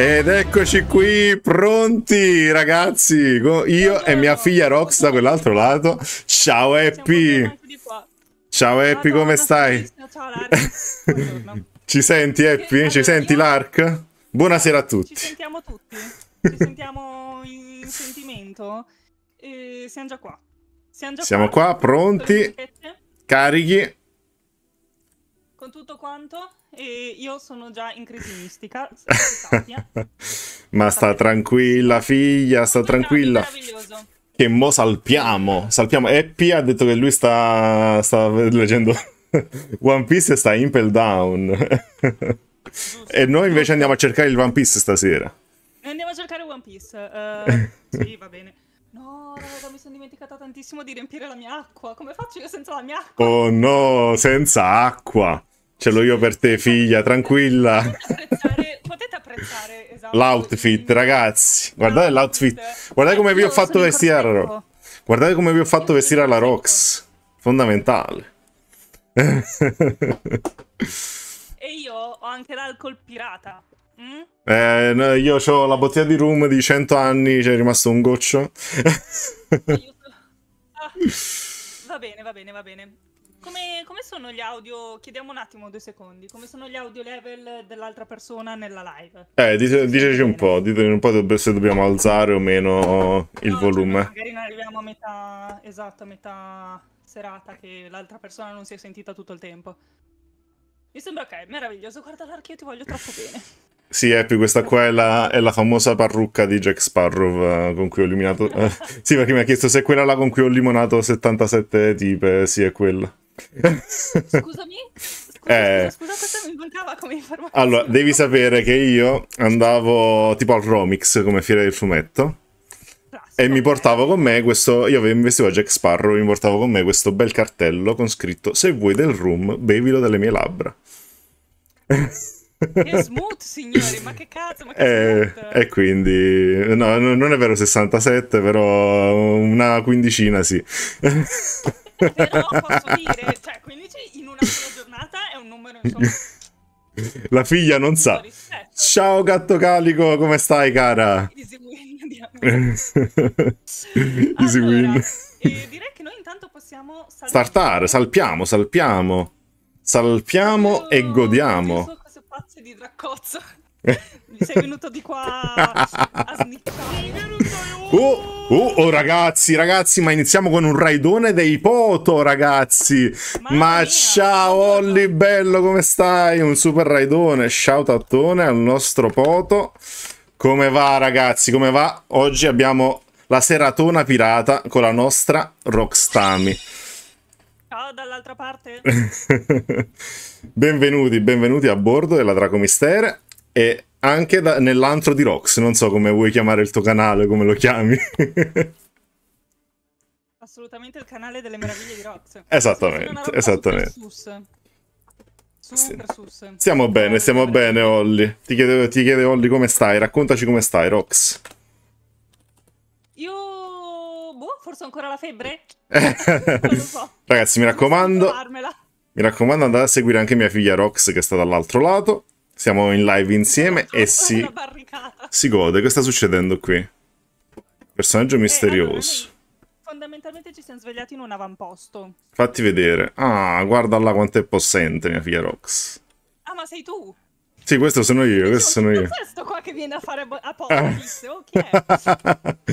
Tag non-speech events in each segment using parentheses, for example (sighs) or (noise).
Ed eccoci qui, pronti ragazzi, io e mia figlia Rox da quell'altro lato. Ciao Happy! Ciao Happy, come stai? (laughs) Ci senti Happy? Ci senti Lark? Buonasera a tutti. Ci sentiamo tutti, ci (laughs) sentiamo in sentimento. E siamo già qua. Siamo, già siamo qua, qua pronti, carichi. Con tutto quanto? e io sono già in crisi mistica. (laughs) Ma sta tranquilla, figlia, sta tranquilla. Meraviglioso. Che mo salpiamo, salpiamo. Eppy ha detto che lui sta, sta leggendo (laughs) One Piece e sta Impel Down. e noi invece andiamo a cercare il One Piece stasera. Andiamo a cercare One Piece. Uh, sì, va bene. No, raga, mi sono dimenticata tantissimo di riempire la mia acqua. Come faccio io senza la mia acqua? Oh no, senza acqua ce l'ho io per te figlia, tranquilla. Potete apprezzare, esatto, l'outfit, ragazzi. Guardate l'outfit. Guardate come vi ho fatto vestire alla Rox. Guardate come vi ho fatto vestire alla Rox. Fondamentale. (laughs) e io ho anche l'alcol pirata. Mm? Eh, no, io ho la bottiglia di rum di 100 anni, c'è rimasto un goccio. (laughs) ah, va bene, va bene, va bene. Come, come, sono gli audio? Chiediamo un attimo due secondi. Come sono gli audio level dell'altra persona nella live? Eh, dice, diteci un po', ditemi un po' se dobbiamo alzare o meno il no, cioè, volume. Cioè, magari non arriviamo a metà, esatto, a metà serata che l'altra persona non si è sentita tutto il tempo. Mi sembra ok, meraviglioso. Guarda l'archivio, ti voglio troppo bene. Sì, Epi, questa qua è la, è la, famosa parrucca di Jack Sparrow uh, con cui ho eliminato... Uh, sì, perché mi ha chiesto se è quella là con cui ho limonato 77 tipe, sì, è quella. Scusami? Scusa, eh. scusa, scusa, mi mancava come informazione. Allora, devi sapere che io andavo tipo al Romix come fiera del fumetto. e mi portavo con me questo. Io investivo a Jack Sparrow. Mi portavo con me questo bel cartello con scritto: Se vuoi del room, bevilo dalle mie labbra. Che smooth, signori, ma che cazzo, ma che eh, E quindi, no, non è vero 67, però una quindicina sì. Però posso dire, cioè 15 in una sola giornata è un numero insomma... (laughs) La figlia non sa. Rispetto. Ciao gatto calico, come stai cara? Easy win. (laughs) Easy allora, win. Eh, direi che noi intanto possiamo... Saltare. Startare, salpiamo, salpiamo. Salpiamo Io... e godiamo. Io so cose pazze di Draccozza. (laughs) mi sei venuto di qua a sniccare. Oh! Oh, oh, ragazzi, ragazzi, ma iniziamo con un raidone dei Poto, ragazzi. Mamma ma ciao Olli, bello, come stai? Un super raidone, shout outone al nostro Poto. Come va, ragazzi? Come va? Oggi abbiamo la seratona pirata con la nostra Rockstami. Ciao ah, dall'altra parte. (laughs) benvenuti, benvenuti a bordo della Dracomistere e anche da, nell'antro di Rox. Non so come vuoi chiamare il tuo canale, come lo chiami. (laughs) Assolutamente il canale delle meraviglie di Rox. Esattamente, esattamente. Sus. Stiamo bene, stiamo bene, Olli. Ti chiede, ti chiede Olli come stai. Raccontaci come stai, Rox. Io... Boh, forse ho ancora la febbre? (laughs) non lo so. Ragazzi, mi raccomando... Mi raccomando andate a seguire anche mia figlia Rox che sta dall'altro lato. Siamo in live insieme e si, si gode. Che sta succedendo qui? Personaggio misterioso. Eh, allora, fondamentalmente ci siamo svegliati in un avamposto. Fatti vedere. Ah, guarda là quanto è possente mia figlia Rox. Ah, ma sei tu? Sì, questo sono io, questo sono io. questo qua che viene a fare apposta, ah. ok.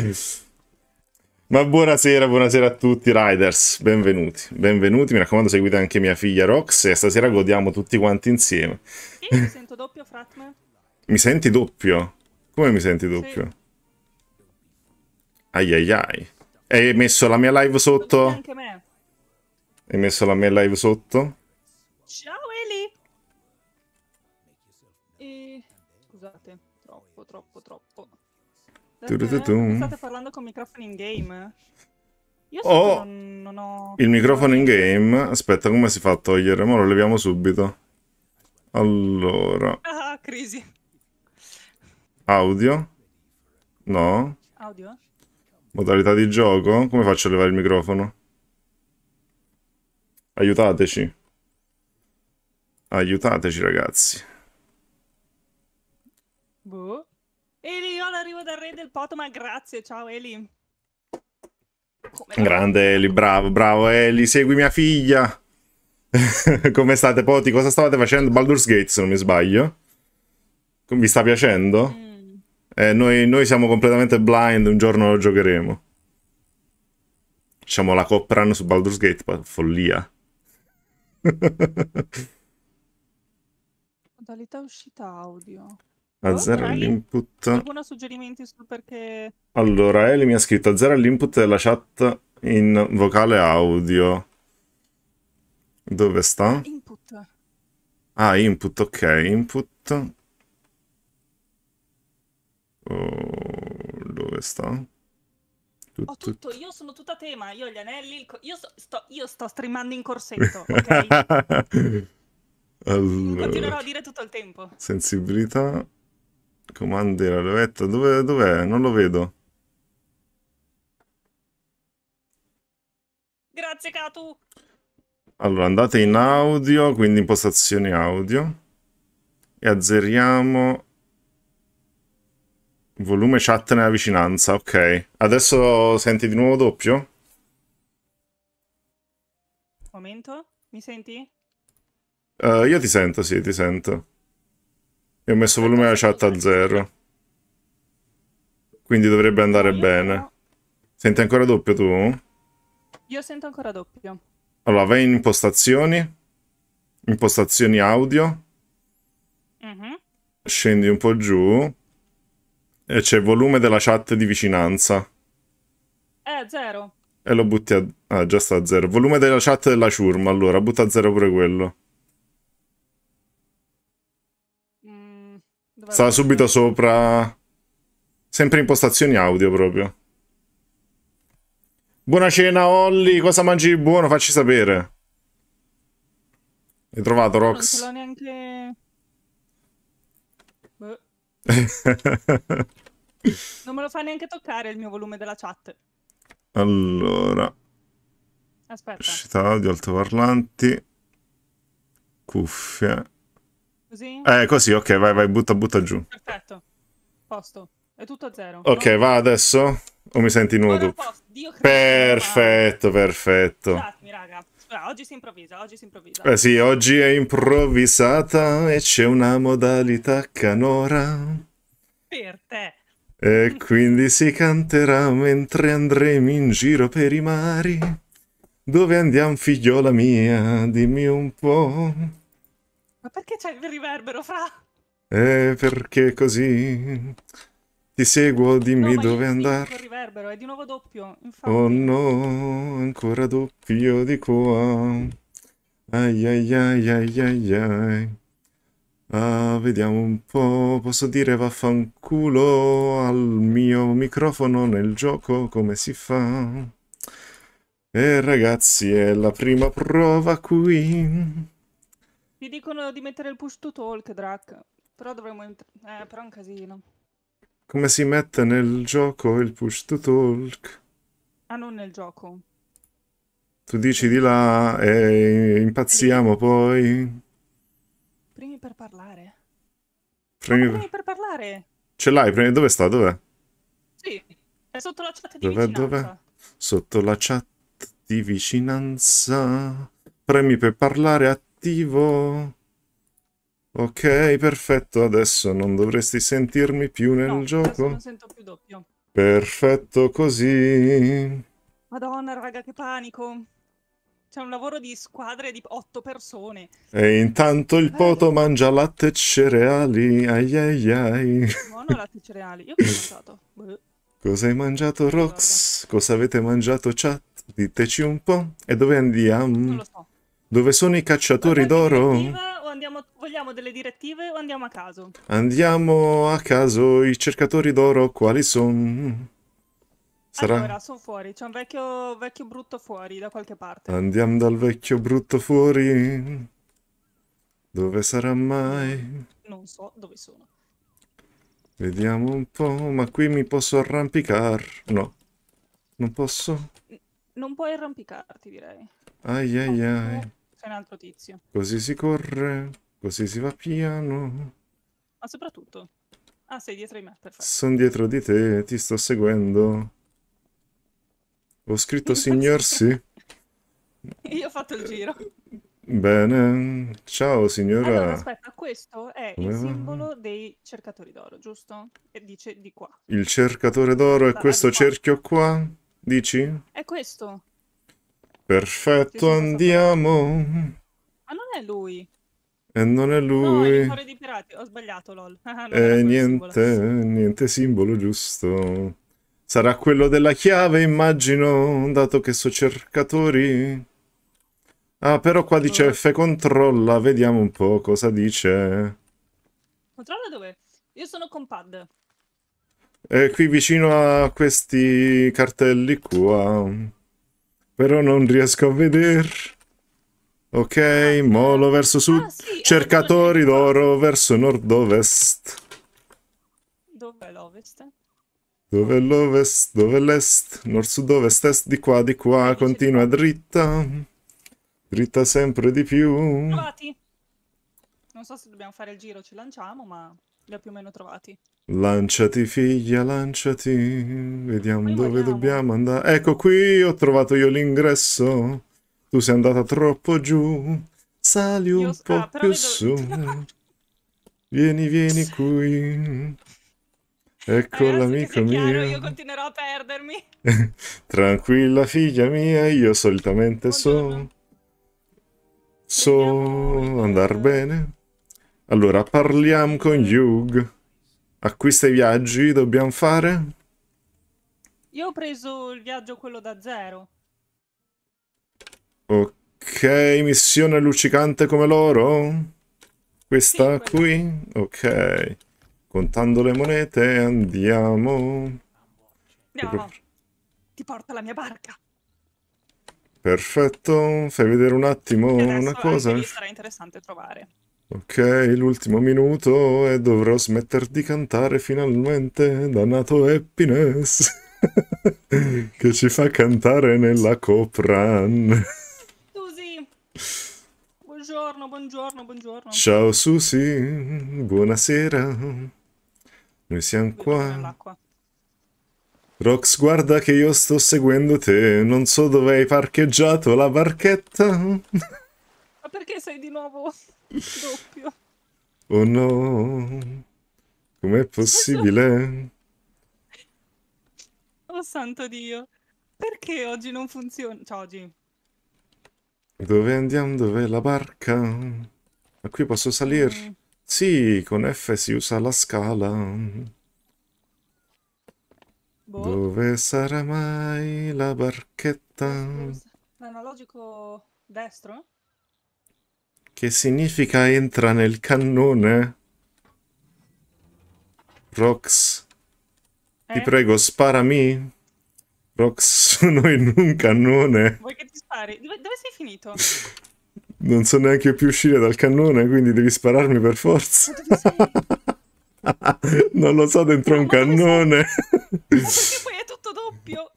Ma buonasera, buonasera a tutti Riders, benvenuti, benvenuti, mi raccomando seguite anche mia figlia Rox e stasera godiamo tutti quanti insieme. Sì, mi sento doppio Fratman. (laughs) Mi senti doppio? Come mi senti doppio? Sì. Ai ai ai. Hai messo la mia live sotto? Anche me. Hai messo la mia live sotto? Ciao! Turututum. Eh, state parlando con microfoni in game? Io oh, non, non ho... Il microfono in game. Aspetta, come si fa a togliere? Ora lo leviamo subito. Allora. Ah, crisi. Audio? No. Audio? Modalità di gioco? Come faccio a levare il microfono? Aiutateci. Aiutateci, ragazzi. il re del poto, grazie, ciao Eli. Come Grande Eli, bravo, bravo Eli, segui mia figlia. (laughs) Come state poti? Cosa stavate facendo? Baldur's Gate, se non mi sbaglio. Vi sta piacendo? Mm. Eh, noi, noi, siamo completamente blind, un giorno lo giocheremo. Facciamo la cop run su Baldur's Gate, follia. (laughs) Modalità uscita audio. Azzera okay. l'input. Alcuni suggerimenti su perché. Allora, Eli mi ha scritto zero l'input della chat in vocale audio. Dove sta? Input. Ah, input, ok, input. Oh, dove sta? Tutto. Ho tutto, io sono tutta a tema, io gli anelli, io, sto, io sto streamando in corsetto, ok? (laughs) allora. Continuerò a dire tutto il tempo. Sensibilità. Comandi la levetta. Dov'è? non lo vedo. Grazie, Katu. Allora, andate in audio, quindi impostazioni audio. E azzeriamo volume chat nella vicinanza. Ok. Adesso senti di nuovo doppio? Momento, mi senti? Uh, io ti sento, sì, ti sento. E ho messo il volume della chat a zero. Quindi dovrebbe andare no, bene. No. Senti ancora doppio tu? Io sento ancora doppio. Allora, vai in impostazioni. Impostazioni audio. Mm -hmm. Scendi un po' giù. E c'è volume della chat di vicinanza. Eh, zero. E lo butti a... Ah, già sta a zero. Volume della chat della ciurma, allora. Butta a zero pure quello. Sta subito sopra. Sempre impostazioni audio proprio. Buona cena, Olli. Cosa mangi di buono? Facci sapere. Hai trovato, Rox? Non l'ho neanche... Boh. (laughs) non me lo fa neanche toccare il mio volume della chat. Allora. Aspetta. Uscita audio, altoparlanti, cuffie. Così? Eh, così, ok, vai, vai, butta, butta giù. Perfetto. Posto. È tutto a zero. Ok, no? va adesso? O mi senti nudo? Perfetto, perfetto. Scusatemi, raga. Oggi si improvvisa, oggi si improvvisa. Eh sì, oggi è improvvisata e c'è una modalità canora. Per te. E quindi si canterà mentre andremo in giro per i mari. Dove andiamo, figliola mia? Dimmi un po'. Ma perché c'è il riverbero, Fra? Eh, perché così... Ti seguo, dimmi no, dove andare. Il riverbero è di nuovo doppio, infatti. Oh no, ancora doppio di qua. Ai ai ai ai ai ai. Ah, vediamo un po', posso dire vaffanculo al mio microfono nel gioco, come si fa? E eh, ragazzi, è la prima prova qui. Ti dicono di mettere il push to talk, Drac. Però dovremmo... eh, però è un casino. Come si mette nel gioco il push to talk? Ah, non nel gioco. Tu dici di là e impazziamo poi. Premi per parlare. Premi, ah, premi per parlare. Ce l'hai? Dove sta? Dov'è? Sì, è sotto la chat di vicinanza. Dov'è? Sotto la chat di vicinanza. Premi per parlare attivo cattivo. Ok, perfetto, adesso non dovresti sentirmi più nel no, gioco. non sento più doppio. Perfetto così. Madonna, raga, che panico. C'è un lavoro di squadre di otto persone. E intanto il eh. poto mangia latte e cereali. Ai ai ai. Buono latte e cereali. Io che ho mangiato? Boh. Cosa hai mangiato, Rox? Cosa avete mangiato, chat? Diteci un po'. E dove andiamo? Non lo so. Dove sono i cacciatori d'oro? Andiamo, vogliamo delle direttive o andiamo a caso? Andiamo a caso, i cercatori d'oro quali sono? Sarà... Allora, sono fuori, c'è un vecchio, vecchio brutto fuori da qualche parte. Andiamo dal vecchio brutto fuori. Dove sarà mai? Non so dove sono. Vediamo un po', ma qui mi posso arrampicare? No, non posso. N non puoi arrampicarti, direi. Ai ai ai un altro tizio. Così si corre, così si va piano. Ma soprattutto... Ah, sei dietro di me, perfetto. Sono dietro di te, ti sto seguendo. Ho scritto signor (laughs) sì. Io ho fatto il giro. Bene, ciao signora. Allora, aspetta, questo è il ah. simbolo dei cercatori d'oro, giusto? E dice di qua. Il cercatore d'oro è questo cerchio qua, dici? È questo. Perfetto, andiamo. Ma non è lui. E non è lui. No, è di pirati. Ho sbagliato, lol. (laughs) e eh, niente, simbolo. niente simbolo giusto. Sarà quello della chiave, immagino, dato che so cercatori. Ah, però qua dice F controlla, vediamo un po' cosa dice. Controlla dove? Io sono con pad. E qui vicino a questi cartelli qua. Però non riesco a vedere. Ok, molo verso sud. Ah, sì, Cercatori d'oro verso nord-ovest. Dov'è l'ovest? Dov'è l'ovest? Dov'è l'est? Nord-sud-ovest, est di qua, di qua. Continua dritta. Dritta sempre di più. Trovati. Non so se dobbiamo fare il giro, ci lanciamo, ma li ho più o meno trovati. Lanciati figlia, lanciati, vediamo Poi dove vogliamo. dobbiamo andare. Ecco qui, ho trovato io l'ingresso. Tu sei andata troppo giù, sali un io, po' ah, più su. (laughs) vieni, vieni qui. Ecco allora, l'amico mio. Chiaro, io continuerò a perdermi. (laughs) Tranquilla figlia mia, io solitamente Buongiorno. so. So andar bene. Allora, parliamo con Hugh acquista i viaggi dobbiamo fare? Io ho preso il viaggio quello da zero. Ok, missione luccicante come l'oro? Questa Cinque. qui? Ok. Contando le monete andiamo. Andiamo. Ti porta la mia barca. Perfetto, fai vedere un attimo una cosa. Sarà interessante trovare. Ok, l'ultimo minuto e dovrò smettere di cantare finalmente, dannato happiness, (laughs) che ci fa cantare nella Copran. Susi, buongiorno, buongiorno, buongiorno. Ciao Susi, buonasera, noi siamo qua. Rox, guarda che io sto seguendo te, non so dove hai parcheggiato la barchetta. Ma perché sei di nuovo... Doppio. Oh no, com'è possibile? Oh santo Dio, perché oggi non funziona? Ciao oggi. Dove andiamo? Dov'è la barca? Ma qui posso salire? Mm. Sì, con F si usa la scala. Boh. Dove sarà mai la barchetta? L'analogico destro? Che significa entra nel cannone? Rox, eh? ti prego, sparami. Rox, (laughs) sono in un cannone. Vuoi che ti spari? Dove, dove sei finito? (laughs) Non so neanche più uscire dal cannone, quindi devi spararmi per forza. (laughs) non lo so, dentro no, un cannone. Sei... Ma perché poi è tutto doppio?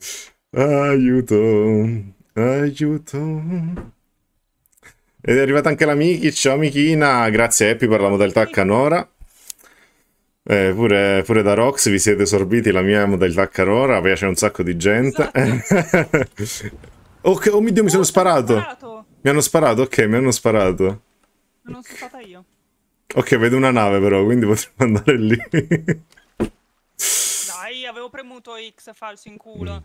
Aiuto, aiuto. Ed è arrivata anche la Miki, ciao Michina, grazie Happy per la modalità Canora. Eh, pure, pure, da Rox vi siete sorbiti la mia modalità Canora, piace un sacco di gente. Esatto. (laughs) okay, oh mio Dio, mi oh, sono sparato. sparato. Mi hanno sparato, ok, mi hanno sparato. Sono stata io. Ok, vedo una nave però, quindi potremmo (laughs) andare lì. Dai, avevo premuto X falso in culo.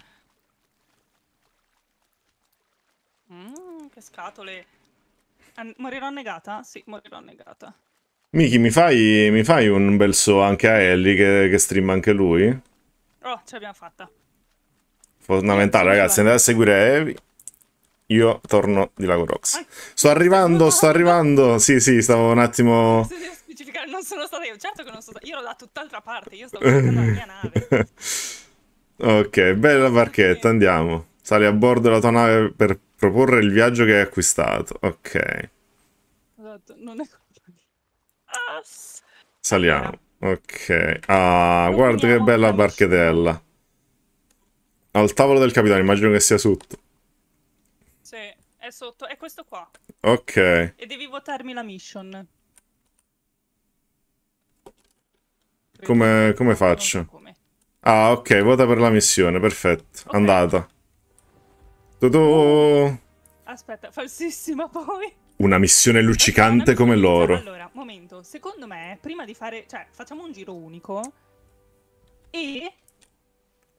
Mm, mm che scatole morirò annegata? Sì, morirò annegata. Miki, mi fai, mi fai un bel so anche a Ellie che, che streama anche lui? Oh, ce l'abbiamo fatta. Fondamentale, ragazzi, andate a seguire Evi. Io torno di Lago Rox. Sto arrivando, sto arrivando. Sì, sì, stavo un attimo... Non sono stata io, certo che non sono stata io, ero da tutt'altra parte, io stavo guardando la mia nave. (laughs) ok, bella barchetta, andiamo. Sali a bordo della tua nave per proporre il viaggio che hai acquistato. Ok. Esatto, non è colpa mia. Saliamo. Ok. Ah, guarda che bella barchetella. Al tavolo del capitano, immagino che sia sotto. Sì, è sotto. È questo qua. Ok. E devi votarmi la mission. Come, come faccio? Ah, ok, vota per la missione, perfetto. Okay. Andata. Tudu! Aspetta, falsissima poi. Una missione luccicante come l'oro. Allora, momento, secondo me, prima di fare, cioè, facciamo un giro unico e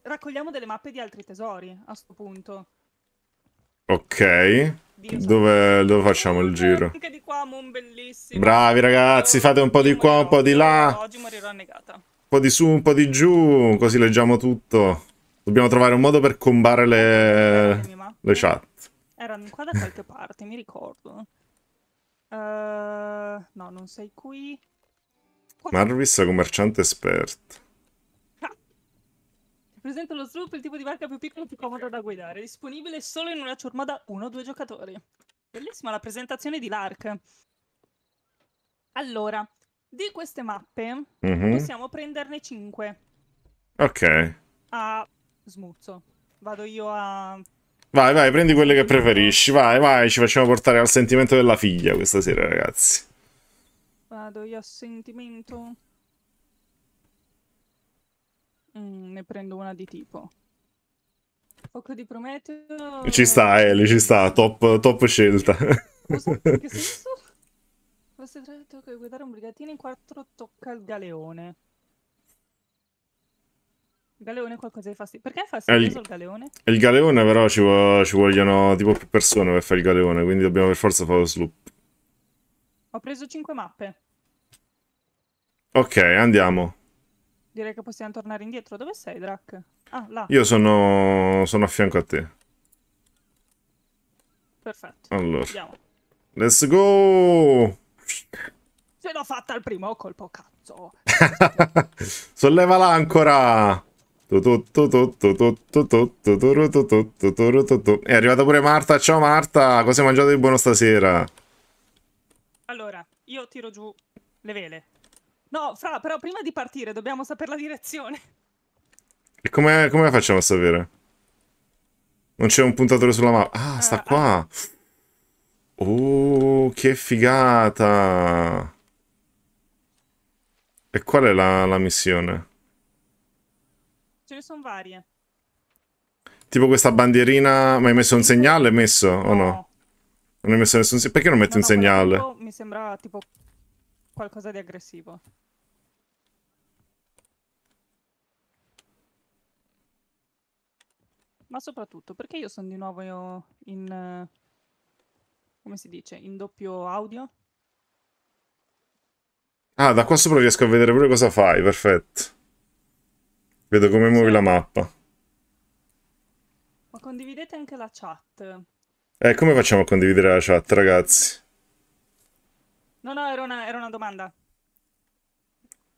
raccogliamo delle mappe di altri tesori a questo punto. Ok. Dove, dove, facciamo il giro? Anche di qua, mon bellissimo. Bravi ragazzi, fate un po' di qua, un po' di là. Oggi morirò annegata. Un po' di su, un po' di giù, così leggiamo tutto. Dobbiamo trovare un modo per combare le le chat. Erano qua da qualche parte, mi ricordo. Uh, no, non sei qui. Marvis, commerciante esperto. Ah. Presenta lo sviluppo il tipo di barca più piccolo e più comodo da guidare, disponibile solo in una ciurma da uno o due giocatori. Bellissima la presentazione di Lark. Allora, di queste mappe mm-hmm. possiamo prenderne 5. Ok. A smuzzo. Vado io a Vai, vai, prendi quelle che preferisci. Vai, vai, ci facciamo portare al sentimento della figlia questa sera, ragazzi. Vado io a sentimento. Mm, ne prendo una di tipo. Poco di Prometeo. Ci sta, Eli, ci sta. Top, top scelta. Cosa? Che (laughs) senso? Forse tra l'altro che guidare un brigatino in quattro tocca il galeone. Il galeone è qualcosa di fastidioso. Perché è fastidioso il... il... galeone? Il galeone però ci, vo... ci, vogliono tipo più persone per fare il galeone, quindi dobbiamo per forza fare lo sloop. Ho preso 5 mappe. Ok, andiamo. Direi che possiamo tornare indietro. Dove sei, Drac? Ah, là. Io sono, sono a fianco a te. Perfetto. Allora. Andiamo. Let's go! Ce l'ho fatta al primo colpo, cazzo! (laughs) Solleva l'ancora! È arrivata pure Marta. Ciao Marta, cosa hai mangiato di buono stasera? Allora, io tiro giù le vele. No, Fra, però prima di partire dobbiamo sapere la direzione. E come, come la facciamo a sapere? Non c'è un puntatore sulla mappa. Ah, eh, sta ah. qua. Oh, che figata. E qual è la, la missione? ce sono varie. Tipo questa bandierina, ma hai messo un segnale? Messo no. o no? Non hai messo nessun segnale? Perché non metti no, no, un segnale? Mi sembra tipo qualcosa di aggressivo. Ma soprattutto, perché io sono di nuovo io in... come si dice? In doppio audio? Ah, da qua sopra riesco a vedere pure cosa fai, perfetto. Vedo come muovi la mappa. Ma condividete anche la chat. Eh, come facciamo a condividere la chat, ragazzi? No, no, era una, era una domanda.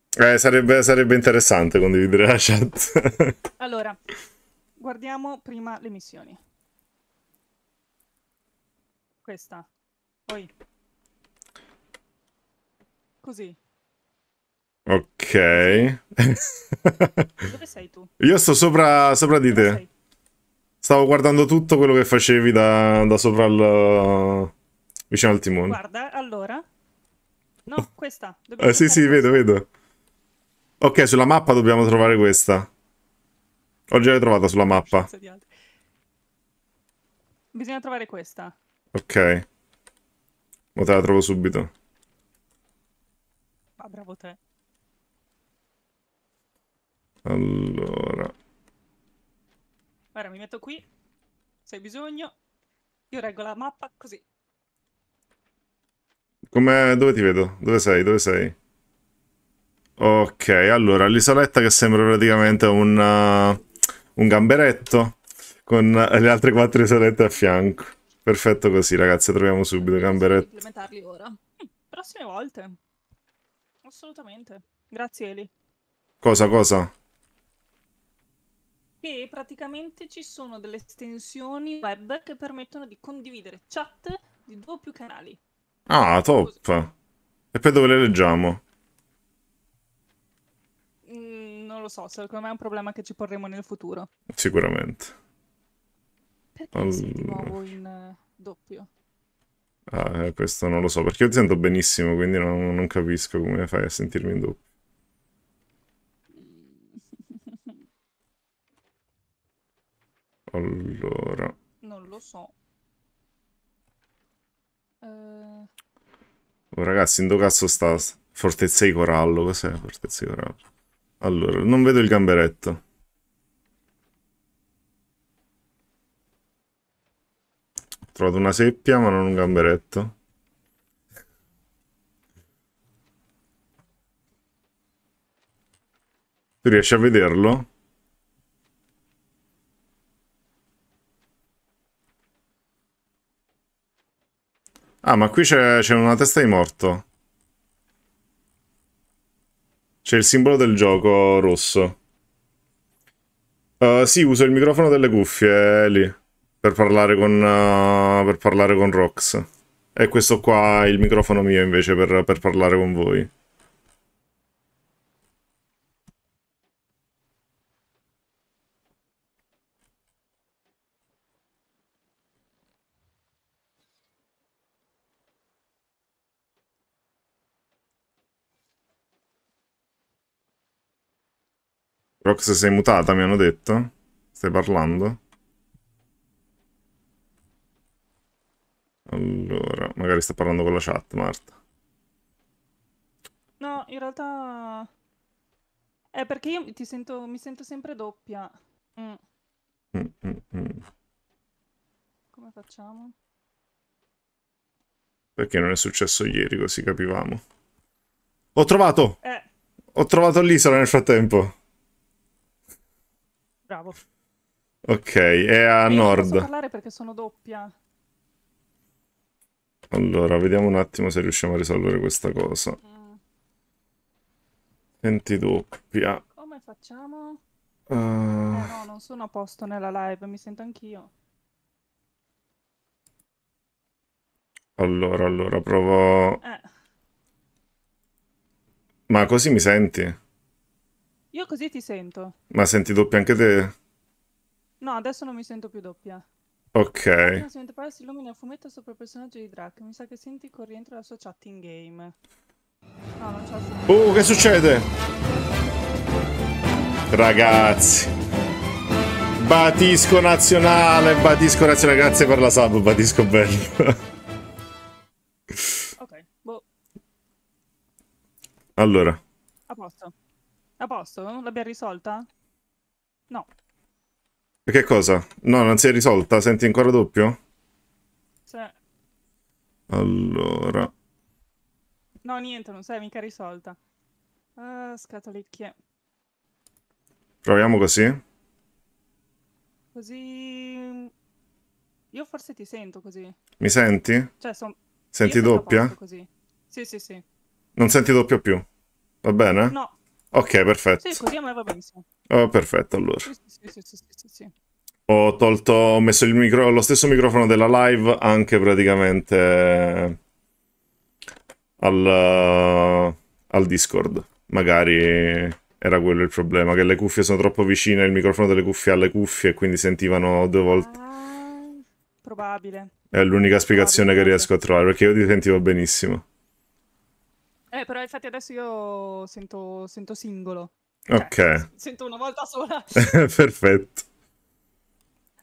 Eh, sarebbe, sarebbe interessante condividere la chat. (laughs) allora, guardiamo prima le missioni. Questa. Poi. Così. Ok. Dove (laughs) sei tu? Io sto sopra, sopra di Dove te. Sei? Stavo guardando tutto quello che facevi da, da sopra al... vicino al timone. Guarda, allora... No, oh. questa. Eh, sì, sì, questa. vedo, vedo. Ok, sulla mappa dobbiamo trovare questa. Ho già trovata sulla mappa. Bisogna trovare questa. Ok. Ma te la trovo subito. Ah, bravo te. Allora. Ora mi metto qui, se hai bisogno. Io reggo la mappa così. Come... Dove ti vedo? Dove sei? Dove sei? Ok, allora, l'isoletta che sembra praticamente un, uh, un gamberetto con le altre quattro isolette a fianco. Perfetto così, ragazzi, troviamo subito i gamberetto. Implementarli ora. Hm, prossime volte. Assolutamente. Grazie Eli. Cosa, cosa? che praticamente ci sono delle estensioni web che permettono di condividere chat di due o più canali. Ah, top! Così. E poi dove le leggiamo? Mm, non lo so, secondo me è un problema che ci porremo nel futuro. Sicuramente. Perché All... di nuovo in eh, doppio? Ah, eh, questo non lo so, perché io ti sento benissimo, quindi non, non capisco come fai a sentirmi in doppio. Allora. Non lo so. Uh... Oh, ragazzi, in dove cazzo sta Fortezza di Corallo? Cos'è Fortezza di Corallo? Allora, non vedo il gamberetto. Ho trovato una seppia, ma non un gamberetto. Tu riesci a vederlo? Ah, ma qui c'è una testa di morto. C'è il simbolo del gioco rosso. Uh, sì, uso il microfono delle cuffie eh, lì per parlare con, uh, per parlare con Rox. E questo qua è il microfono mio invece per, per parlare con voi. Rox sei mutata, mi hanno detto. Stai parlando? Allora, magari sta parlando con la chat, Marta. No, in realtà... È perché io ti sento, mi sento sempre doppia. Mm. Mm, mm, mm. Come facciamo? Perché non è successo ieri, così capivamo. Ho trovato! Eh. Ho trovato l'isola nel frattempo. Bravo. Ok, è a e nord. Non posso parlare perché sono doppia. Allora, vediamo un attimo se riusciamo a risolvere questa cosa. Mm. Enti doppia. Come facciamo? Uh... Eh, no, non sono a posto nella live, mi sento anch'io. Allora, allora, provo... Eh. Ma così mi senti? Io così ti sento. Ma senti doppia anche te? No, adesso non mi sento più doppia. Ok. Si si illumina il fumetto sopra il personaggio di Drac. Mi sa che senti con rientro la sua chat game. No, non c'ho Oh, che succede? Ragazzi. Batisco nazionale, Batisco nazionale, grazie per la sub, Batisco bello. ok, boh. Allora. A posto. A posto? L'abbiamo risolta? No. Che cosa? No, non si è risolta? Senti ancora doppio? Sì. Allora. No, niente, non sei mica risolta. Uh, scatolicchie. Proviamo così? Così... Io forse ti sento così. Mi senti? Cioè, son... Senti doppia? Così. Sì, sì, sì. Non senti doppio più? Va bene? No, Ok, perfetto. Sì, così va benissimo. Oh, perfetto, allora. Sì, sì, sì, ho tolto, ho messo micro, lo stesso microfono della live anche praticamente al, al Discord. Magari era quello il problema, che le cuffie sono troppo vicine, il microfono delle cuffie alle cuffie, e quindi sentivano due volte. Ah, probabile. È l'unica spiegazione che riesco a trovare, perché io ti sentivo benissimo. Eh, però infatti adesso io sento, sento singolo. Cioè, ok. Cioè, sento una volta sola. (laughs) Perfetto.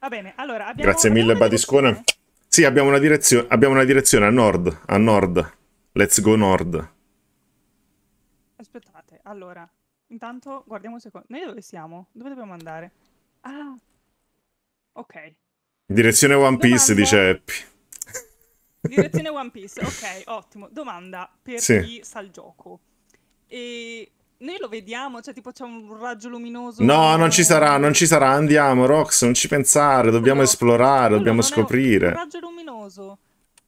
Va bene, allora abbiamo... Grazie mille Badiscona. Sì, abbiamo una, direzio- abbiamo una direzione a nord, a nord. Let's go nord. Aspettate, allora, intanto guardiamo un secondo. Noi dove siamo? Dove dobbiamo andare? Ah, ok. Direzione One Piece, Domanda... dice Happy. Direzione One Piece, ok, ottimo. Domanda per sì. chi sa il gioco. E noi lo vediamo, cioè tipo c'è un raggio luminoso. No, che... non ci sarà, non ci sarà, andiamo Rox, non ci pensare, dobbiamo no, esplorare, no, dobbiamo scoprire. Un raggio luminoso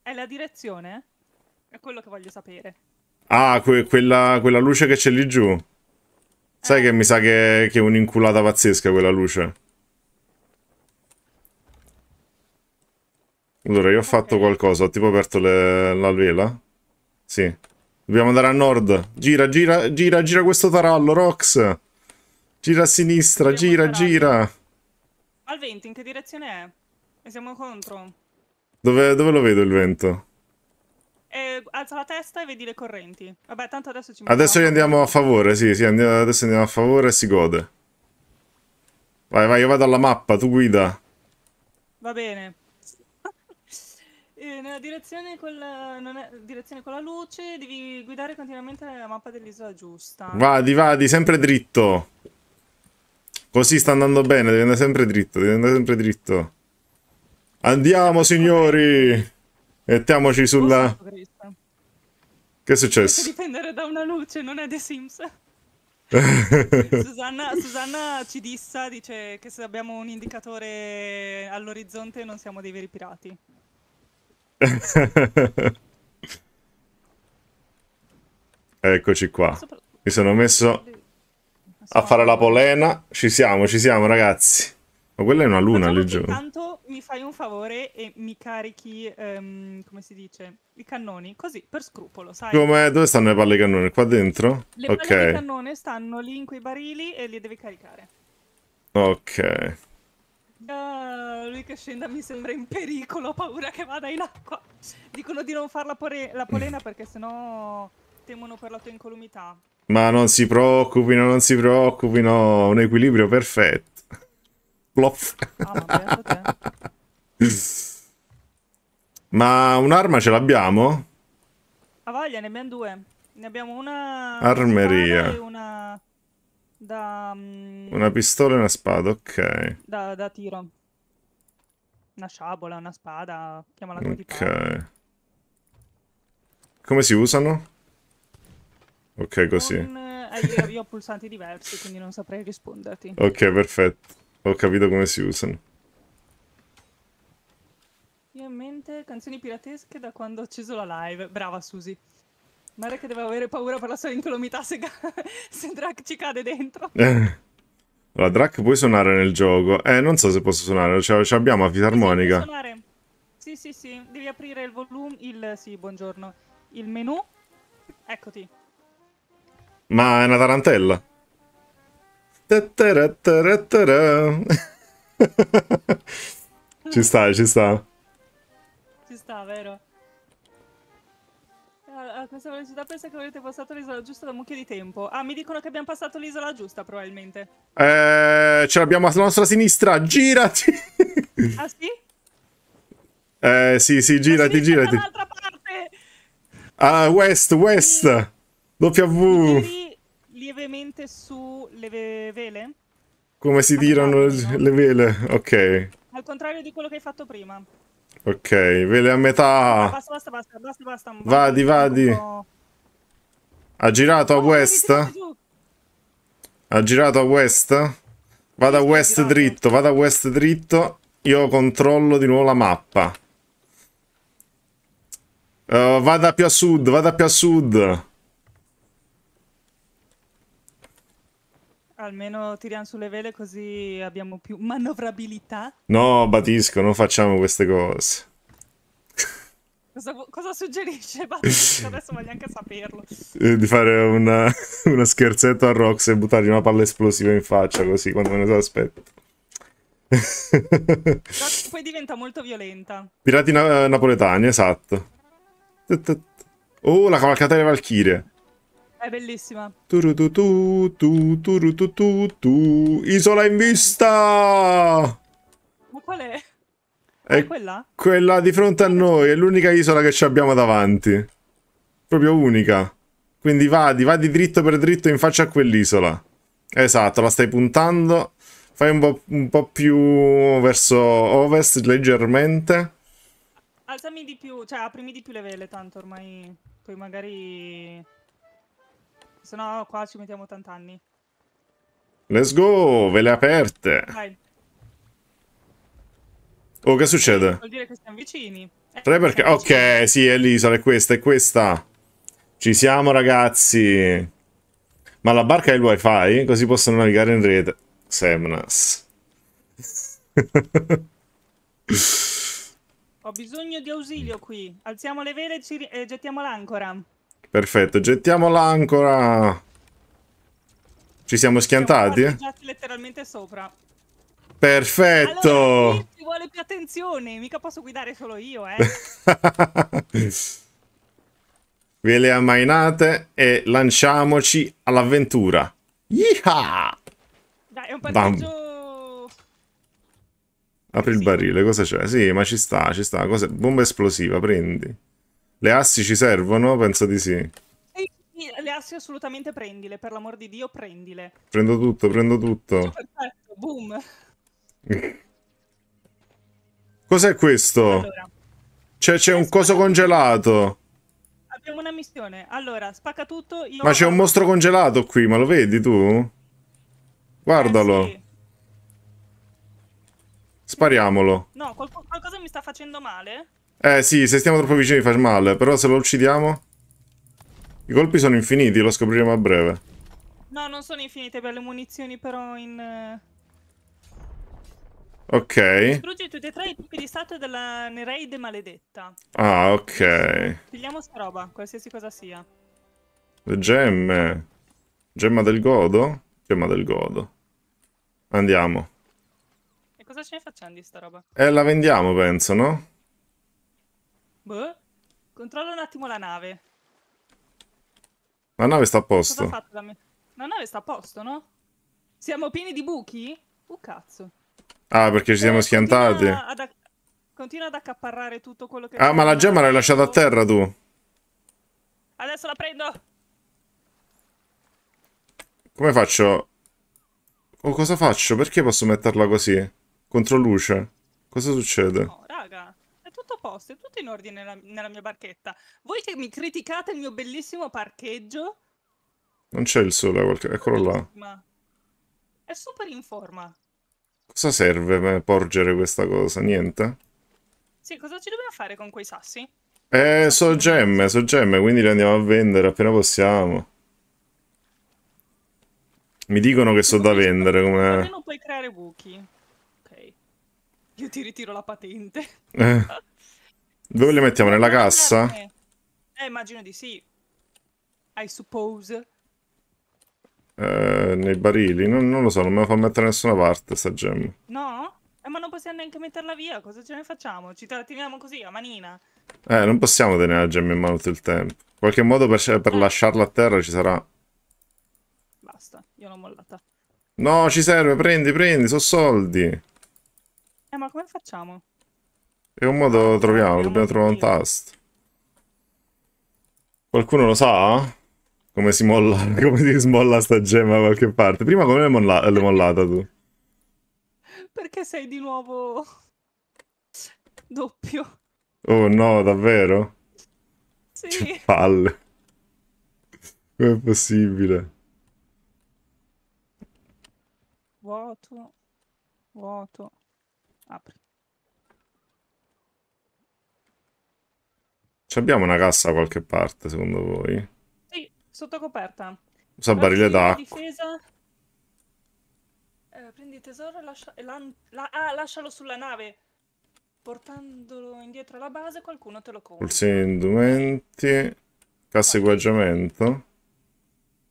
è la direzione? È quello che voglio sapere. Ah, que- quella, quella, luce che c'è lì giù. Sai eh. che mi sa che, che è un'inculata pazzesca quella luce. Allora, io ho fatto qualcosa, ho tipo aperto le... la vela. Sì. Dobbiamo andare a nord. Gira, gira, gira, gira questo tarallo, Rox. Gira a sinistra, Dobbiamo gira, gira. Al vento, in che direzione è? E siamo contro. Dove, dove lo vedo il vento? E alza la testa e vedi le correnti. Vabbè, tanto adesso ci Adesso gli andiamo a favore, sì, sì, andiamo, adesso andiamo a favore e si gode. Vai, vai, io vado alla mappa, tu guida. Va bene eh, nella direzione con, la, è, direzione con la luce, devi guidare continuamente la mappa dell'isola giusta. Vadi, vadi, sempre dritto. Così sta andando bene, devi andare sempre dritto, devi andare sempre dritto. Andiamo, signori! Mettiamoci sulla... Che è successo? Devi Dipendere da una luce, non è The Sims. (laughs) Susanna, Susanna, ci dissa, dice che se abbiamo un indicatore all'orizzonte non siamo dei veri pirati. (laughs) Eccoci qua. Mi sono messo a fare la polena. Ci siamo, ci siamo, ragazzi. Ma quella è una luna lì Intanto mi fai un favore e mi carichi, um, come si dice, i cannoni, così, per scrupolo, sai? Come, dove stanno le palle di cannone? Qua dentro? Le okay. palle di cannone stanno lì in quei barili e li devi caricare. Ok. Ah, lui che scenda mi sembra in pericolo, ho paura che vada in acqua. Dicono di non far la, la polena perché sennò temono per la tua incolumità. Ma non si preoccupino, non si preoccupino, un equilibrio perfetto. Plof. Ah, (laughs) ma un'arma ce l'abbiamo? A voglia, ne abbiamo due. Ne abbiamo una... Armeria. E una... Da... Um... Una pistola e una spada, ok. Da, da tiro. Una sciabola, una spada, chiamala come Ok. Come si usano? Ok, così. Non, eh, io ho pulsanti diversi, quindi non saprei risponderti. Ok, perfetto. Ho capito come si usano. Io ho in mente canzoni piratesche da quando ho acceso la live. Brava, Susi. Guarda che deve avere paura per la sua incolumità se, (laughs) se Drac ci cade dentro. (laughs) La Drac puoi suonare nel gioco? Eh, non so se posso suonare, ce l'abbiamo a fisarmonica. Sì, sì, sì, sì, devi aprire il volume, il... sì, buongiorno. Il menu. Eccoti. Ma è una tarantella. (laughs) ci sta, ci sta. Ci sta, vero? questa velocità pensa che avete passato l'isola giusta da un mucchio di tempo. Ah, mi dicono che abbiamo passato l'isola giusta, probabilmente. Eh, ce l'abbiamo alla nostra sinistra, girati! Ah, sì? (laughs) Eh, sì, sì, girati, girati. Dall'altra parte! Ah, west, west! W! Giri lievemente su le vele? Come si tirano le vele, ok. Al contrario di quello che hai fatto prima. Ok, vede a metà. Basta, basta, basta, basta, basta. Vadi, vadi. Ha girato a west? Ha girato a west? Vado a west dritto, vado a west dritto. Io controllo di nuovo la mappa. Uh, vada più a sud, vada più a sud. almeno tiriamo sulle vele così abbiamo più manovrabilità. No, Batisco, non facciamo queste cose. Cosa, cosa suggerisce Batisco? (laughs) Adesso voglio anche saperlo. Eh, di fare una, (laughs) uno scherzetto a Rox e buttargli una palla esplosiva in faccia così quando me ne aspetto. Rox poi diventa molto violenta. Pirati na napoletani, esatto. Oh, la cavalcata delle Valchirie. È bellissima. Turututu, tu, turututu, tu. Isola in vista! Ma qual è? È, è quella? Quella di fronte a noi, è l'unica isola che ci abbiamo davanti. Proprio unica. Quindi vadi, vadi dritto per dritto in faccia a quell'isola. Esatto, la stai puntando. Fai un po', un po più verso ovest, leggermente. Alzami di più, cioè aprimi di più le vele, tanto ormai... Poi magari se no, qua ci mettiamo 80 anni. Let's go, vele aperte. Vai. Oh, che succede? Vuol dire che siamo vicini. Eh, Tre perché... Ok, sì, è l'isola, è questa, è questa. Ci siamo, ragazzi. Ma la barca è il wifi, così possono navigare in rete. Semnas. Ho bisogno di ausilio qui. Alziamo le vele e, e gettiamo l'ancora. Perfetto, gettiamo l'ancora. Ci siamo schiantati? Siamo letteralmente sopra. Perfetto! Allora, ci vuole più attenzione, mica posso guidare solo io, eh. (laughs) Ve le ammainate e lanciamoci all'avventura. Yeeha! Dai, è un passaggio... Apri sì. il barile, cosa c'è? Sì, ma ci sta, ci sta. Cos'è? Bomba esplosiva, prendi. Le assi ci servono? Penso di sì. Le assi assolutamente prendile, per l'amor di Dio, prendile. Prendo tutto, prendo tutto. perfetto, boom. (laughs) Cos'è questo? Allora. c'è un coso congelato. Abbiamo una missione. Allora, spacca tutto. Io... Ma c'è un mostro congelato qui, ma lo vedi tu? Guardalo. Eh, sì. Spariamolo. No, qual qualcosa mi sta facendo male. Eh sì, se stiamo troppo vicini fa male, però se lo uccidiamo... I colpi sono infiniti, lo scopriremo a breve. No, non sono infinite per le munizioni, però in... Eh, ok. Distruggi tutti e tre i tipi di statue della Nereide maledetta. Ah, ok. Pigliamo sta roba, qualsiasi cosa sia. Le gemme. Gemma del godo? Gemma del godo. Andiamo. E cosa ce ne facciamo di sta roba? Eh, la vendiamo, penso, no? Boh. Controllo un attimo la nave. La nave sta a posto. Cosa fatto la, me- la nave sta a posto, no? Siamo pieni di buchi? Uh, cazzo. Ah, perché ci siamo eh, schiantati. Continua ad, continua ad accaparrare tutto quello che... Ah, ma la gemma l'hai lasciata a terra tu. Adesso la prendo. Come faccio? O oh, cosa faccio? Perché posso metterla così? Contro luce? Cosa succede? No, tutto a posto, è tutto in ordine nella, nella mia barchetta. Voi che mi criticate il mio bellissimo parcheggio? Non c'è il sole, eccolo là. È super in forma. Cosa serve per porgere questa cosa? Niente? Sì, cosa ci dobbiamo fare con quei sassi? Eh, so gemme, so gemme, quindi le andiamo a vendere appena possiamo. Mi dicono che so da vendere come... Almeno puoi creare buchi. Ok. Io ti ritiro la patente. Eh. (laughs) Dove le mettiamo? Nella cassa? Eh, immagino di sì. I suppose. Eh, nei barili? Non, non, lo so, non me la fa mettere da nessuna parte sta gemma. No? Eh, ma non possiamo neanche metterla via, cosa ce ne facciamo? Ci teniamo così, a manina. Eh, non possiamo tenere la gemma in mano tutto il tempo. Qualche modo per, per eh. lasciarla a terra ci sarà. Basta, io l'ho mollata. No, ci serve, prendi, prendi, sono soldi. Eh, ma come facciamo? E un modo lo troviamo, dobbiamo trovare un tasto. Qualcuno lo sa? Come si molla, (laughs) come si smolla sta gemma da qualche parte? Prima come l'hai molla mollata tu? Perché sei di nuovo... doppio. Oh no, davvero? Sì. Che palle. Com'è possibile? Vuoto. Vuoto. Apri. abbiamo una cassa da qualche parte, secondo voi? Sì, sotto coperta. Usa barile d'acqua. Difesa. Eh, prendi tesoro e, lascia, e la, la, ah, lascialo sulla nave. Portandolo indietro alla base qualcuno te lo compra. Pulsini indumenti. Cassa equaggiamento.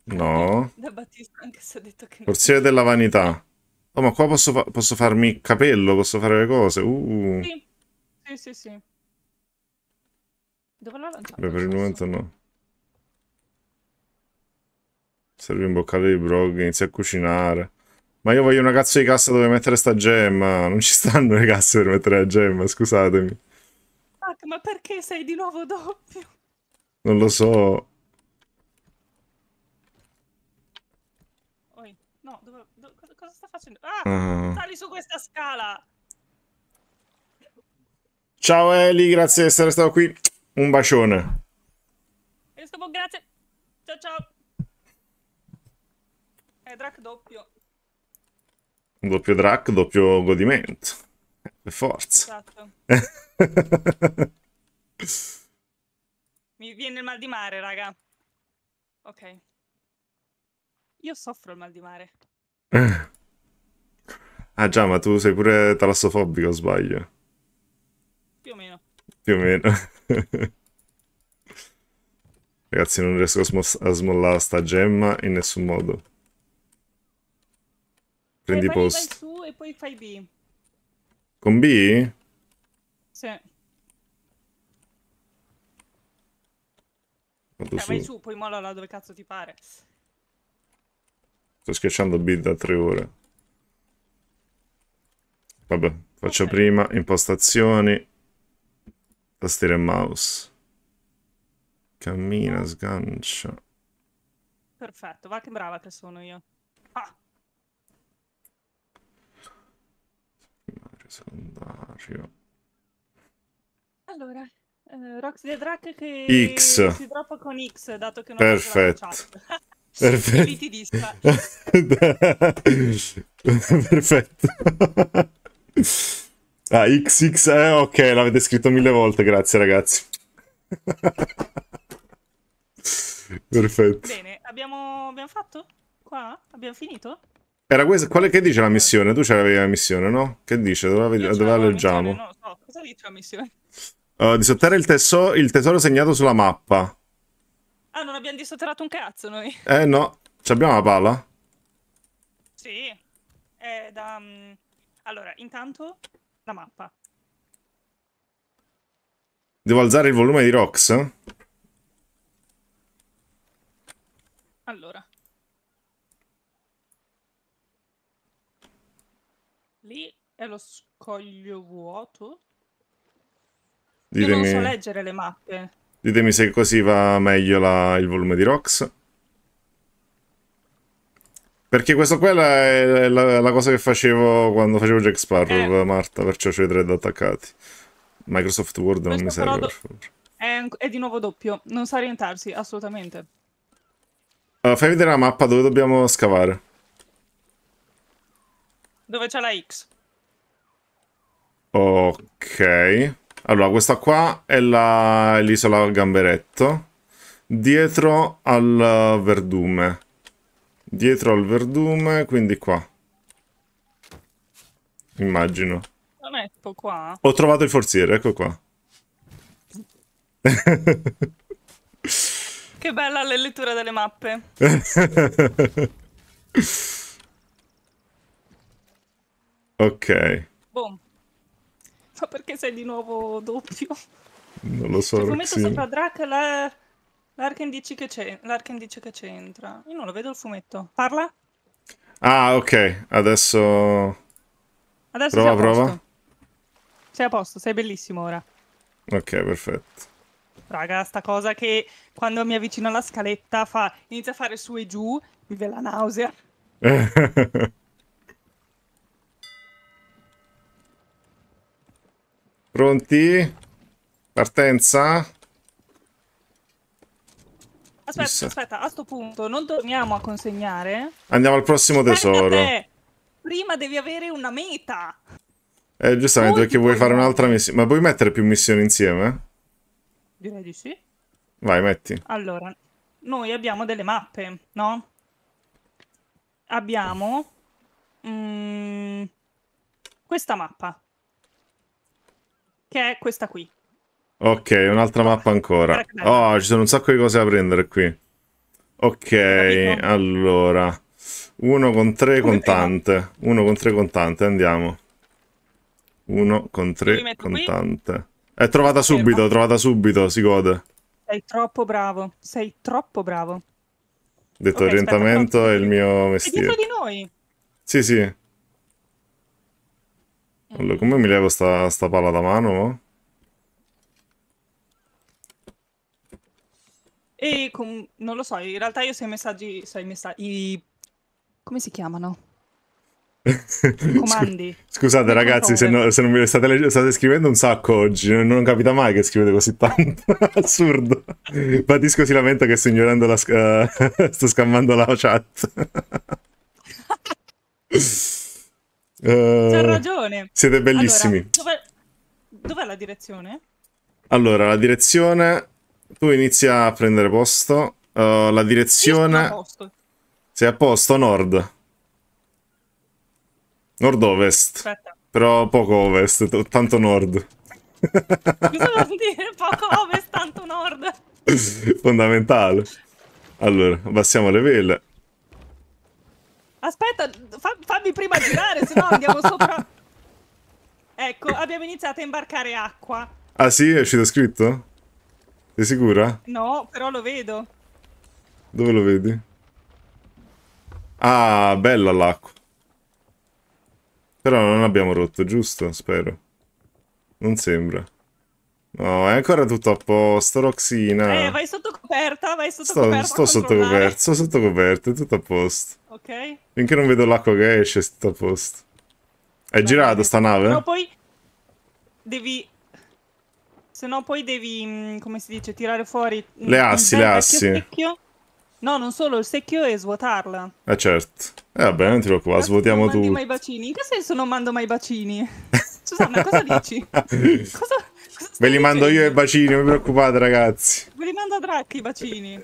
No. Da Battista anche se ha detto che... Corsiere della vanità. Oh, ma qua posso, fa posso farmi capello, posso fare le cose. Uh. Sì, sì, sì. sì. Dove l'ho lanciato? Beh, per il momento no. Serve un boccale di brog, inizia a cucinare. Ma io voglio una cazzo di cassa dove mettere sta gemma. Non ci stanno le casse per mettere la gemma, scusatemi. Mac, ma perché sei di nuovo doppio? Non lo so. Oi, no, dove, dove, cosa sta facendo? Ah, ah, sali su questa scala! Ciao Eli, grazie di essere stato qui. Un bacione. Questo buon grazie. Ciao ciao. È drac doppio. Doppio drac, doppio godimento. Per forza. Esatto. (laughs) Mi viene il mal di mare, raga. Ok. Io soffro il mal di mare. Eh. Ah già, ma tu sei pure talassofobico, sbaglio. Più o meno. Più o meno. (laughs) Ragazzi, non riesco a, sm a smollare sta gemma in nessun modo. Prendi posto. su e poi fai B. Con B? Sì. Vado eh, su. Vai su, poi molla là dove cazzo ti pare. Sto schiacciando B da tre ore. Vabbè, faccio okay. prima impostazioni. Tastiera e mouse. Cammina, sgancia. Perfetto, va che brava che sono io. Ah. secondario. Allora, eh, Roxy the Drac che X. si droppa con X, dato che non (laughs) Perfetto. Perfetto. (laughs) Perfetto. Perfetto. Ah, XX, eh, ok, l'avete scritto mille volte, grazie ragazzi. (laughs) Perfetto. Bene, abbiamo, abbiamo, fatto? Qua? Abbiamo finito? Era questa, quale che dice la missione? Tu ce l'avevi la missione, no? Che dice? Dove, la, dove la leggiamo? Missione, no, no, cosa dice la missione? Uh, disotterra il, teso il tesoro segnato sulla mappa. Ah, non abbiamo disotterrato un cazzo noi. Eh no, ci abbiamo la palla? Sì. È eh, da... Mm, allora, intanto la mappa. Devo alzare il volume di Rox? Allora. Lì è lo scoglio vuoto. Ditemi, Io non so leggere le mappe. Ditemi se così va meglio la, il volume di Rox. Perché questa quella è la, la, cosa che facevo quando facevo Jack Sparrow, eh. Marta, perciò ho i tre attaccati. Microsoft Word questo non mi serve, do- è, è, di nuovo doppio, non sa orientarsi, assolutamente. Allora, fai vedere la mappa dove dobbiamo scavare. Dove c'è la X. Ok. Allora, questa qua è la, l'isola Gamberetto. Dietro al eh, Verdume dietro al verdume, quindi qua. Immagino. Lo metto qua. Ho trovato il forziere, ecco qua. (laughs) che bella la lettura delle mappe. (laughs) ok. Boom. Ma perché sei di nuovo doppio? Non lo so. Cioè, come sopra Dracula... Eh. L'Arken dice che c'entra. Io non lo vedo il fumetto. Parla? Ah, ok. Adesso... Adesso prova, prova. Sei a posto, sei bellissimo ora. Ok, perfetto. Raga, sta cosa che quando mi avvicino alla scaletta fa... inizia a fare su e giù, mi ve la nausea. (laughs) Pronti? Partenza? Aspetta, Chissà. aspetta, a sto punto non torniamo a consegnare. Andiamo al prossimo tesoro. Te. Prima devi avere una meta. Eh, giustamente, perché vuoi fare un'altra missione. Ma puoi mettere più missioni insieme? Direi di sì. Vai, metti. Allora, noi abbiamo delle mappe, no? Abbiamo... Mm, questa mappa. Che è questa qui. Ok, un'altra mappa ancora. Oh, ci sono un sacco di cose da prendere qui. Ok, allora. Uno con tre contante. Uno con tre contante, andiamo. Uno con tre contante. È trovata subito, trovata subito, si gode. Sei troppo bravo, sei troppo bravo. Detto okay, orientamento aspetta, è il mio mestiere. È dietro di noi. Sì, sì. Allora, come mi levo sta, sta palla da mano? E con, non lo so, in realtà io sei messaggi, sei messaggi, i, come si chiamano? (laughs) Comandi. Scusate ragazzi se, no, se, non mi state, legge- state scrivendo un sacco oggi, non, non, capita mai che scrivete così tanto, (laughs) assurdo. Patisco si lamenta che sto ignorando la, sc- (laughs) sto scammando la chat. Uh, C'ha ragione. Siete bellissimi. Allora, dov'è, dov'è, la direzione? Allora, la direzione tu inizia a prendere posto. Uh, la direzione... A Sei a posto nord. Nord-ovest. Però poco ovest, tanto nord. (laughs) Cosa vuol dire (laughs) poco ovest, tanto nord? Fondamentale. Allora, abbassiamo le vele. Aspetta, fa fammi prima girare, se no andiamo sopra... (laughs) Ecco, abbiamo iniziato a imbarcare acqua. Ah sì? È uscito scritto? Sei sicura? No, però lo vedo. Dove lo vedi? Ah, bella l'acqua. Però non abbiamo rotto, giusto? Spero. Non sembra. No, è ancora tutto a posto, Roxina. Eh, vai sotto coperta, vai sotto sto, coperta. Sto sotto coperta, sto sotto coperta, è tutto a posto. Ok. Finché non vedo l'acqua che esce, è tutto a posto. È Va girata sta nave? No, poi devi se no poi devi, mm, come si dice, tirare fuori... Mm, le assi, le assi. Secchio. No, non solo, il secchio e svuotarla. Eh certo. E eh, vabbè, non ti preoccupare, svuotiamo tu. non mandi mai bacini? In che senso non mando mai bacini? Susanna, cosa dici? (laughs) cosa, cosa Ve li mando dicendo? io i bacini, non vi preoccupate ragazzi. Ve li mando a Drac i bacini.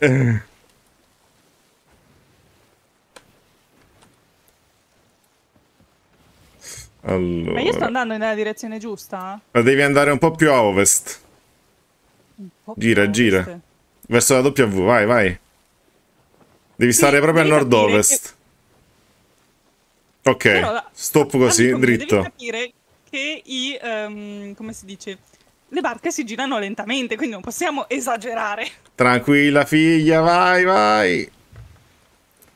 allora. Eh. Ma io sto andando nella direzione giusta? Ma devi andare un po' più a ovest. Gira, gira. Verso la W, vai, vai. Devi sì, stare proprio devi a nord-ovest. Che... Ok, Però, stop così, allora, dritto. Devi capire che i... Um, come si dice? Le barche si girano lentamente, quindi non possiamo esagerare. Tranquilla figlia, vai, vai.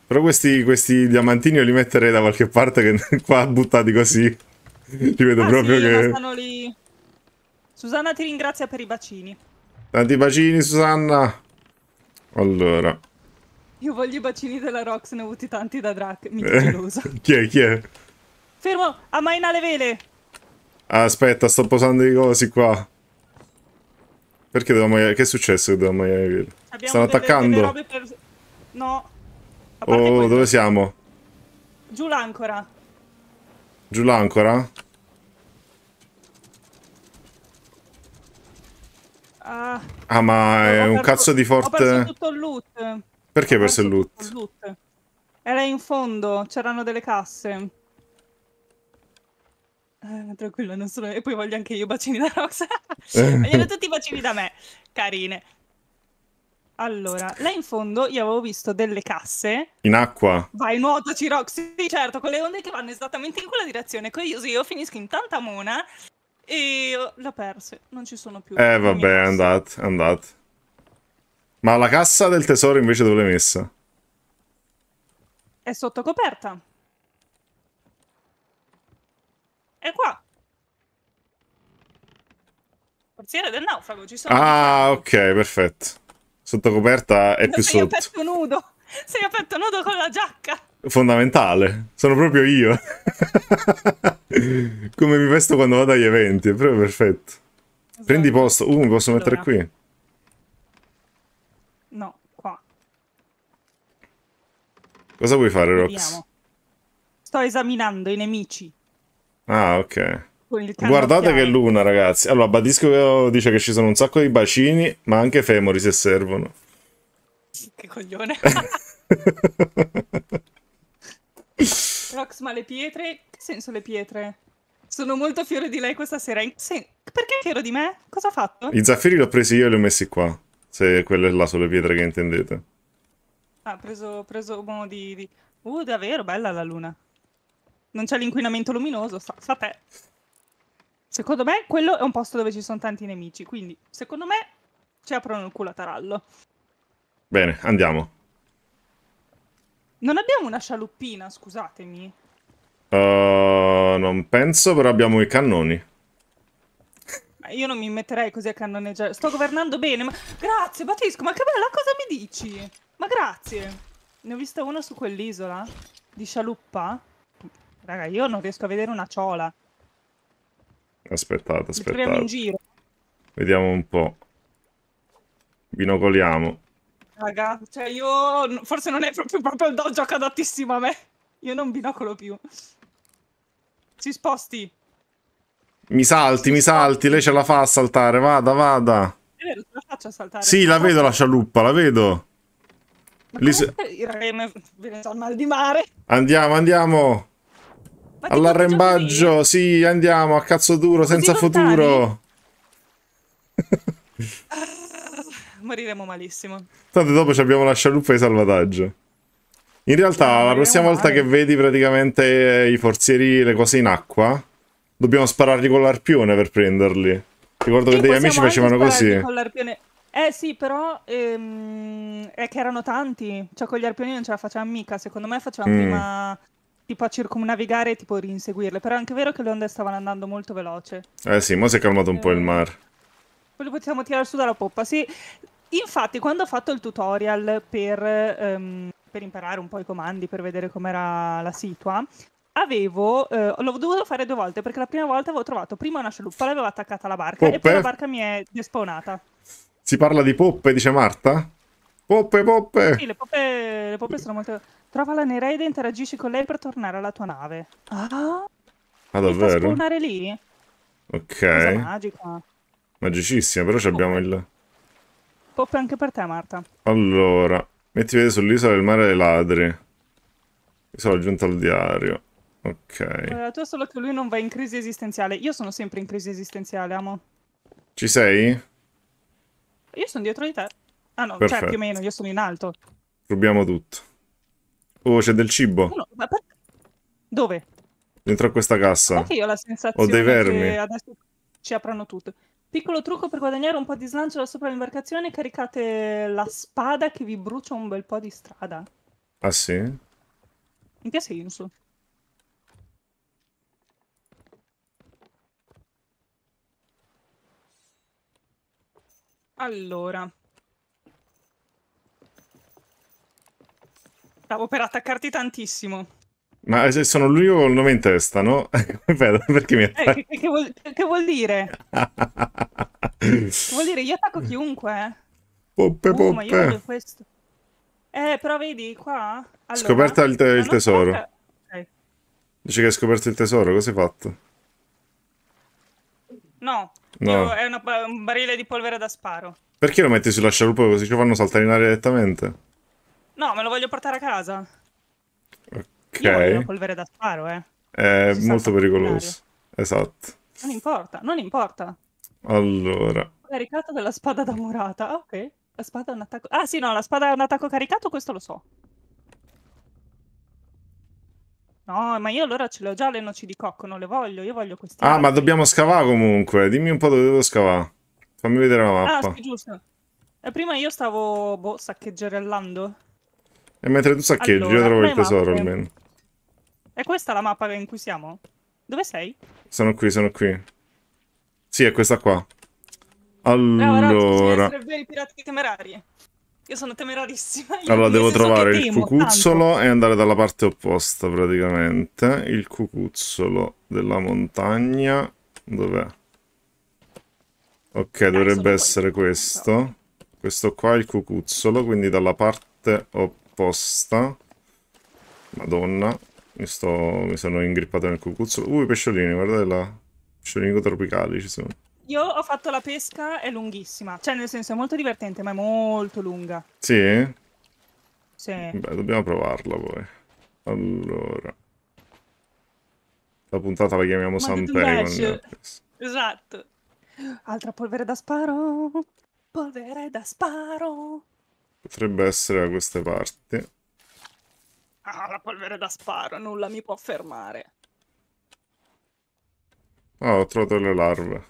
Però questi, questi diamantini li metterei da qualche parte che (laughs) qua buttati così. Li vedo ah, proprio sì, che... Lì. Susanna ti ringrazia per i bacini. Tanti bacini, Susanna. Allora. Io voglio i bacini della Rox, ne ho avuti tanti da Drac. Mi eh, (laughs) chi è, chi è? Fermo, a maina le vele. Aspetta, sto posando i cosi qua. Perché devo maiare? Che è successo che devo mai... le Abbiamo Stanno attaccando. per... No. Oh, dove siamo? Giù l'ancora. Giù l'ancora? Ah, ah ma è un cazzo di forte... Ho perso tutto il loot. Perché hai perso, perso il loot? il loot? Era in fondo, c'erano delle casse. Eh, tranquillo, non sono... E poi voglio anche io bacini da Rox. Eh. (laughs) vogliono tutti i bacini da me, carine. Allora, là in fondo io avevo visto delle casse. In acqua? Vai, nuotaci Roxy. Sì, certo, con le onde che vanno esattamente in quella direzione. Così io finisco in tanta mona e la perso, non ci sono più. Eh vabbè, è andato, è andato. Ma la cassa del tesoro invece dove l'hai messa? È sotto coperta. È qua. Portiere del naufrago, ci sono. Ah, ok, perfetto. Sotto coperta è più Sei sotto. Sei a petto nudo. Sei a petto nudo con la giacca fondamentale. Sono proprio io. (laughs) Come mi vesto quando vado agli eventi, è proprio perfetto. Esatto. Prendi posto. Uh, mi posso allora. mettere qui? No, qua. Cosa vuoi fare, Rox? Sto esaminando i nemici. Ah, ok. Guardate che luna, ragazzi. Allora, Badisco dice che ci sono un sacco di bacini, ma anche femori se servono. Che coglione. (laughs) (laughs) Rox, ma le pietre? Che senso le pietre? Sono molto fiero di lei questa sera. Sen- perché fiero di me? Cosa ha fatto? I zaffiri li ho presi io e li ho messi qua. Se quelle là sono le pietre che intendete. Ah, preso, preso uno di, di... Uh, davvero bella la luna. Non c'è l'inquinamento luminoso, sa, sa te. Secondo me quello è un posto dove ci sono tanti nemici, quindi secondo me ci aprono il culo a tarallo. Bene, andiamo. Non abbiamo una scialuppina, scusatemi. Uh, non penso, però abbiamo i cannoni. Io non mi metterei così a cannoneggiare. Sto governando bene, ma... Grazie, Batisco, ma che bella cosa mi dici? Ma grazie. Ne ho vista una su quell'isola? Di scialuppa? Raga, io non riesco a vedere una ciola. Aspettate, aspettate. in giro. Vediamo un po'. Binocoliamo raga. Cioè, io. Forse non è proprio, proprio il dojo adattissimo a me. Io non binocolo più. Si sposti. Mi salti, mi salti. Lei ce la fa a saltare. Vada, vada. È vero, ce la faccio a saltare. Sì, la vedo la scialuppa, la vedo. Lì se... Ve ne so mal di mare. Andiamo, andiamo. All'arrembaggio, sì, andiamo a cazzo duro, senza futuro. (laughs) moriremo malissimo. Tanto dopo ci abbiamo la scialuppa di salvataggio. In realtà, la prossima male. volta che vedi praticamente eh, i forzieri, le cose in acqua, dobbiamo spararli con l'arpione per prenderli. Ricordo e che degli amici facevano così. Con l'arpione. Eh sì, però ehm, è che erano tanti, cioè con gli arpioni non ce la facevamo mica, secondo me facevamo mm. prima tipo a circumnavigare e tipo rinseguirle, però è anche vero che le onde stavano andando molto veloce. Eh sì, ma si è calmato un eh. po' il eh. mare. Lo possiamo tirare su dalla poppa, sì. Infatti, quando ho fatto il tutorial per, ehm, per imparare un po' i comandi, per vedere com'era la situa, avevo, eh, l'ho dovuto fare due volte perché la prima volta avevo trovato prima una scialuppa, l'avevo attaccata alla barca Poppe? e poi la barca mi è despawnata. Si parla di poppe, dice Marta? Poppe, poppe! Sì, le poppe, le poppe sono molto... Trova la Nereide e interagisci con lei per tornare alla tua nave. Ah, ah davvero? Per tornare lì? Ok. Cosa magica. Magicissima, però abbiamo il... Pop anche per te, Marta. Allora, metti vede sull'isola del mare dei ladri. sono aggiunto al diario. Ok. La tua solo che lui non va in crisi esistenziale. Io sono sempre in crisi esistenziale, amo. Ci sei? Io sono dietro di te. Ah no, Perfetto. cioè più o meno, io sono in alto. Rubiamo tutto. Oh, c'è del cibo. No, ma per... Dove? Dentro a questa cassa. Perché io ho la sensazione Ho dei vermi. che adesso ci aprono tutto. Piccolo trucco per guadagnare un po' di slancio da sopra l'imbarcazione, caricate la spada che vi brucia un bel po' di strada. Ah sì? In che senso? Allora. Stavo per attaccarti tantissimo. Ma sono l'unico con il nome in testa, no? (laughs) Perché mi attacco? Eh, che, che, vuol, che, vuol, dire? che vuol dire io attacco (laughs) chiunque. Eh. Poppe, poppe. Uh, ma io voglio questo. Eh, però vedi, qua... Allora, Scoperta il, te- il tesoro. Tocca... Okay. Dici che hai scoperto il tesoro, cosa hai fatto? No, no. è una, un barile di polvere da sparo. Perché lo metti sulla scialuppa così ci fanno saltare in aria direttamente? No, me lo voglio portare a casa. Ok. Io polvere da sparo, eh. È si molto pericoloso. Esatto. Non importa, non importa. Allora. Caricato della spada da murata. Ah, ok. La spada è un attacco... Ah sì, no, la spada è un attacco caricato, questo lo so. No, ma io allora ce le ho già le noci di cocco, non le voglio, io voglio queste. Ah, altri. ma dobbiamo scavare comunque. Dimmi un po' dove devo scavare. Fammi vedere la mappa. Ah, sì, giusto. E eh, prima io stavo, boh, saccheggerellando. E mentre tu saccheggi, allora, io trovo il tesoro mappe. almeno. È questa la mappa in cui siamo? Dove sei? Sono qui, sono qui. Sì, è questa qua. Eh, allora... Allora, veri pirati temerari. Io sono temerarissima. Io allora, devo trovare il temo, cucuzzolo tanto. e andare dalla parte opposta, praticamente. Il cucuzzolo della montagna... Dov'è? Ok, eh, dovrebbe essere poi. questo. Questo qua è il cucuzzolo, quindi dalla parte opposta. Madonna. Mi, sto, mi sono ingrippato nel cucuzzo. Uh, i pesciolini, guardate là. Pesciolini tropicali ci sono. Io ho fatto la pesca, è lunghissima. Cioè, nel senso, è molto divertente, ma è molto lunga. Sì? Sì. Beh, dobbiamo provarla poi. Allora. La puntata la chiamiamo San Payman. Esatto. Altra polvere da sparo. Polvere da sparo. Potrebbe essere da queste parti. Ah, la polvere da sparo, nulla mi può fermare. Oh, ho trovato delle larve.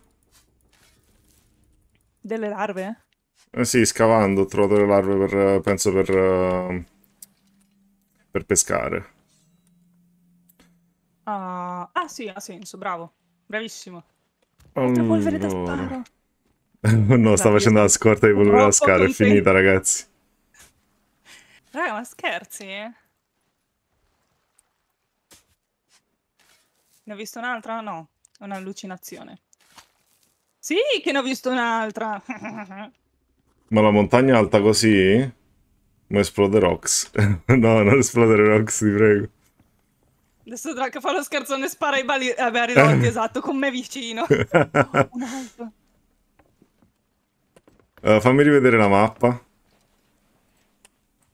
Delle larve? Eh sì, scavando ho trovato delle larve per, eh, penso per, eh, per pescare. Uh, ah sì, ha senso, bravo. Bravissimo. Altra allora... polvere da sparo. (laughs) no, sta facendo la scorta di polvere da sparo, è finita ragazzi. Raga, ma scherzi? Eh? Ne ho visto un'altra? No, è un'allucinazione. Sì che ne ho visto un'altra! (laughs) Ma la montagna è alta così? Ma esplode Rox. (laughs) no, non esplodere Rox, ti prego. Adesso Drac fa lo scherzone, spara i bali... Eh, beh, ridotti, (laughs) esatto, con me vicino. un altro. Uh, fammi rivedere la mappa.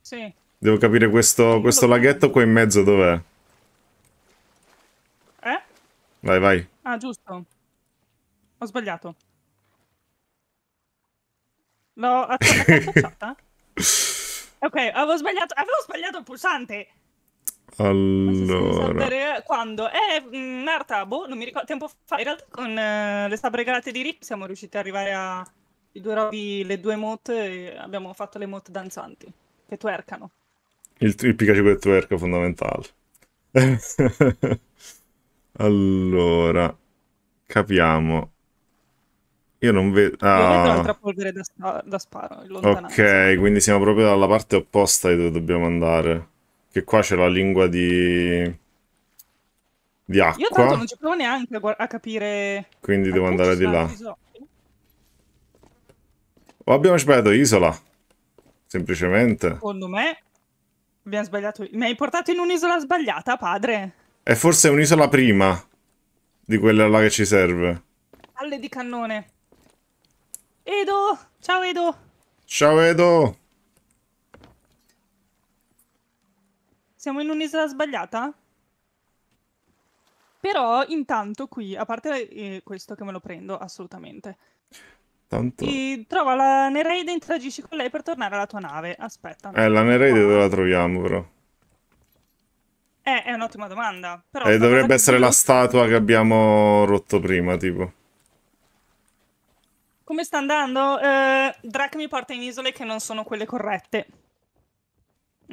Sì. Devo capire questo, questo laghetto qua in mezzo dov'è. Vai, vai. Ah, giusto. Ho sbagliato. L'ho attaccata? (laughs) ok, avevo sbagliato, avevo sbagliato il pulsante. Allora... Quando? Eh, mm, Marta, boh, non mi ricordo, tempo fa, in realtà con eh, le sabre grate di Rip siamo riusciti ad arrivare a i due robi, le due emote, abbiamo fatto le emote danzanti, che twercano. Il, il Pikachu che twerca è fondamentale. (laughs) Allora, capiamo. Io non vedo... Ah. Io polvere da, sta- da sparo Ok, quindi siamo proprio dalla parte opposta di dove dobbiamo andare. Che qua c'è la lingua di... di acqua. Io tanto non ci provo neanche a, a capire... Quindi devo andare di là. O oh, abbiamo sbagliato isola? Semplicemente. Secondo me abbiamo sbagliato... Mi hai portato in un'isola sbagliata, padre? È forse un'isola prima di quella là che ci serve. Palle di cannone. Edo! Ciao Edo! Ciao Edo! Siamo in un'isola sbagliata? Però intanto qui, a parte eh, questo che me lo prendo assolutamente. Tanto... trova la Nereide e interagisci con lei per tornare alla tua nave. Aspetta. Eh, la Nereide ah. dove la troviamo però? Eh, è un'ottima domanda. Però eh, dovrebbe essere la statua che abbiamo rotto prima, tipo. Come sta andando? Eh, Drac mi porta in isole che non sono quelle corrette.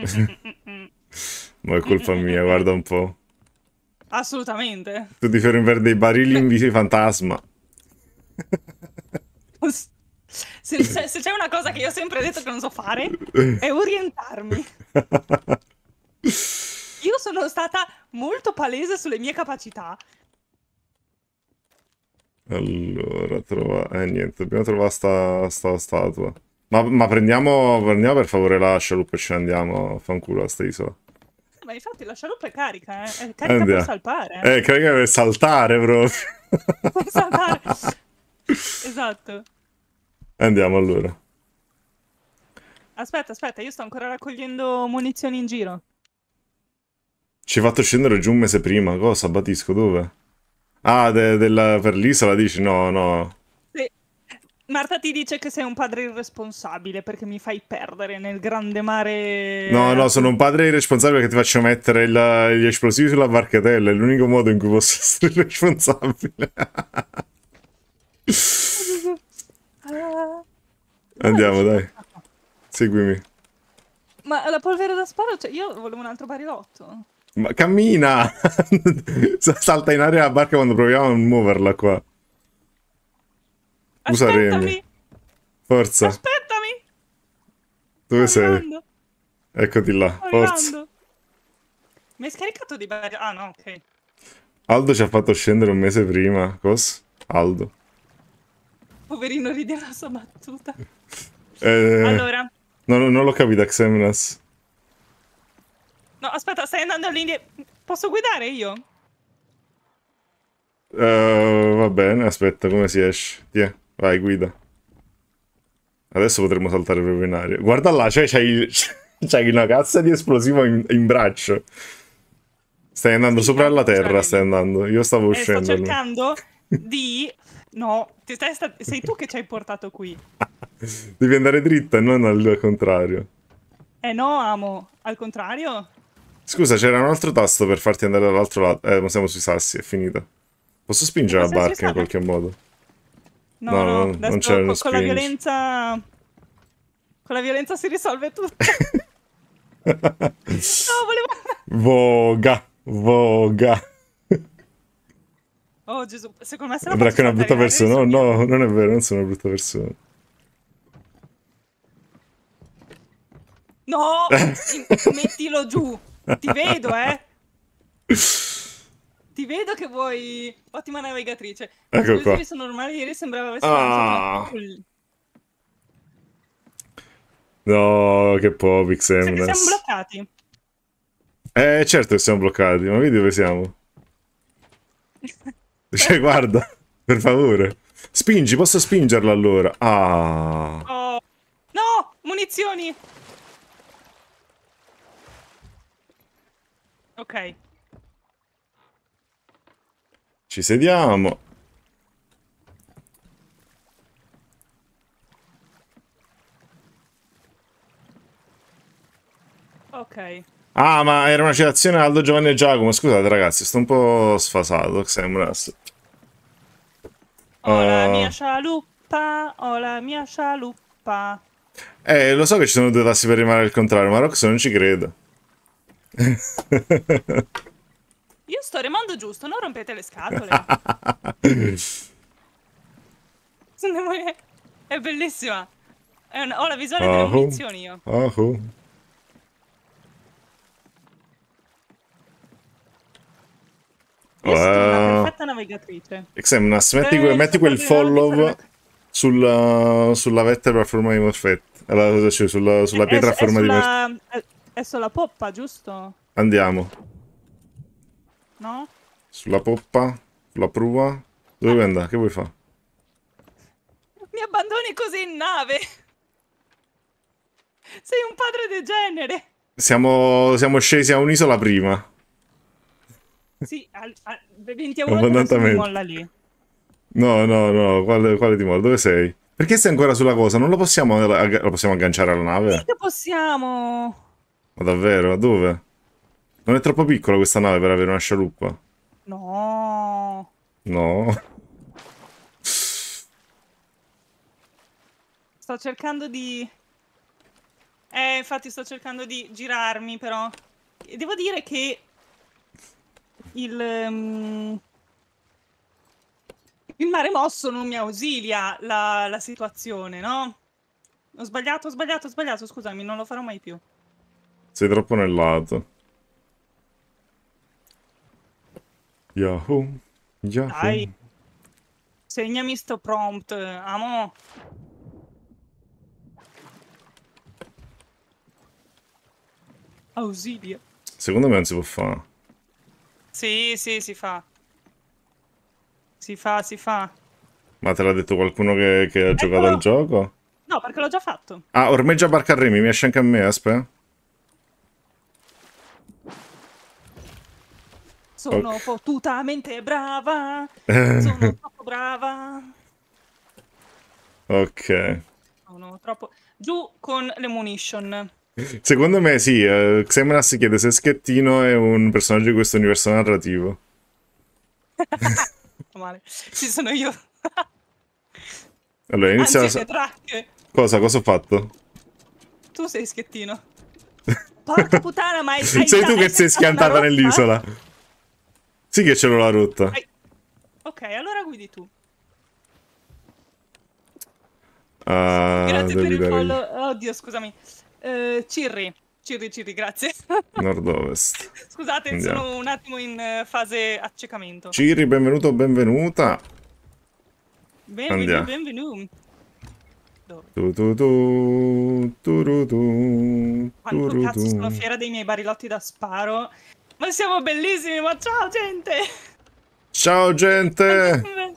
Mm, mm, mm, (laughs) Ma è colpa mia, guarda un po'. Assolutamente. Tu ti fermi per dei barili in viso fantasma. (laughs) se, se, se c'è una cosa che io ho sempre detto che non so fare, è (laughs) orientarmi. Io sono stata molto palese sulle mie capacità. Allora, trova... Eh, niente, dobbiamo trovare sta, sta statua. Ma, ma prendiamo, prendiamo, per favore la scialuppa e ce ne andiamo fanculo a sta isola. Eh, ma infatti la scialuppa è carica, eh. È carica Andiamo. per salpare. Eh, eh carica per saltare proprio. (laughs) (laughs) per saltare. esatto. Andiamo allora. Aspetta, aspetta, io sto ancora raccogliendo munizioni in giro. Ci hai fatto scendere giù un mese prima. Cosa? Batisco, dove? Ah, de- della, per l'isola dici? No, no. Sì. Marta ti dice che sei un padre irresponsabile perché mi fai perdere nel grande mare. No, no, sono un padre irresponsabile perché ti faccio mettere il, gli esplosivi sulla barcatella. È l'unico modo in cui posso (laughs) essere responsabile. (laughs) Andiamo, dai. Ah, Seguimi. Ma la polvere da sparo, cioè, io volevo un altro barilotto. Ma cammina! (laughs) Salta in aria la barca quando proviamo a muoverla qua. Usa remi. Forza. Aspettami! Dove Sto sei? Arrivando. Eccoti là, Sto forza. Arrivando. Mi hai scaricato di barca? Ah no, ok. Aldo ci ha fatto scendere un mese prima. Cos? Aldo. Poverino ride la sua battuta. eh, allora. No, no, non l'ho capito, Xemnas. No, aspetta, stai andando all'indietro. Posso guidare io? Uh, va bene, aspetta, come si esce? Tiè, vai, guida. Adesso potremmo saltare proprio in aria. Guarda là, cioè (laughs) c'hai, una cazza di esplosivo in, in braccio. Stai andando sì, sopra la terra, stai andando. Io stavo uscendo. Eh, sto cercando (laughs) di... No, sta... sei tu che ci hai portato qui. Devi andare dritta e non al contrario. Eh no, amo. Al contrario? Scusa, c'era un altro tasto per farti andare dall'altro lato. Eh, ma siamo sui sassi, è finita. Posso spingere la barca in qualche modo? No, no, no, no non c'è con, con la violenza... Con la violenza si risolve tutto. (laughs) no, volevo... Voga, voga. Oh Gesù, secondo me se la Sembra che è una brutta persona. No, no, non è vero, non sono una brutta persona. No, (laughs) mettilo giù. Ti vedo, eh. Ti vedo che vuoi... Ottima navigatrice. Ma ecco qua. sono normale, ieri sembrava avesse ah. No, che po' Pixel. Siamo bloccati. Eh, certo che siamo bloccati, ma vedi dove siamo? (laughs) cioè, guarda, per favore. Spingi, posso spingerla allora? Ah. Oh. No, munizioni. Ok. Ci sediamo. Ok. Ah, ma era una citazione Aldo Giovanni e Giacomo. Scusate, ragazzi, sto un po' sfasato. Sembra. Oh, uh... la mia scialuppa. Oh, la mia scialuppa. Eh, lo so che ci sono due tassi per rimanere al contrario, ma Rox non ci credo. Io sto remando giusto, non rompete le scatole. (laughs) È bellissima. È una... Ho la visione delle munizioni io. Oh, oh. Io sono una ah. perfetta navigatrice. XM, metti, que eh, metti quel follow sulla, sulla vetta eh, eh, a forma di morfetta. Allora, cioè, sulla, sulla pietra a forma di morfetta. È sulla poppa, giusto? Andiamo. No? Sulla poppa, sulla prua. Dove vuoi andare? Che vuoi fare? Mi abbandoni così in nave. Sei un padre del genere. Siamo, siamo scesi a un'isola prima. Sì, al, al, 20 euro ti molla lì. No, no, no, quale, quale ti molla? Dove sei? Perché sei ancora sulla cosa? Non lo possiamo, eh, lo possiamo agganciare alla nave? Sì che possiamo! Ma davvero? Ma dove? Non è troppo piccola questa nave per avere una scialuppa? No. No. Sto cercando di... Eh, infatti sto cercando di girarmi, però. Devo dire che... Il... Um... Il mare mosso non mi ausilia la, la situazione, no? Ho sbagliato, ho sbagliato, ho sbagliato, scusami, non lo farò mai più. Sei troppo nel lato. Yahoo. Yahoo. Dai. Segnami sto prompt, amo. Ausilio. Secondo me non si può fare. Sì, sì, si fa. Si fa, si fa. Ma te l'ha detto qualcuno che, che ha Eccolo. giocato al gioco? No, perché l'ho già fatto. Ah, ormeggia barca a remi, mi esce anche a me, eh, aspetta. Sono fottutamente brava. Eh. Sono troppo brava. Ok. Sono troppo... Giù con le munition. Secondo me sì, uh, si chiede se Schettino è un personaggio di questo universo narrativo. (laughs) Male. Ci sono io. allora, inizia Cosa? Cosa ho fatto? Tu sei Schettino. (laughs) Porca puttana, ma hai Sei tu che sei schiantata nell'isola. Sì che ce l'ho la rotta. Ok, allora guidi tu. Ah, grazie per il follow. Io. Oddio, scusami. Uh, Cirri. Cirri, Cirri, grazie. (laughs) Nord-ovest. Scusate, Andiamo. sono un attimo in eh, fase accecamento. Cirri, benvenuto, benvenuta. Benvenuto, benvenuto. Tu, tu, tu, tu, tu, tu, Quanto tu, cazzo sono fiera dei miei barilotti da sparo ma siamo bellissimi, ma ciao gente! Ciao gente!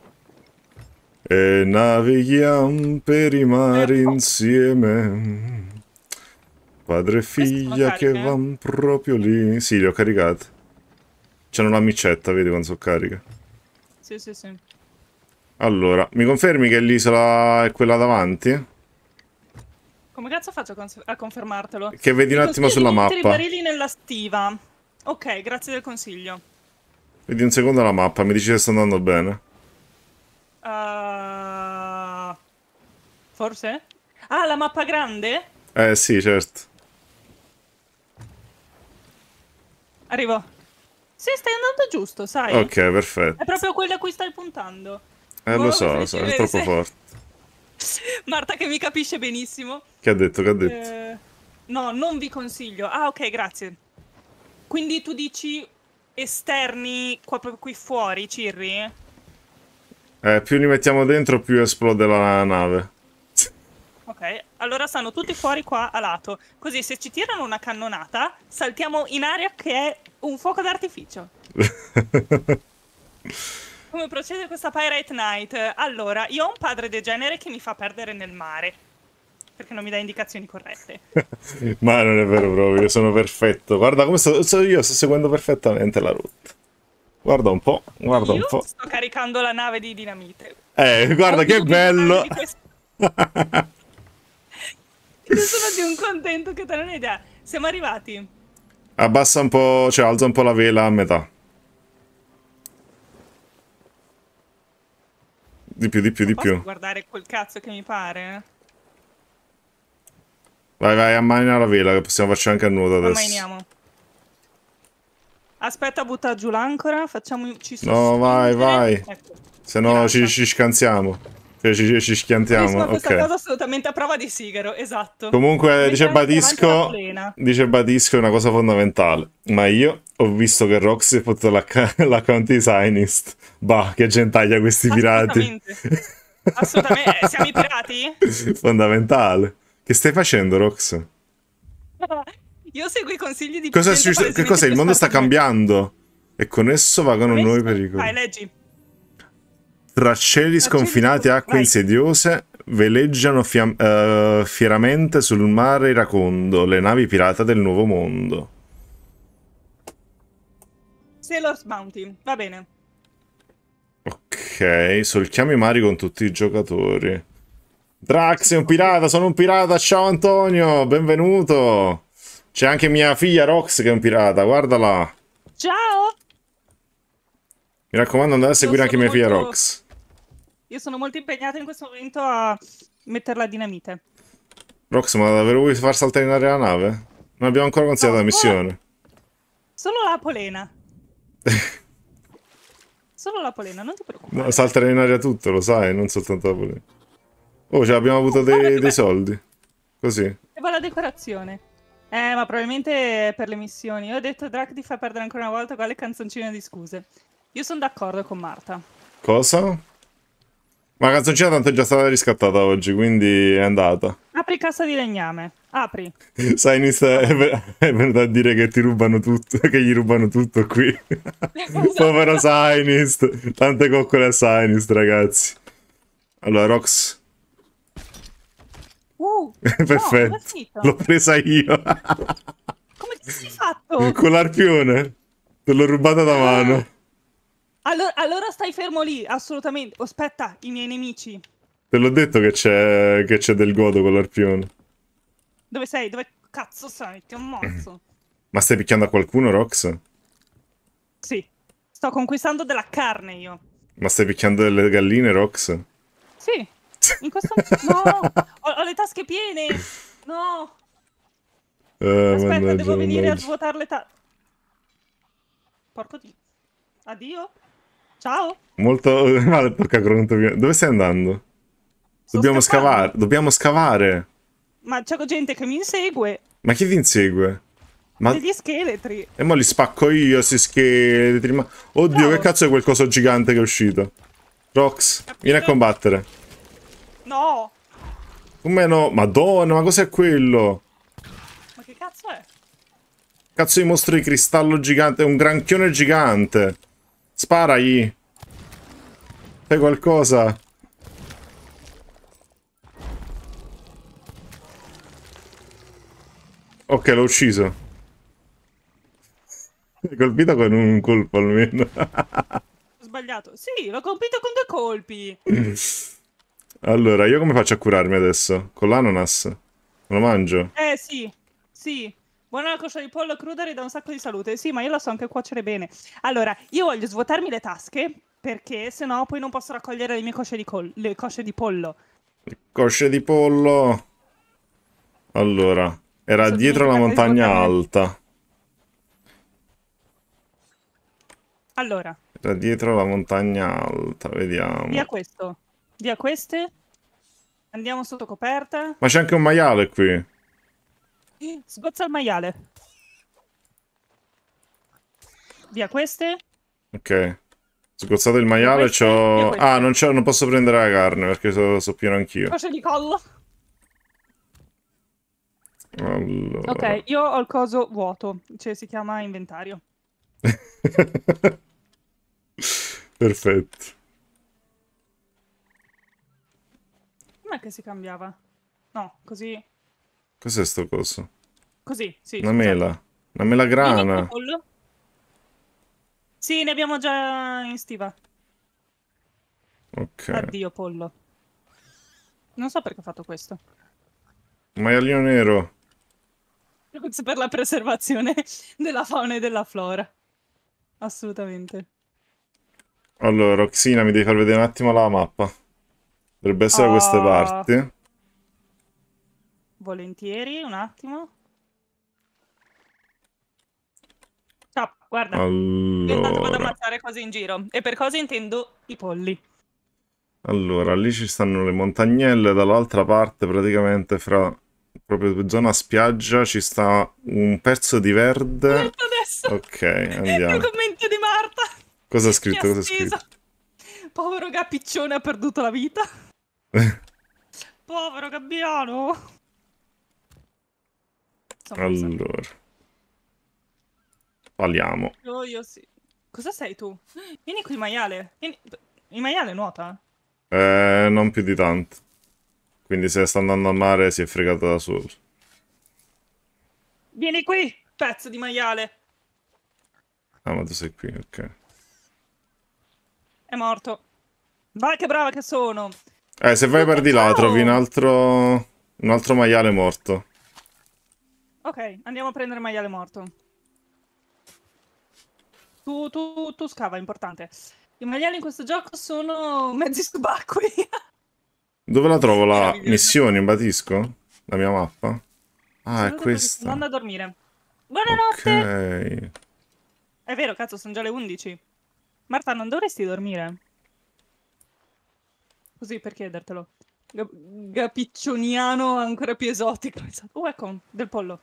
e navighiamo per i mari eh, oh. insieme. Padre e figlia che eh. van proprio lì. Sì, li ho caricati. C'è una micetta, vedi quando sono carica. Sì, sì, sì. Allora, mi confermi che l'isola è quella davanti? Come cazzo faccio a confermartelo? Che vedi un attimo sulla mappa. Mettere i barili nella stiva. Ok, grazie del consiglio. Vedi un secondo la mappa, mi dici se sta andando bene. Uh, forse? Ah, la mappa grande? Eh sì, certo. Arrivo. Sì, stai andando giusto, sai. Ok, perfetto. È proprio quella a cui stai puntando. Eh, lo boh, so, lo so, è troppo se... forte. (laughs) Marta che mi capisce benissimo. Che ha detto, che ha detto? Eh... no, non vi consiglio. Ah, ok, grazie. Quindi tu dici esterni qua proprio qui fuori, Cirri? Eh, più li mettiamo dentro, più esplode la nave. Ok, allora stanno tutti fuori qua a lato. Così se ci tirano una cannonata, saltiamo in aria che è un fuoco d'artificio. (laughs) Come procede questa Pirate Night? Allora, io ho un padre degenere che mi fa perdere nel mare perché non mi dà indicazioni corrette. (laughs) Ma non è vero proprio, sono perfetto. Guarda come sto, so io sto seguendo perfettamente la rotta. Guarda un po', guarda io un po'. sto caricando la nave di dinamite. Eh, guarda Ho che bello! (laughs) Io sono di un contento che te non hai idea. Siamo arrivati. Abbassa un po', cioè alza un po' la vela a metà. Di più, di più, non di più. guardare quel cazzo che mi pare? Vai, vai, ammaina la vela, che possiamo farci anche a nuoto adesso. Ammainiamo. Aspetta, butta giù l'ancora, facciamoci su. No, vai, vai. Ecco. Se no ci, ci, scansiamo. Cioè, ci, ci schiantiamo. Sì, okay. questa cosa assolutamente a prova di sigaro, esatto. Comunque, dice Batisco... dice Batisco è una cosa fondamentale. Ma io ho visto che Roxy è potuto l'account (laughs) Sinist. Bah, che gentaglia questi pirati. Assolutamente. Assolutamente. Eh, siamo i pirati? (laughs) Fondamentale. Che stai facendo, Rox? (laughs) Io seguo i consigli di cosa succe- Che cosa? Il mondo sta cambiando. E con esso vagano nuovi pericoli. Vai, leggi. Tra cieli sconfinati, e acque Vai. insediose, veleggiano uh, fieramente sul mare iracondo le navi pirata del nuovo mondo. Sailor's Bounty, va bene. Ok, solchiamo i mari con tutti i giocatori. Drax è un pirata, sono un pirata, ciao Antonio, benvenuto. C'è anche mia figlia Rox che è un pirata, guardala. Ciao! Mi raccomando andate a seguire anche mia figlia Rox. Io sono molto impegnato in questo momento a metterla a dinamite. Rox, ma davvero vuoi far saltare in aria la nave? Non abbiamo ancora consigliato no, la missione. Solo la polena. (laughs) solo la polena, non ti preoccupare. No, saltare in aria tutto, lo sai, non soltanto la polena. Oh, cioè abbiamo avuto dei, dei soldi. Così. E va la decorazione. Eh, ma probabilmente per le missioni. Io ho detto a Drac di far perdere ancora una volta quale canzoncina di scuse. Io sono d'accordo con Marta. Cosa? Ma la canzoncina tanto è già stata riscattata oggi, quindi è andata. Apri cassa di legname. Apri. (laughs) Sainis è, ver- è venuto a dire che ti rubano tutto, che gli rubano tutto qui. (laughs) Povero Sainis. Tante coccole a Sainis, ragazzi. Allora, Rox, Uh, (laughs) Perfetto, no, l'ho presa io. (laughs) Come ti sei fatto? Con l'arpione, te l'ho rubata da ah. mano. Allora, allora, stai fermo lì, assolutamente. Oh, aspetta, i miei nemici. Te l'ho detto che c'è, che c'è del godo con l'arpione. Dove sei? Dove cazzo sei? Ti ho ammazzo. (clears throat) Ma stai picchiando a qualcuno, Rox? Sì. Sto conquistando della carne io. Ma stai picchiando delle galline, Rox? Sì. In questo No, ho, ho le tasche piene. No. Eh, Aspetta, mannaggia, devo venire mannaggia. a svuotare le tasche. Porco di... Addio. Ciao. Molto male, (laughs) porca cronta. Dove stai andando? dobbiamo scavare, dobbiamo scavare. Ma c'è gente che mi insegue. Ma chi ti insegue? Ma... Degli scheletri. E mo li spacco io, si scheletri. Ma... Oddio, Ciao. che cazzo è quel coso gigante che è uscito? Rox, Capito? vieni a combattere. No! Come no? Madonna, ma cos'è quello? Ma che cazzo è? Cazzo di mostro di cristallo gigante, un granchione gigante. Sparagli. Fai qualcosa. Ok, l'ho ucciso. L'hai colpito con un colpo almeno. Ho (laughs) sbagliato. Sì, l'ho colpito con due colpi. (laughs) Allora, io come faccio a curarmi adesso? Con l'ananas? lo mangio? Eh sì, sì. Buona la coscia di pollo cruda ridà un sacco di salute. Sì, ma io la so anche cuocere bene. Allora, io voglio svuotarmi le tasche perché sennò poi non posso raccogliere le mie cosce di, col- le cosce di pollo. Le cosce di pollo. Allora, era Sono dietro la montagna alta. Allora. Era dietro la montagna alta, vediamo. Via questo via queste. Andiamo sotto coperta. Ma c'è anche un maiale qui. Sgozza il maiale. Via queste. Ok. Sgozzato il maiale, c'ho... Ah, non, non, posso prendere la carne perché sono so pieno anch'io. Cosce di collo. Allora. Ok, io ho il coso vuoto, cioè si chiama inventario. (laughs) Perfetto. com'è che si cambiava? No, così. Cos'è sto coso? Così, sì. Una mela. Una mela grana. Sì, ne abbiamo già in stiva. Ok. Addio, pollo. Non so perché ho fatto questo. Maialino nero. Per la preservazione della fauna e della flora. Assolutamente. Allora, Xina, mi devi far vedere un attimo la mappa. Dovrebbe essere da queste ah. parti. Volentieri, un attimo. Ciao, guarda. Allora. Io intanto vado a mangiare cose in giro. E per cosa intendo i polli. Allora, lì ci stanno le montagnelle, dall'altra parte praticamente fra proprio zona spiaggia ci sta un pezzo di verde. Adesso. Ok, andiamo. Il commento di Marta. Cosa ha scritto? Cosa scritto? Povero Gapiccione ha perduto la vita. (laughs) Povero gabbiano! Insomma, allora. Parliamo. Oh, io sì. Cosa sei tu? Vieni qui, maiale. Vieni... Il maiale nuota? Eh, non più di tanto. Quindi se sta andando al mare si è fregata da solo. Vieni qui, pezzo di maiale. Ah, ma tu sei qui, ok. È morto. Vai che brava che sono. Eh, se vai per di là trovi un altro... un altro maiale morto. Ok, andiamo a prendere maiale morto. Tu, tu, tu scava, importante. I maiali in questo gioco sono mezzi subacquei. Dove la trovo la missione? Imbatisco? La mia mappa? Ah, sono è questa. Non a dormire. Buonanotte! Ok. È vero, cazzo, sono già le 11. Marta, non dovresti dormire così per chiedertelo. Gapiccioniano ancora più esotico. (laughs) Esatto. Oh, ecco, del pollo.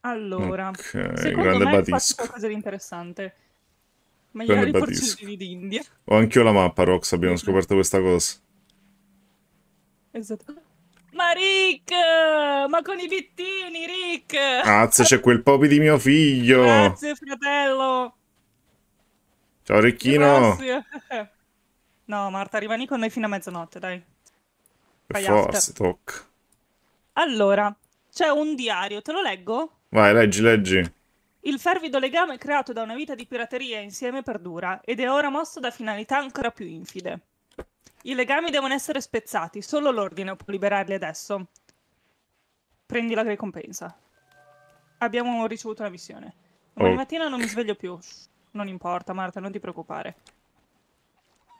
Allora, okay, secondo me batisco. qualcosa di interessante. Maiali porcini d'India. Ho anch'io la mappa, Rox, abbiamo scoperto questa cosa. Esatto. Ma Rick! Ma con i bittini, Rick! Cazzo, c'è quel popi di mio figlio! Grazie, fratello! Ciao Ricchino. Grazie. (laughs) No, Marta, rimani con noi fino a mezzanotte, dai. Per forza, tocca. Allora, c'è un diario, te lo leggo? Vai, leggi, leggi. Il fervido legame creato da una vita di pirateria insieme perdura ed è ora mosso da finalità ancora più infide. I legami devono essere spezzati, solo l'ordine può liberarli adesso. Prendi la ricompensa. Abbiamo ricevuto una missione. Domani oh. mattina non mi sveglio più. Non importa, Marta, non ti preoccupare.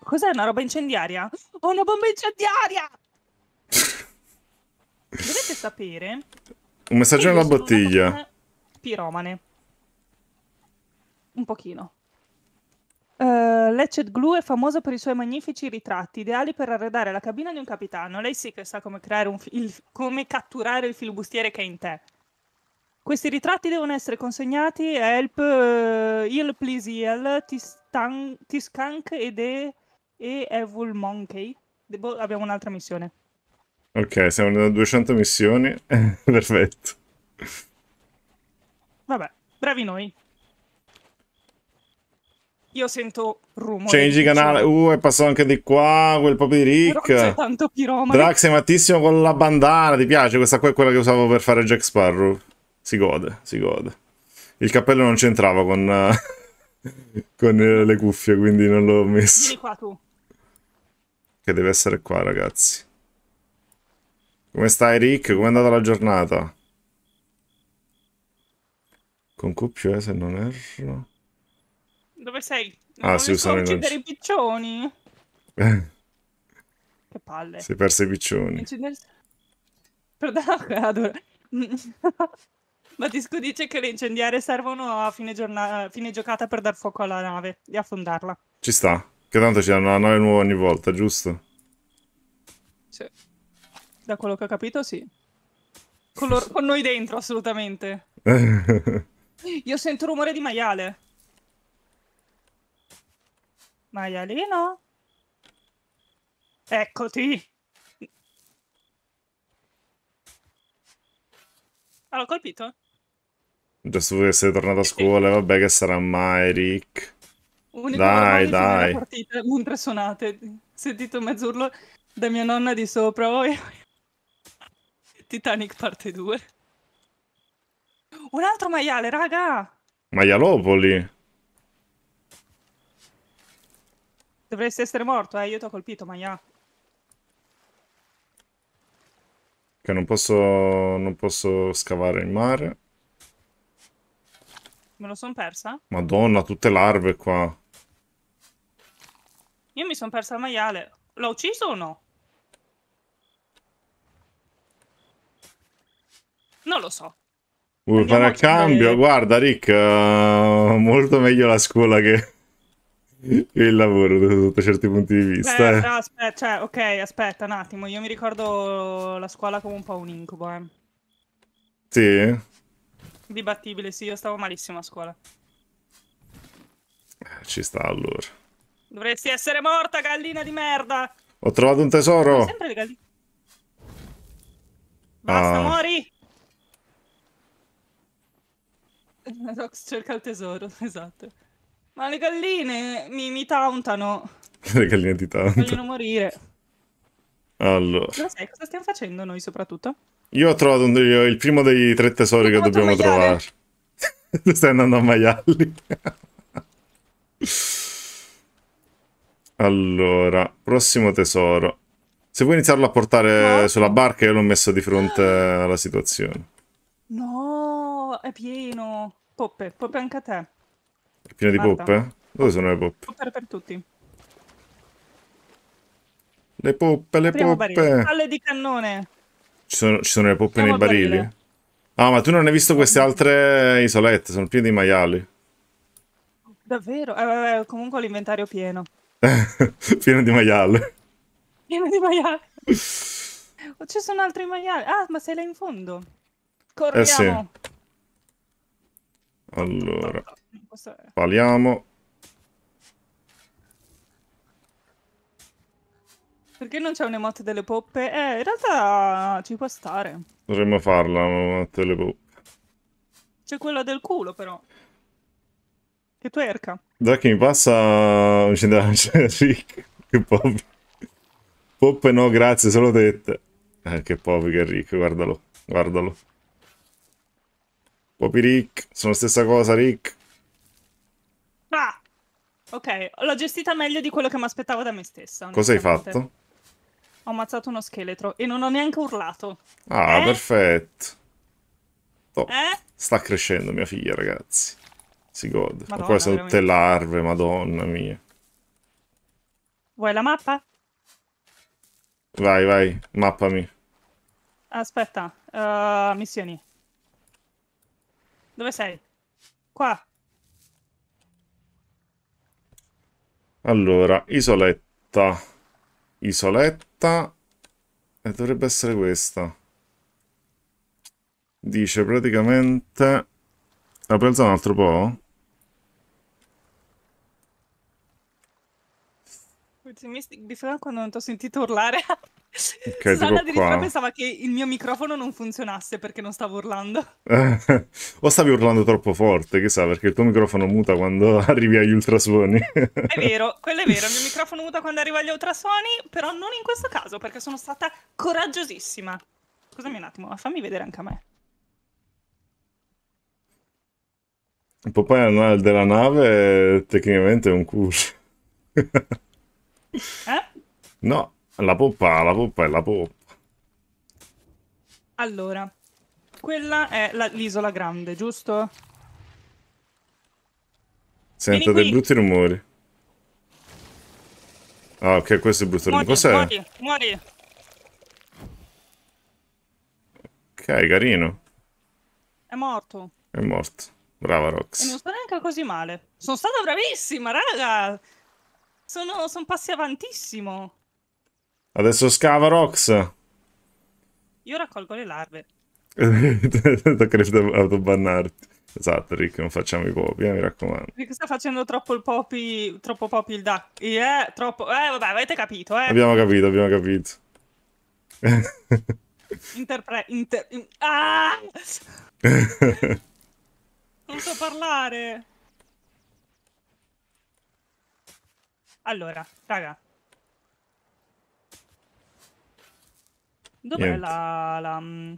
Cos'è una roba incendiaria? Ho oh, una bomba incendiaria! Dovete sapere... Un messaggio nella bottiglia. Piromane. Un pochino. Uh, Lecce Glue è famoso per i suoi magnifici ritratti, ideali per arredare la cabina di un capitano. Lei sì che sa come, creare un come catturare il filibustiere che è in te. Questi ritratti devono essere consegnati a Help uh, eh, Il Please Il Tiskank ed e, e Evil Monkey. Debo- abbiamo un'altra missione. Ok, siamo da 200 missioni. (laughs) Perfetto. Vabbè, bravi noi. Io sento rumore. Change canale. Cioè uh, è passato anche di qua. Quel po' di Rick. Drax è tanto piromane. Drax è matissimo con la bandana. Ti piace? Questa qua è quella che usavo per fare Jack Sparrow si gode, si gode. Il cappello non c'entrava con, (laughs) con eh, le cuffie, quindi non l'ho messo. Vieni qua tu. Che deve essere qua, ragazzi. Come stai, Rick? Come è andata la giornata? Con cuffie, eh, se non erro. Dove sei? Ah, non ah, si usano i i piccioni. (laughs) che palle. Si è perso i piccioni. Incidere... Però, (laughs) adoro. Batisco dice che le incendiarie servono a fine, giornata, fine giocata per dar fuoco alla nave e affondarla. Ci sta. Che tanto c'è una nave nuova ogni volta, giusto? Sì. Da quello che ho capito, sì. Con, loro, con noi dentro, assolutamente. (laughs) Io sento rumore di maiale. Maialino? Eccoti! l'ho colpito? Giusto che sei tornato a scuola, vabbè che sarà mai Rick. Unico dai, dai. Partita, mentre suonate, sentito mezz'urlo da mia nonna di sopra. Oh, Titanic parte 2. Un altro maiale, raga! Maialopoli! Dovresti essere morto, eh, io ti ho colpito, maiale. Che non posso, non posso scavare il mare. Me lo son persa? Madonna, tutte larve qua. Io mi sono persa il maiale. L'ho ucciso o no? Non lo so. Vuoi fare a cambio? Dei... Guarda, Rick, uh, molto meglio la scuola che (laughs) il lavoro sotto certi punti di vista. Beh, eh. no, aspetta, cioè, ok, aspetta un attimo. Io mi ricordo la scuola come un po' un incubo. Eh. Sì? Dibattibile, sì, io stavo malissimo a scuola. Eh, Ci sta allora. Dovresti essere morta, gallina di merda! Ho trovato un tesoro! sempre le galline. Basta, ah. muori! (laughs) Rox cerca il tesoro, (laughs) esatto. Ma le galline mi, mi tauntano. (laughs) le galline ti tauntano. Vogliono morire. Allora. Cosa, cosa stiamo facendo noi soprattutto? Io ho trovato un, io, il primo dei tre tesori che dobbiamo trovare. (laughs) Stai andando a maiali. allora, prossimo tesoro. Se vuoi iniziarlo a portare no. sulla barca, io l'ho messo di fronte ah. alla situazione. No, è pieno. Poppe, poppe anche a te. È pieno Guarda. di poppe? Dove sono le poppe? Poppe per tutti. Le poppe, le Primo poppe. Barile. Palle di cannone. Ci sono, ci sono le poppe Siamo ah, nei barili? Ah, ma tu non hai visto queste altre isolette? Sono piene di maiali. Davvero? Eh, comunque ho l'inventario pieno. (laughs) pieno di maiale. Pieno di maiale. (laughs) oh, ci sono altri maiali. Ah, ma sei là in fondo. Corriamo. Eh sì. Allora. Paliamo. Perché non c'è un'emote delle poppe? Eh, in realtà ci può stare. Dovremmo farla, un'emote delle poppe. C'è quella del culo, però. Che tu erca. Dai che mi passa... C'è Rick, che poppe. Poppe no, grazie, solo tette. Eh, che poppe che Rick, guardalo, guardalo. Popi Rick, sono la stessa cosa, Rick. Ah! Ok, l'ho gestita meglio di quello che mi aspettavo da me stessa. Cosa hai fatto? Ho ammazzato uno scheletro e non ho neanche urlato. Ah, eh? perfetto. Oh, eh? Sta crescendo mia figlia, ragazzi. Si gode. Madonna, Ma poi sono tutte larve, madonna mia. Vuoi la mappa? Vai, vai, mappami. Aspetta, uh, missioni. Dove sei? Qua. Allora, isoletta isoletta e dovrebbe essere questa dice praticamente la presa un altro po' Pessimistic di fianco non ti ho sentito urlare (laughs) Okay, Susanna addirittura pensava che il mio microfono non funzionasse perché non stavo urlando. (laughs) o stavi urlando troppo forte, chissà, perché il tuo microfono muta quando (laughs) arrivi agli ultrasuoni. è vero, quello è vero, il mio (laughs) microfono muta quando arriva agli ultrasuoni, però non in questo caso perché sono stata coraggiosissima. Scusami un attimo, ma fammi vedere anche a me. Un Il Popeye della nave tecnicamente è un culo. eh? No, la poppa, la poppa è la poppa. Allora, quella è l'isola grande, giusto? Sento dei brutti rumori. Ah, ok, questo è brutto rumore. Cos'è? Muori, muori. Ok, carino. È morto. È morto. Brava Rox. E non sta neanche così male. Sono stata bravissima, raga! Sono, sono passi avantissimo. Adesso scava Rox. Io raccolgo le larve. da (laughs) credo autobannarti. Esatto, Rick, non facciamo i popi, eh, mi raccomando. Rick sta facendo troppo il popi, troppo popi il duck. eh, troppo... Eh, vabbè, avete capito, eh. Abbiamo capito, abbiamo capito. (laughs) Interpre... Inter... In... Ah! (laughs) non so parlare. Allora, raga, Dov'è la, la, mm,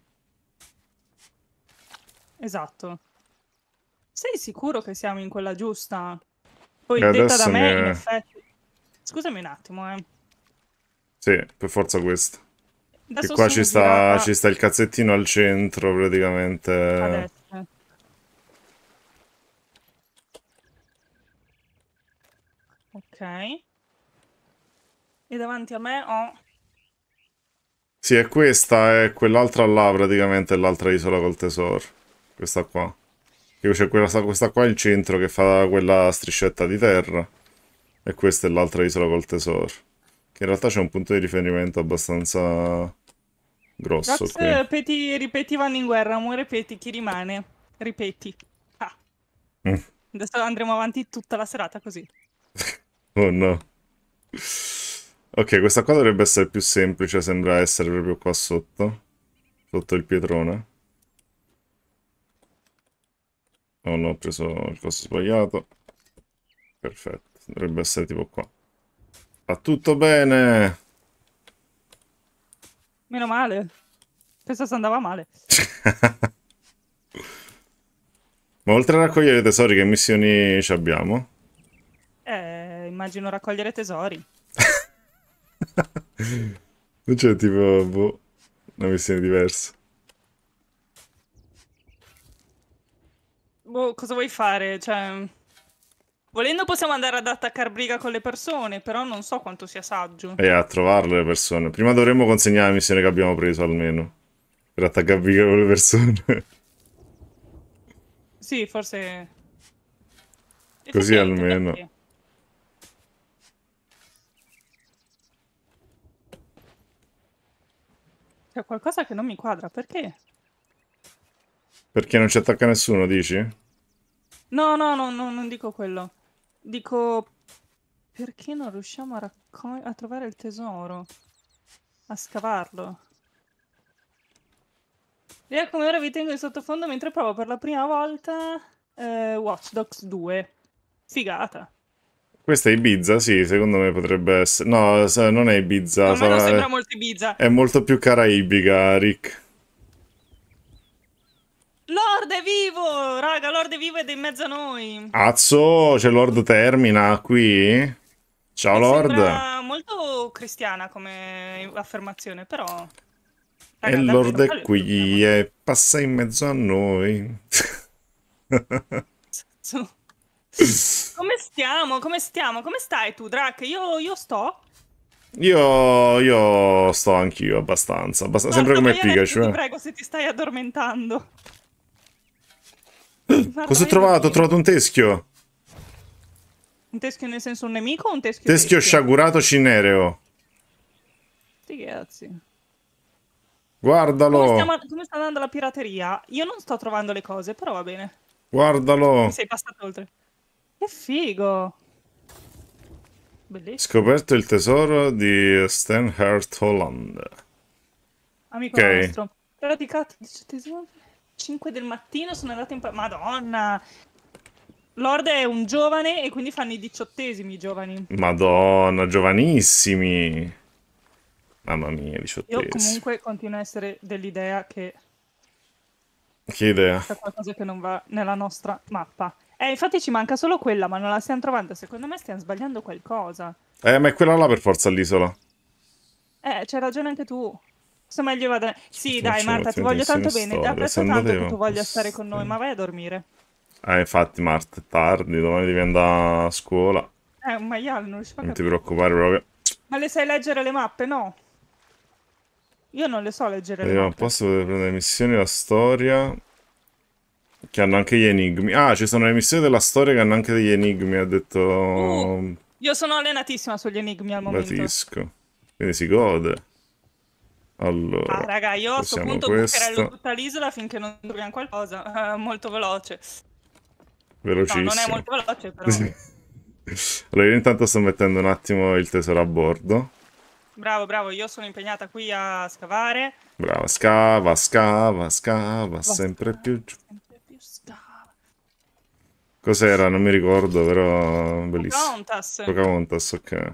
Esatto. Sei sicuro che siamo in quella giusta? Poi eh, detta da me, è... in effetti... Scusami un attimo, eh. Sì, per forza questo. che qua ci sta, ci sta il cazzettino al centro, praticamente. Adesso. Ok. E davanti a me ho sì, è questa, è quell'altra là praticamente, l'altra isola col tesoro. Questa qua. c'è questa, questa qua in centro che fa quella striscetta di terra. E questa è l'altra isola col tesoro. Che in realtà c'è un punto di riferimento abbastanza grosso Rox, qui. Ripeti, ripeti vanno in guerra, amore, ripeti chi rimane. Ripeti. Ah. Mm. Adesso andremo avanti tutta la serata così. (laughs) oh no. Ok, questa qua dovrebbe essere più semplice, sembra essere proprio qua sotto. Sotto il pietrone. Oh no, ho preso il costo sbagliato. Perfetto, dovrebbe essere tipo qua. Va tutto bene! Meno male. Penso se andava male. (laughs) Ma oltre a raccogliere tesori, che missioni ci abbiamo? Eh, immagino raccogliere tesori. (laughs) non c'è tipo boh, una missione diversa. Boh, cosa vuoi fare? Cioè, volendo possiamo andare ad attaccare briga con le persone, però non so quanto sia saggio. E a trovarle le persone. Prima dovremmo consegnare la missione che abbiamo preso almeno. Per attaccare briga con le persone. sì, forse... Così almeno. Perché? C'è qualcosa che non mi quadra, perché? Perché non ci attacca nessuno, dici? No, no, no, no non dico quello. Dico... Perché non riusciamo a, a trovare il tesoro? A scavarlo? E come ora vi tengo in sottofondo mentre provo per la prima volta eh, Watch Dogs 2. Figata. Questa è Ibiza, sì, secondo me potrebbe essere. No, non è Ibiza. Sarà... non sembra molto Ibiza. È molto più caraibica, Rick. Lord è vivo, raga, Lord è vivo ed è in mezzo a noi. Azzo, c'è cioè, Lord Termina qui. Ciao Mi Lord. molto cristiana come affermazione, però... Raga, e Lord è qui e passa in mezzo a noi. Come stiamo? Come stiamo? Come stai tu, Drac? Io, io sto. Io, io, sto anch'io abbastanza, abbastanza Guarda, sempre come Pikachu. Cioè. Ti eh. prego se ti stai addormentando. (clears throat) Guarda, Cosa ho trovato? Ho trovato un teschio. Un teschio nel senso un nemico o un teschio? Teschio, teschio? sciagurato cinereo. Sti cazzi. Guardalo. Come, stiamo, come, sta andando la pirateria? Io non sto trovando le cose, però va bene. Guardalo. Mi sei passato oltre. Che figo! Bellissimo. Scoperto il tesoro di Sternhard Holland. Amico okay. nostro. Radicato 5 cioè, del mattino sono andato in... Madonna! Lord è un giovane e quindi fanno i diciottesimi giovani. Madonna, giovanissimi! Mamma mia, diciottesimi. Io comunque continuo a essere dell'idea che... Che idea? C'è qualcosa che non va nella nostra mappa. Eh, infatti ci manca solo quella, ma non la stiamo trovando. Secondo me stiamo sbagliando qualcosa. Eh, ma è quella là per forza l'isola. Eh, c'è ragione anche tu. Se meglio vado. Sì, dai, Marta, ti voglio tanto bene. Ti apprezzo tanto che tu voglia stare con noi, ma vai a dormire. Eh, infatti, Marta, è tardi, domani devi andare a scuola. Eh, un maiale, non ci a Non ti preoccupare proprio. Ma le sai leggere le mappe, no? Io non le so leggere. Arriva le mappe. un posto prendere missioni, la storia. Che hanno anche gli enigmi. Ah, ci sono le missioni della storia che hanno anche degli enigmi, ha detto... Uh, io sono allenatissima sugli enigmi al momento. Latisco. Quindi si gode. Allora, ah, raga, io a questo punto bucherello tutta l'isola finché non troviamo qualcosa. Uh, (laughs) molto veloce. Velocissimo. No, non è molto veloce, però. Sì. allora, io intanto sto mettendo un attimo il tesoro a bordo. Bravo, bravo, io sono impegnata qui a scavare. Brava, scava, scava, scava, Va. sempre più giù. Cos'era? Non mi ricordo, però bellissimo. Pocahontas. Pocahontas, ok.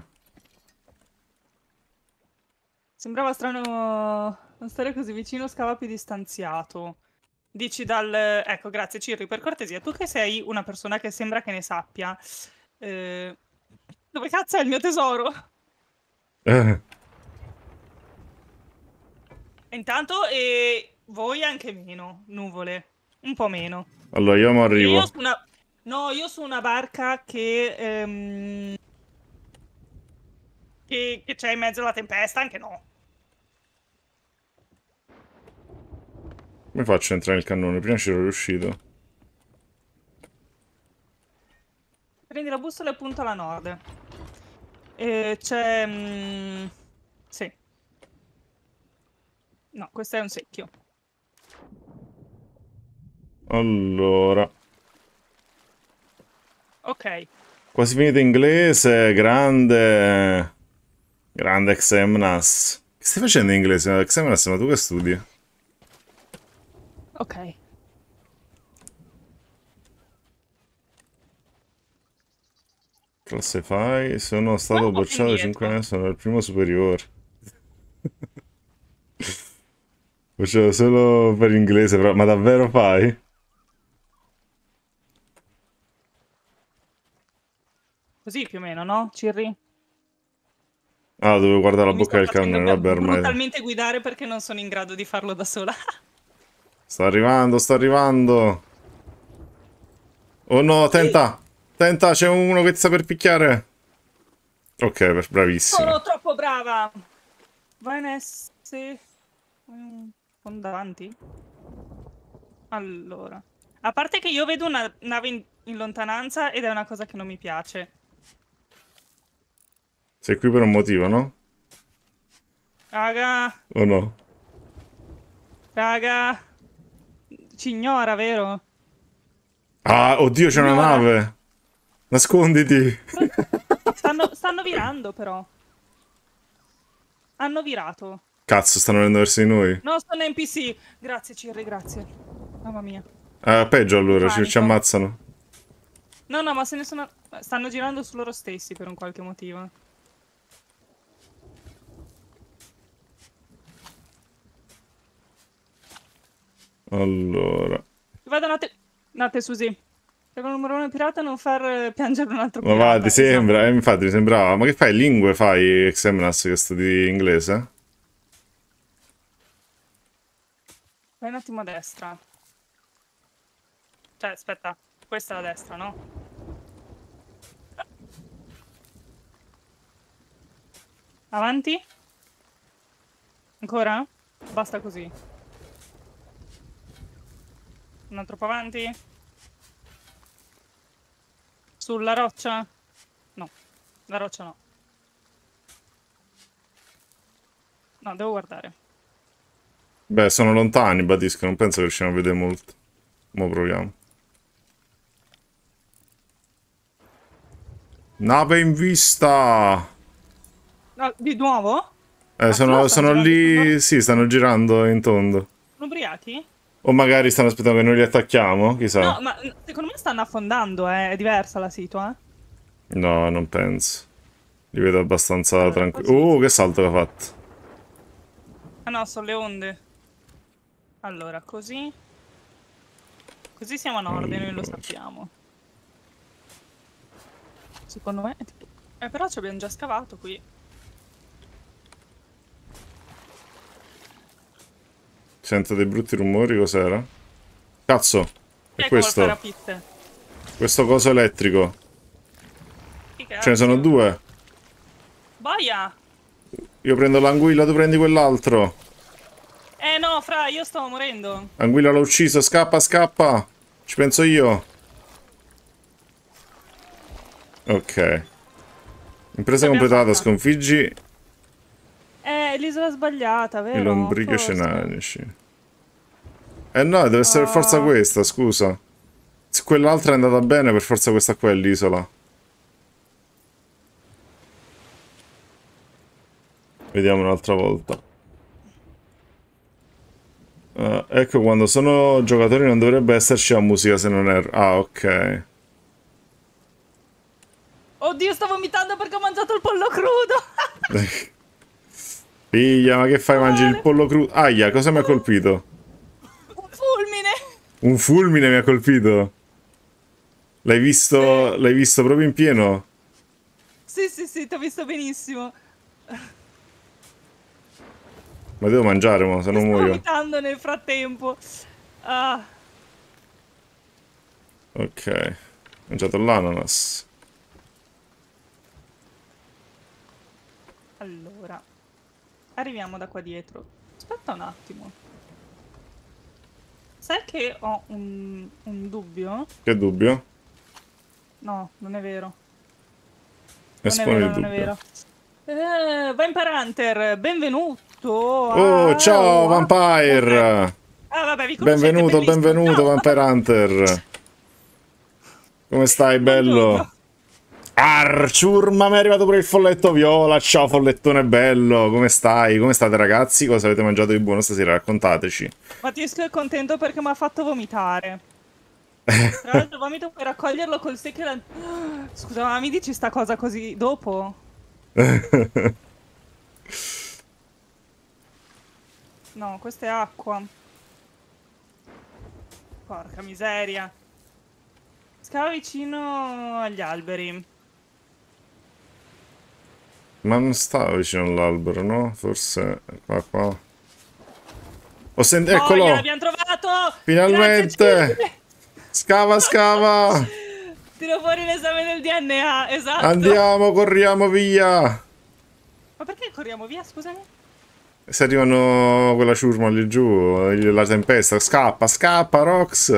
Sembrava strano non stare così vicino, scava più distanziato. Dici dal... Ecco, grazie Cirri, per cortesia, tu che sei una persona che sembra che ne sappia, eh... dove cazzo è il mio tesoro? (laughs) Eh. Intanto, e voi anche meno, nuvole, un po' meno. Allora, io mi arrivo. Io su una... No, io su una barca che, ehm, che, che c'è in mezzo alla tempesta, anche no. Come faccio a entrare il cannone? Prima ci ero riuscito. Prendi la bussola e punta alla nord. Eh, c'è... Mm, sì. No, questo è un secchio. Allora... Ok. Quasi finito inglese, grande... Grande Xemnas. Che stai facendo in inglese? Xemnas, ma tu che studi? Ok. Classify, sono stato bocciato 5 anni, sono il primo superiore. (laughs) bocciato solo per inglese, però, ma davvero fai? Così più o meno, no, Cirri? Ah, dovevo guardare la bocca del cannone, vabbè ormai. totalmente guidare perché non sono in grado di farlo da sola. (laughs) sta arrivando, sta arrivando. Oh no, tenta! Tenta, c'è uno che ti sta per picchiare. Ok, bravissimo. Sono troppo brava. Vai Vanessa... Fondanti? Allora. A parte che io vedo una nave in, in lontananza ed è una cosa che non mi piace. Sei qui per un motivo, no? Raga! O no? Raga! Ci ignora, vero? Ah, oddio, c'è una nave! Nasconditi! Stanno, stanno virando, però. Hanno virato. Cazzo, stanno venendo verso di noi. No, sono NPC. Grazie, Cirri, grazie. Mamma mia. Eh, peggio allora, ci, ci, ammazzano. No, no, ma se ne sono... Stanno girando su loro stessi per un qualche motivo. Allora. Vada Nate, Nate Susi. Regola numero uno pirata, non far eh, piangere un altro pirata. Ma va, ti sembra, eh, infatti mi sembrava. Ma che fai, lingue fai, Xemnas, che studi inglese? Vai un attimo a destra. Cioè, aspetta, questa è la destra, no? Avanti? Ancora? Basta così. Non troppo avanti? Sulla roccia? No, la roccia no. No, devo guardare. Beh, sono lontani, badisco, non penso che riusciamo a vedere molto. Mo' proviamo. Nave in vista! No, di nuovo? Eh, ah, sono, sono lì... Sì, stanno girando in tondo. Sono ubriachi? O magari stanno aspettando che noi li attacchiamo, chissà. No, ma mm, secondo me stanno affondando, eh. è diversa la situa. Eh. No, non penso. Li vedo abbastanza allora, tranquilli. Uh, che salto che ha fatto. Ah no, sono le onde. Allora, così. Così siamo a nord allora. e noi lo sappiamo. Secondo me... Eh, però ci abbiamo già scavato qui. Sento dei brutti rumori, cos'era? Cazzo! È questo? Questo coso elettrico. Ce ne sono due. Boia! Io prendo l'anguilla, tu prendi quell'altro. Eh no, fra, io stavo morendo. Anguilla l'ho ucciso, scappa, scappa! Ci penso io. Ok. Impresa completata, sconfiggi è l'isola sbagliata, vero? Lombriche cenanici. Eh no, deve essere ah. forza questa, scusa. Se quell'altra è andata bene, per forza questa qua è l'isola. Vediamo un'altra volta. Uh, ecco, quando sono giocatori non dovrebbe esserci la musica se non è... Ah, ok. Oddio, sto vomitando perché ho mangiato il pollo crudo! (laughs) (laughs) Figlia, ma che fai? Mangi il pollo crudo? Aia, cosa mi ha colpito? Un fulmine! Un fulmine mi ha colpito? L'hai visto, sì. l'hai visto proprio in pieno? Sì, sì, sì, ti ho visto benissimo. Ma devo mangiare, ma se non muoio. Sto vomitando nel frattempo. Ah. Ok. Ho mangiato l'ananas. Arriviamo da qua dietro. Aspetta un attimo. Sai che ho un, un dubbio? Che dubbio? No, non è vero. Non Espone il dubbio. non è vero. Eh, Vampire Hunter, benvenuto! Oh, ah, ciao, Vampire! Vabbè. Ah, vabbè, vi Benvenuto, benvenuto, no. Vampire Hunter! (laughs) Come stai, bello? Arciurma, mi è arrivato pure il folletto viola. Ciao follettone bello, come stai? Come state ragazzi? Cosa avete mangiato di buono stasera? Raccontateci. Matisco è contento perché mi ha fatto vomitare. Tra (laughs) l'altro vomito per raccoglierlo col secchio la... (gasps) Scusa, ma mi dici sta cosa così dopo? (laughs) no, questa è acqua. Porca miseria. Scava vicino agli alberi. Ma non sta vicino all'albero, no? Forse qua qua. Ho sentito. Eccolo! l'abbiamo trovato! Finalmente! Scava, scava! Tiro fuori l'esame del DNA, esatto. Andiamo, corriamo via! Ma perché corriamo via, scusami? Se arrivano quella ciurma lì giù, eh, la tempesta, scappa, scappa, Rox!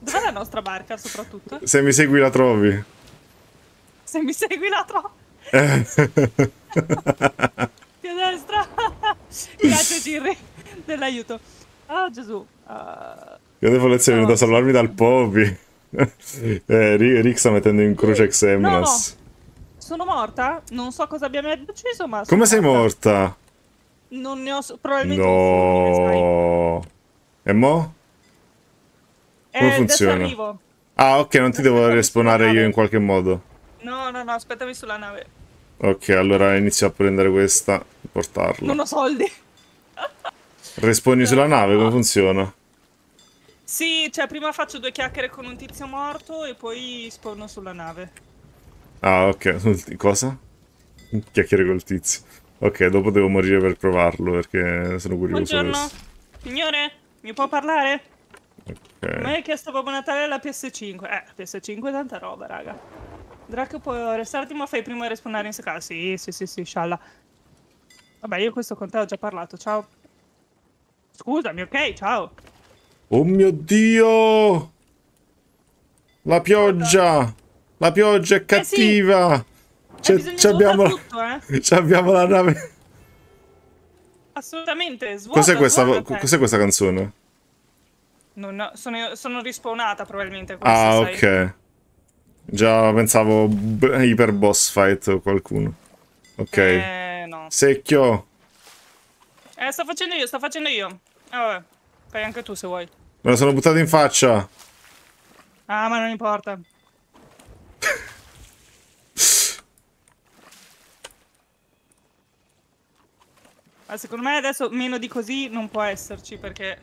Dov'è la nostra barca, soprattutto? Se mi segui la trovi. Se mi segui la trovi. Eh. Più a destra. Grazie (laughs) Cirri dell'aiuto. Ah oh, Gesù. Uh... devo è venuta a salvarmi dal Povi. (laughs) eh, Rick sta mettendo in croce ex Emnas. No, no. Sono morta? Non so cosa abbia ucciso, ma... Come sei morta? Non ne ho... probabilmente... No. E mo? Eh, Come eh, funziona? Ah, ok, non ti devo respawnare io in qualche modo. No, no, no, aspettami sulla nave. Ok, allora inizio a prendere questa e portarla. Non ho soldi. Respogni sulla nave, come funziona? Sì, cioè prima faccio due chiacchiere con un tizio morto e poi spawno sulla nave. Ah, ok. Cosa? Chiacchiere col tizio. Ok, dopo devo morire per provarlo perché sono curioso. Buongiorno. Signore, mi può parlare? Ok. Mi hai chiesto Babbo Natale la PS5. Eh, la PS5 è tanta roba, raga. Drac può restarti ma fai prima a respawnare in secca. Sì, sì, sì, sì, scialla. Vabbè, io questo con te ho già parlato, ciao. Scusami, ok, ciao. Oh mio Dio! La pioggia! La pioggia è cattiva! Eh sì. abbiamo, tutto, eh? (laughs) abbiamo la nave... Assolutamente, Cos'è questa, cos questa, canzone? Non, sono, sono, rispawnata probabilmente. Ah, sai. ok. Già pensavo iper boss fight o qualcuno. Ok. Eh, no. Secchio. Eh, sto facendo io, sto facendo io. Eh, fai anche tu se vuoi. Me lo sono buttato in faccia. Ah, ma non importa. (laughs) ma secondo me adesso meno di così non può esserci perché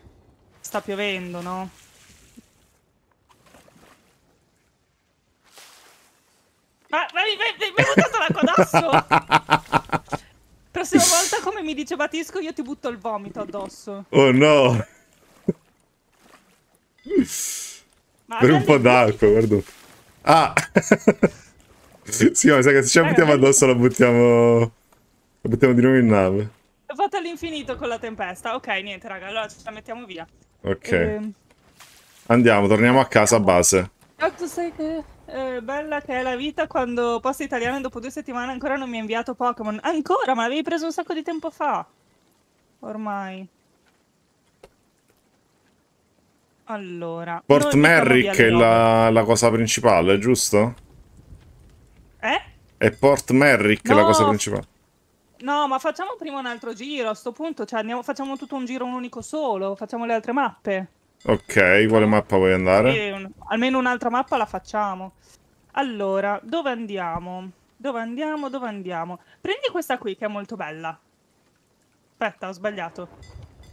sta piovendo, no? Ah, mi hai buttato l'acqua addosso! (laughs) Prossima volta, come mi diceva Tisco, io ti butto il vomito addosso. Oh no! Ma per un po' d'acqua, guarda. Ah! (laughs) sì, ma sai che se ci la buttiamo eh. addosso la buttiamo... La buttiamo di nuovo in nave. Ho fatto all'infinito con la tempesta. Ok, niente, raga, allora ce la mettiamo via. Ok. E... Ehm. Andiamo, torniamo a casa a base. Tanto sai che... Eh, bella che è la vita quando Posta Italiana dopo due settimane ancora non mi ha inviato Pokémon. Ancora? Ma l'avevi preso un sacco di tempo fa. Ormai. Allora. Port Merrick è la, la, cosa principale, giusto? Eh? È Port Merrick no, la cosa principale. No, ma facciamo prima un altro giro a sto punto. Cioè, andiamo, facciamo tutto un giro, un unico solo. Facciamo le altre mappe. Ok, quale mappa vuoi andare? Un... almeno un'altra mappa la facciamo. Allora, dove andiamo? Dove andiamo? Dove andiamo? Prendi questa qui che è molto bella. Aspetta, ho sbagliato.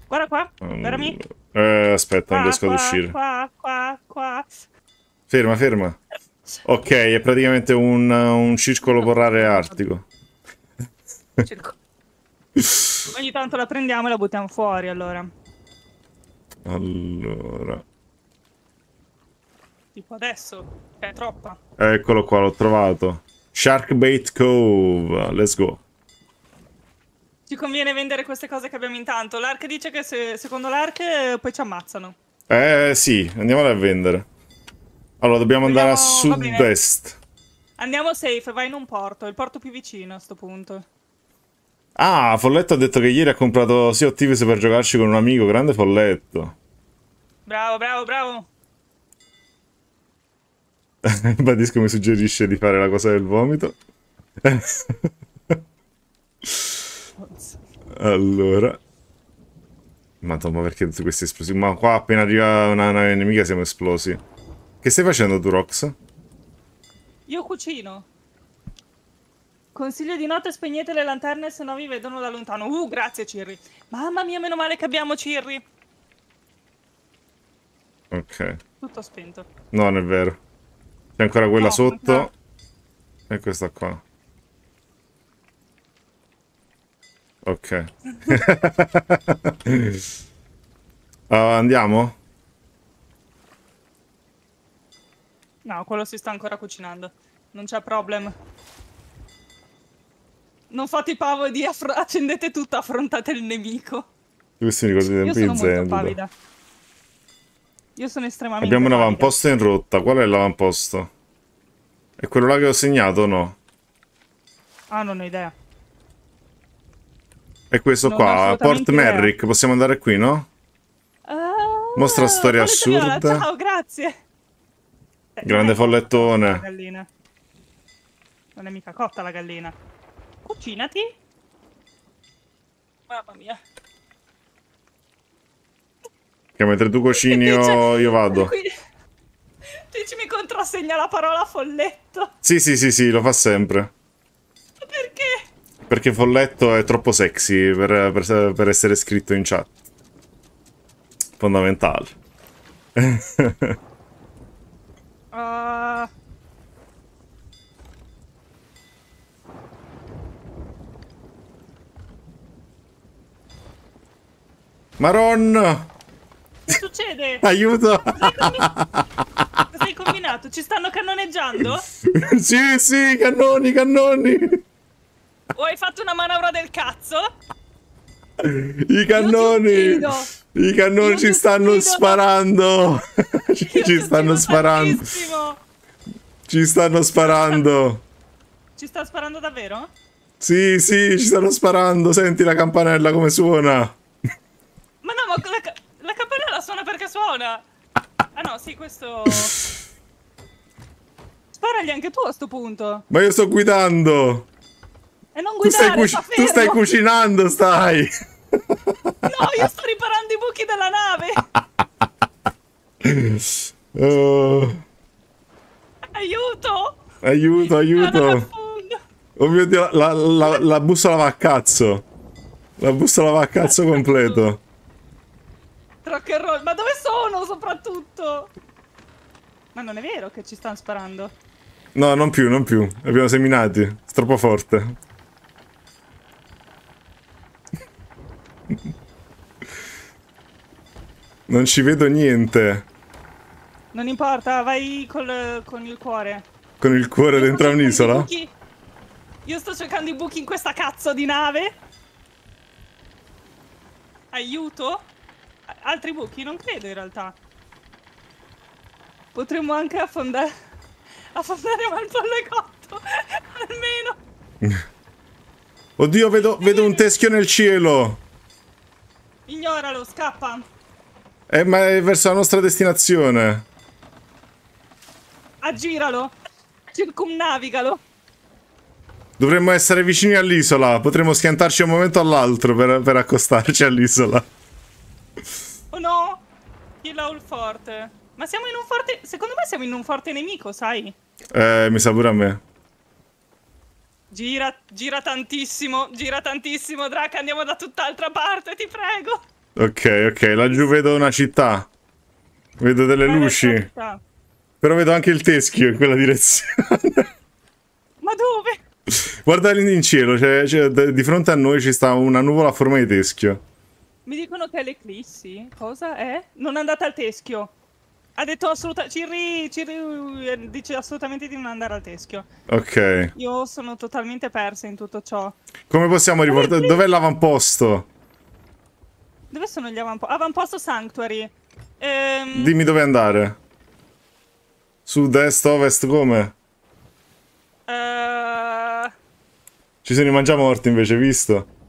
Guarda qua, fermi. Um, eh, aspetta, qua, non riesco qua, ad uscire. Qua, qua, qua. Ferma, ferma. Ok, è praticamente un, un circolo polare artico. Circo. Ogni tanto la prendiamo e la buttiamo fuori, allora. Allora. Tipo adesso, è troppa. Eccolo qua, l'ho trovato. Sharkbait Cove, let's go. Ci conviene vendere queste cose che abbiamo intanto. L'arc dice che se, secondo l'arc poi ci ammazzano. Eh sì, andiamole a vendere. Allora, dobbiamo, dobbiamo... andare a sud-est. Andiamo safe, vai in un porto, il porto più vicino a sto punto. Ah, Folletto ha detto che ieri ha comprato Sea of Thieves per giocarci con un amico. Grande Folletto. Bravo, bravo, bravo. (laughs) Badisco mi suggerisce di fare la cosa del vomito. (laughs) allora. Madonna, perché tutti questi esplosivi? Ma qua appena arriva una nave nemica siamo esplosi. Che stai facendo tu, Rox? Io cucino. Consiglio di notte spegnete le lanterne se no vi vedono da lontano. Uh, grazie Cirri. Mamma mia, meno male che abbiamo Cirri. Ok. Tutto spento. No, non è vero. C'è ancora quella no, sotto. No. E questa qua. Ok. uh, (laughs) andiamo? No, quello si sta ancora cucinando. Non c'è problema. Non fate i pavodi, affr- accendete tutto, affrontate il nemico. Questi mi ricordano sempre Io sono molto pavida. Io sono estremamente Abbiamo un avamposto in rotta. Qual è l'avamposto? È quello là che ho segnato o no? Ah, non ho idea. È questo non qua, Port Merrick. Possiamo andare qui, no? Uh, Mostra storia assurda. Viola. Ciao, grazie. Eh, Grande eh, follettone. Non è mica cotta la gallina. Cucinati. Mamma mia. Che mentre tu cucini io, io vado. Twitch mi contrassegna la parola folletto. Sì, sì, sì, sì, lo fa sempre. Perché? Perché folletto è troppo sexy per, per, per essere scritto in chat. Fondamentale. uh... (laughs) Maron! Che succede? Aiuto! Cosa hai combinato? Ci stanno cannoneggiando? (laughs) sì, sì, cannoni, cannoni! O hai fatto una manovra del cazzo? I cannoni! I cannoni ci stanno sparando! (laughs) ci stanno sparando! Tantissimo. Ci stanno sparando! Ci sta sparando davvero? Sì, sì, ci stanno sparando! Senti la campanella come suona! Ma no, ma la, ca la campanella suona perché suona! Ah no, sì, questo... (laughs) Sparagli anche tu a sto punto! Ma io sto guidando! E non guidare, tu stai, tu stai cucinando, stai! (laughs) No, io sto riparando i buchi della nave! uh... (laughs) Aiuto! Aiuto, aiuto! Oh mio dio, la, la, la bussola va a cazzo! La bussola va a cazzo completo! rock and roll. Ma dove sono soprattutto? Ma non è vero che ci stanno sparando. No, non più, non più. Abbiamo seminati. È troppo forte. (laughs) non ci vedo niente. Non importa, vai col, con il cuore. Con il cuore Io dentro un'isola? Io sto cercando i buchi in questa cazzo di nave. Aiuto? altri buchi? Non credo in realtà. Potremmo anche affondare... (laughs) affondare Malpollegotto, (laughs) almeno. (laughs) Oddio, vedo, vedo un teschio nel cielo. Ignoralo, scappa. Eh, ma è verso la nostra destinazione. Aggiralo. Circumnavigalo. Dovremmo essere vicini all'isola. Potremmo schiantarci un momento all'altro per, per accostarci all'isola. Oh no! Kill là forte? Ma siamo in un forte... Secondo me siamo in un forte nemico, sai? Eh, mi sa pure a me. Gira, gira tantissimo, gira tantissimo, Draca, andiamo da tutt'altra parte, ti prego. Ok, ok, laggiù vedo una città. Vedo delle Ma luci. Però vedo anche il teschio in quella direzione. (laughs) Ma dove? Guarda lì in cielo, cioè, cioè, di fronte a noi ci sta una nuvola a forma di teschio. Mi dicono che è l'eclissi. Cosa è? Eh? Non è andata al teschio. Ha detto assolutamente. Cirri, Cirri eh, dice assolutamente di non andare al teschio. Ok. Io sono totalmente persa in tutto ciò. Come possiamo riportare? Eh, dov'è l'avamposto? Dove sono gli avamposti? Avamposto Sanctuary. Ehm... Dimmi dove andare. Sud, est, ovest, come? Uh... Ci sono i mangiamorti invece, visto?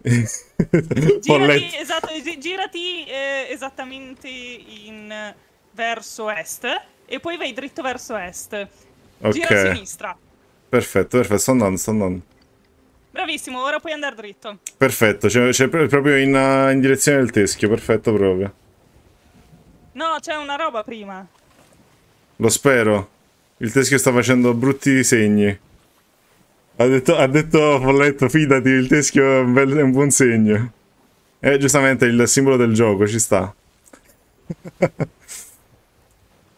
(laughs) girati, esatto, girati eh, esattamente in, eh, verso est e poi vai dritto verso est. Okay. Gira a sinistra. Perfetto, perfetto, sto andando, sto andando. Bravissimo, ora puoi andare dritto. Perfetto, c'è, c'è proprio in, uh, in, direzione del teschio, perfetto proprio. No, c'è una roba prima. Lo spero. Il teschio sta facendo brutti segni. Ha detto, ha detto Folletto, fidati, il teschio è un, bel, è un buon segno. È giustamente il simbolo del gioco, ci sta. (laughs)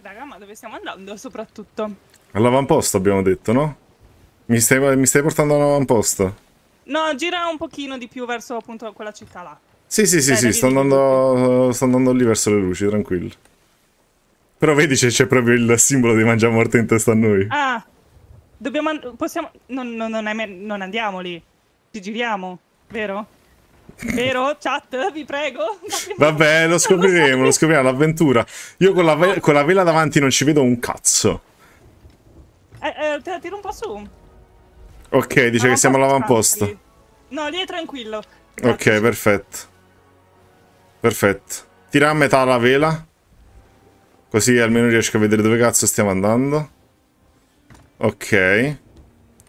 Raga, ma dove stiamo andando soprattutto? All'avamposto abbiamo detto, no? Mi stai, mi stai portando all'avamposto? No, gira un pochino di più verso appunto quella città là. Sì, sì, sì, Dai, sì, sto andando, sto andando, lì verso le luci, tranquillo. Però vedi c'è proprio il simbolo di Mangiamorte in testa a noi. Ah, Dobbiamo... An- possiamo... Non, non, non, è, non andiamo lì. Ci giriamo, vero? Vero, chat? Vi prego. (laughs) Vabbè, lo scopriremo, lo scopriremo, l'avventura. Io con la, ve- con la, vela davanti non ci vedo un cazzo. Eh, eh, te la tiro un po' su. Ok, dice che siamo all'avamposto. No, lì è tranquillo. Grazie. Ok, perfetto. Perfetto. Tira a metà la vela. Così almeno riesco a vedere dove cazzo stiamo andando. Ok.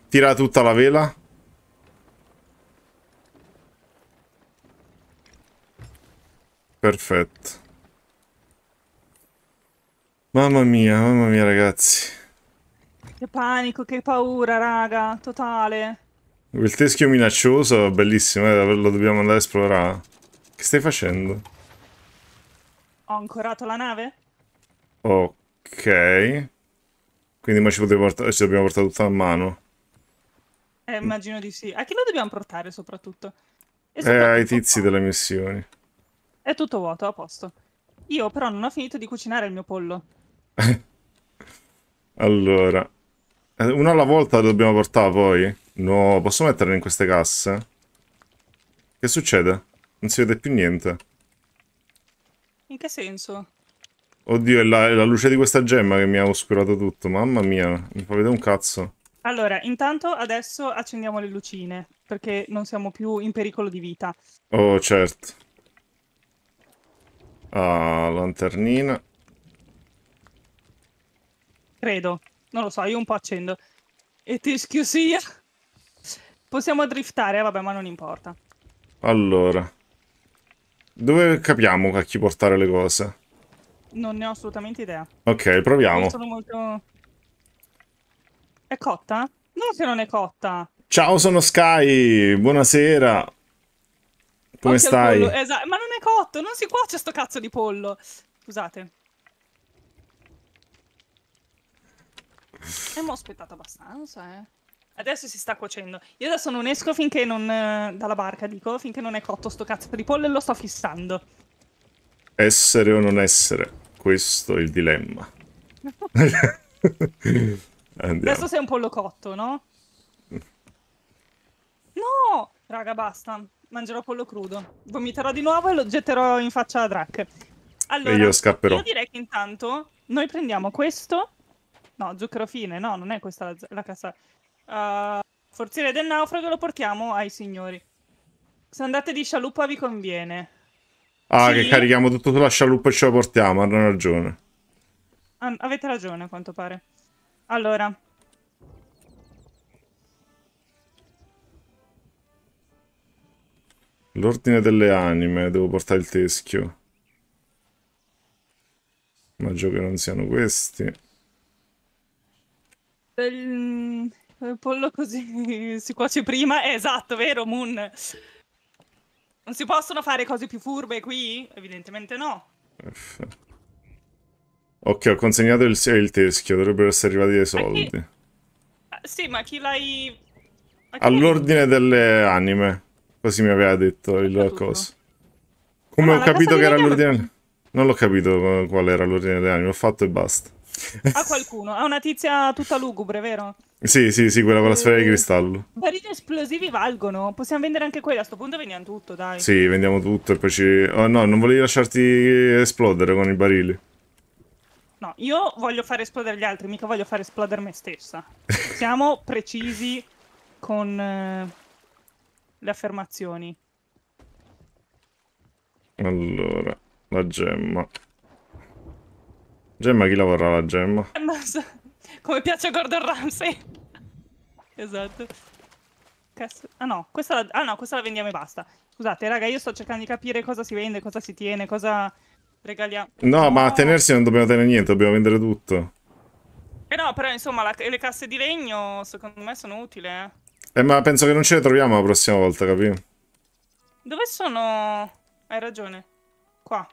Tira tutta la vela. Perfetto. Mamma mia, mamma mia ragazzi. Che panico, che paura, raga, totale. Il teschio minaccioso, bellissimo, eh, lo dobbiamo andare a esplorare. Che stai facendo? Ho ancorato la nave? Ok. Quindi ma ci, portare, ci dobbiamo portare tutta a mano. Eh, immagino di sì. A chi lo dobbiamo portare soprattutto? soprattutto eh, ai tizi delle missioni. È tutto vuoto, a posto. Io però non ho finito di cucinare il mio pollo. (laughs) allora, eh, uno alla volta lo dobbiamo portare poi? No, posso metterlo in queste casse? Che succede? Non si vede più niente. In che senso? Oddio, è la, è la, luce di questa gemma che mi ha oscurato tutto. Mamma mia, mi fa vedere un cazzo. Allora, intanto adesso accendiamo le lucine, perché non siamo più in pericolo di vita. Oh, certo. Ah, lanternina. Credo. Non lo so, io un po' accendo. E ti schiusia. Possiamo driftare, vabbè, ma non importa. Allora. Dove capiamo a chi portare le cose? Non ne ho assolutamente idea. Ok, proviamo. Sono molto... È cotta? No, se non è cotta. Ciao, sono Sky. Buonasera. Come Occhio stai? Esatto. Ma non è cotto, non si cuoce sto cazzo di pollo. Scusate. E (sighs) mo' aspettato abbastanza, eh. Adesso si sta cuocendo. Io adesso non esco finché non... Eh, dalla barca, dico, finché non è cotto sto cazzo di pollo e lo sto fissando. Essere o non essere? Questo il dilemma. Adesso (laughs) sei un pollo cotto, no? No! Raga, basta. Mangerò pollo crudo. Vomiterò di nuovo e lo getterò in faccia a Drac. Allora, e io scapperò. Io direi che intanto noi prendiamo questo. No, zucchero fine. No, non è questa la, la cassa. Uh, forziere del naufrago lo portiamo ai signori. Se andate di scialuppa vi conviene. Ah, sì. che carichiamo tutto sulla scialuppa e ce la portiamo, hanno ragione. Ah, avete ragione, a quanto pare. Allora. L'ordine delle anime, devo portare il teschio. Immagino che non siano questi. Il eh, pollo così (laughs) si cuoce prima, esatto, vero Moon? Non si possono fare cose più furbe qui? Evidentemente no. (laughs) Ok, ho consegnato il, il teschio, dovrebbero essere arrivati dei soldi. Chi... Ah, sì, ma chi l'hai... All'ordine delle anime, così mi aveva detto il coso. Ah, Come ho capito che era l'ordine... Non l'ho capito eh, qual era l'ordine delle anime, ho fatto e basta. A qualcuno, a una tizia tutta lugubre, vero? Sì, sì, sì, quella con la sfera di eh, cristallo. Barili esplosivi valgono. Possiamo vendere anche quella. A sto punto vendiamo tutto, dai. Sì, vendiamo tutto e poi ci. Oh no, non volevi lasciarti esplodere con i barili. No, io voglio far esplodere gli altri, mica voglio far esplodere me stessa. (laughs) Siamo precisi con eh, le affermazioni. Allora, la gemma. Gemma chi la vorrà la gemma? Eh, Come piace a Gordon Ramsay. esatto. Cazzo. Ah no, questa la... ah no, questa la vendiamo e basta. Scusate, raga, io sto cercando di capire cosa si vende, cosa si tiene, cosa regaliamo. No, no. ma a tenersi non dobbiamo tenere niente, dobbiamo vendere tutto. Eh no, però insomma, la... le casse di legno secondo me sono utili, eh. Eh, ma penso che non ce le troviamo la prossima volta, capi? Dove sono? Hai ragione. Qua.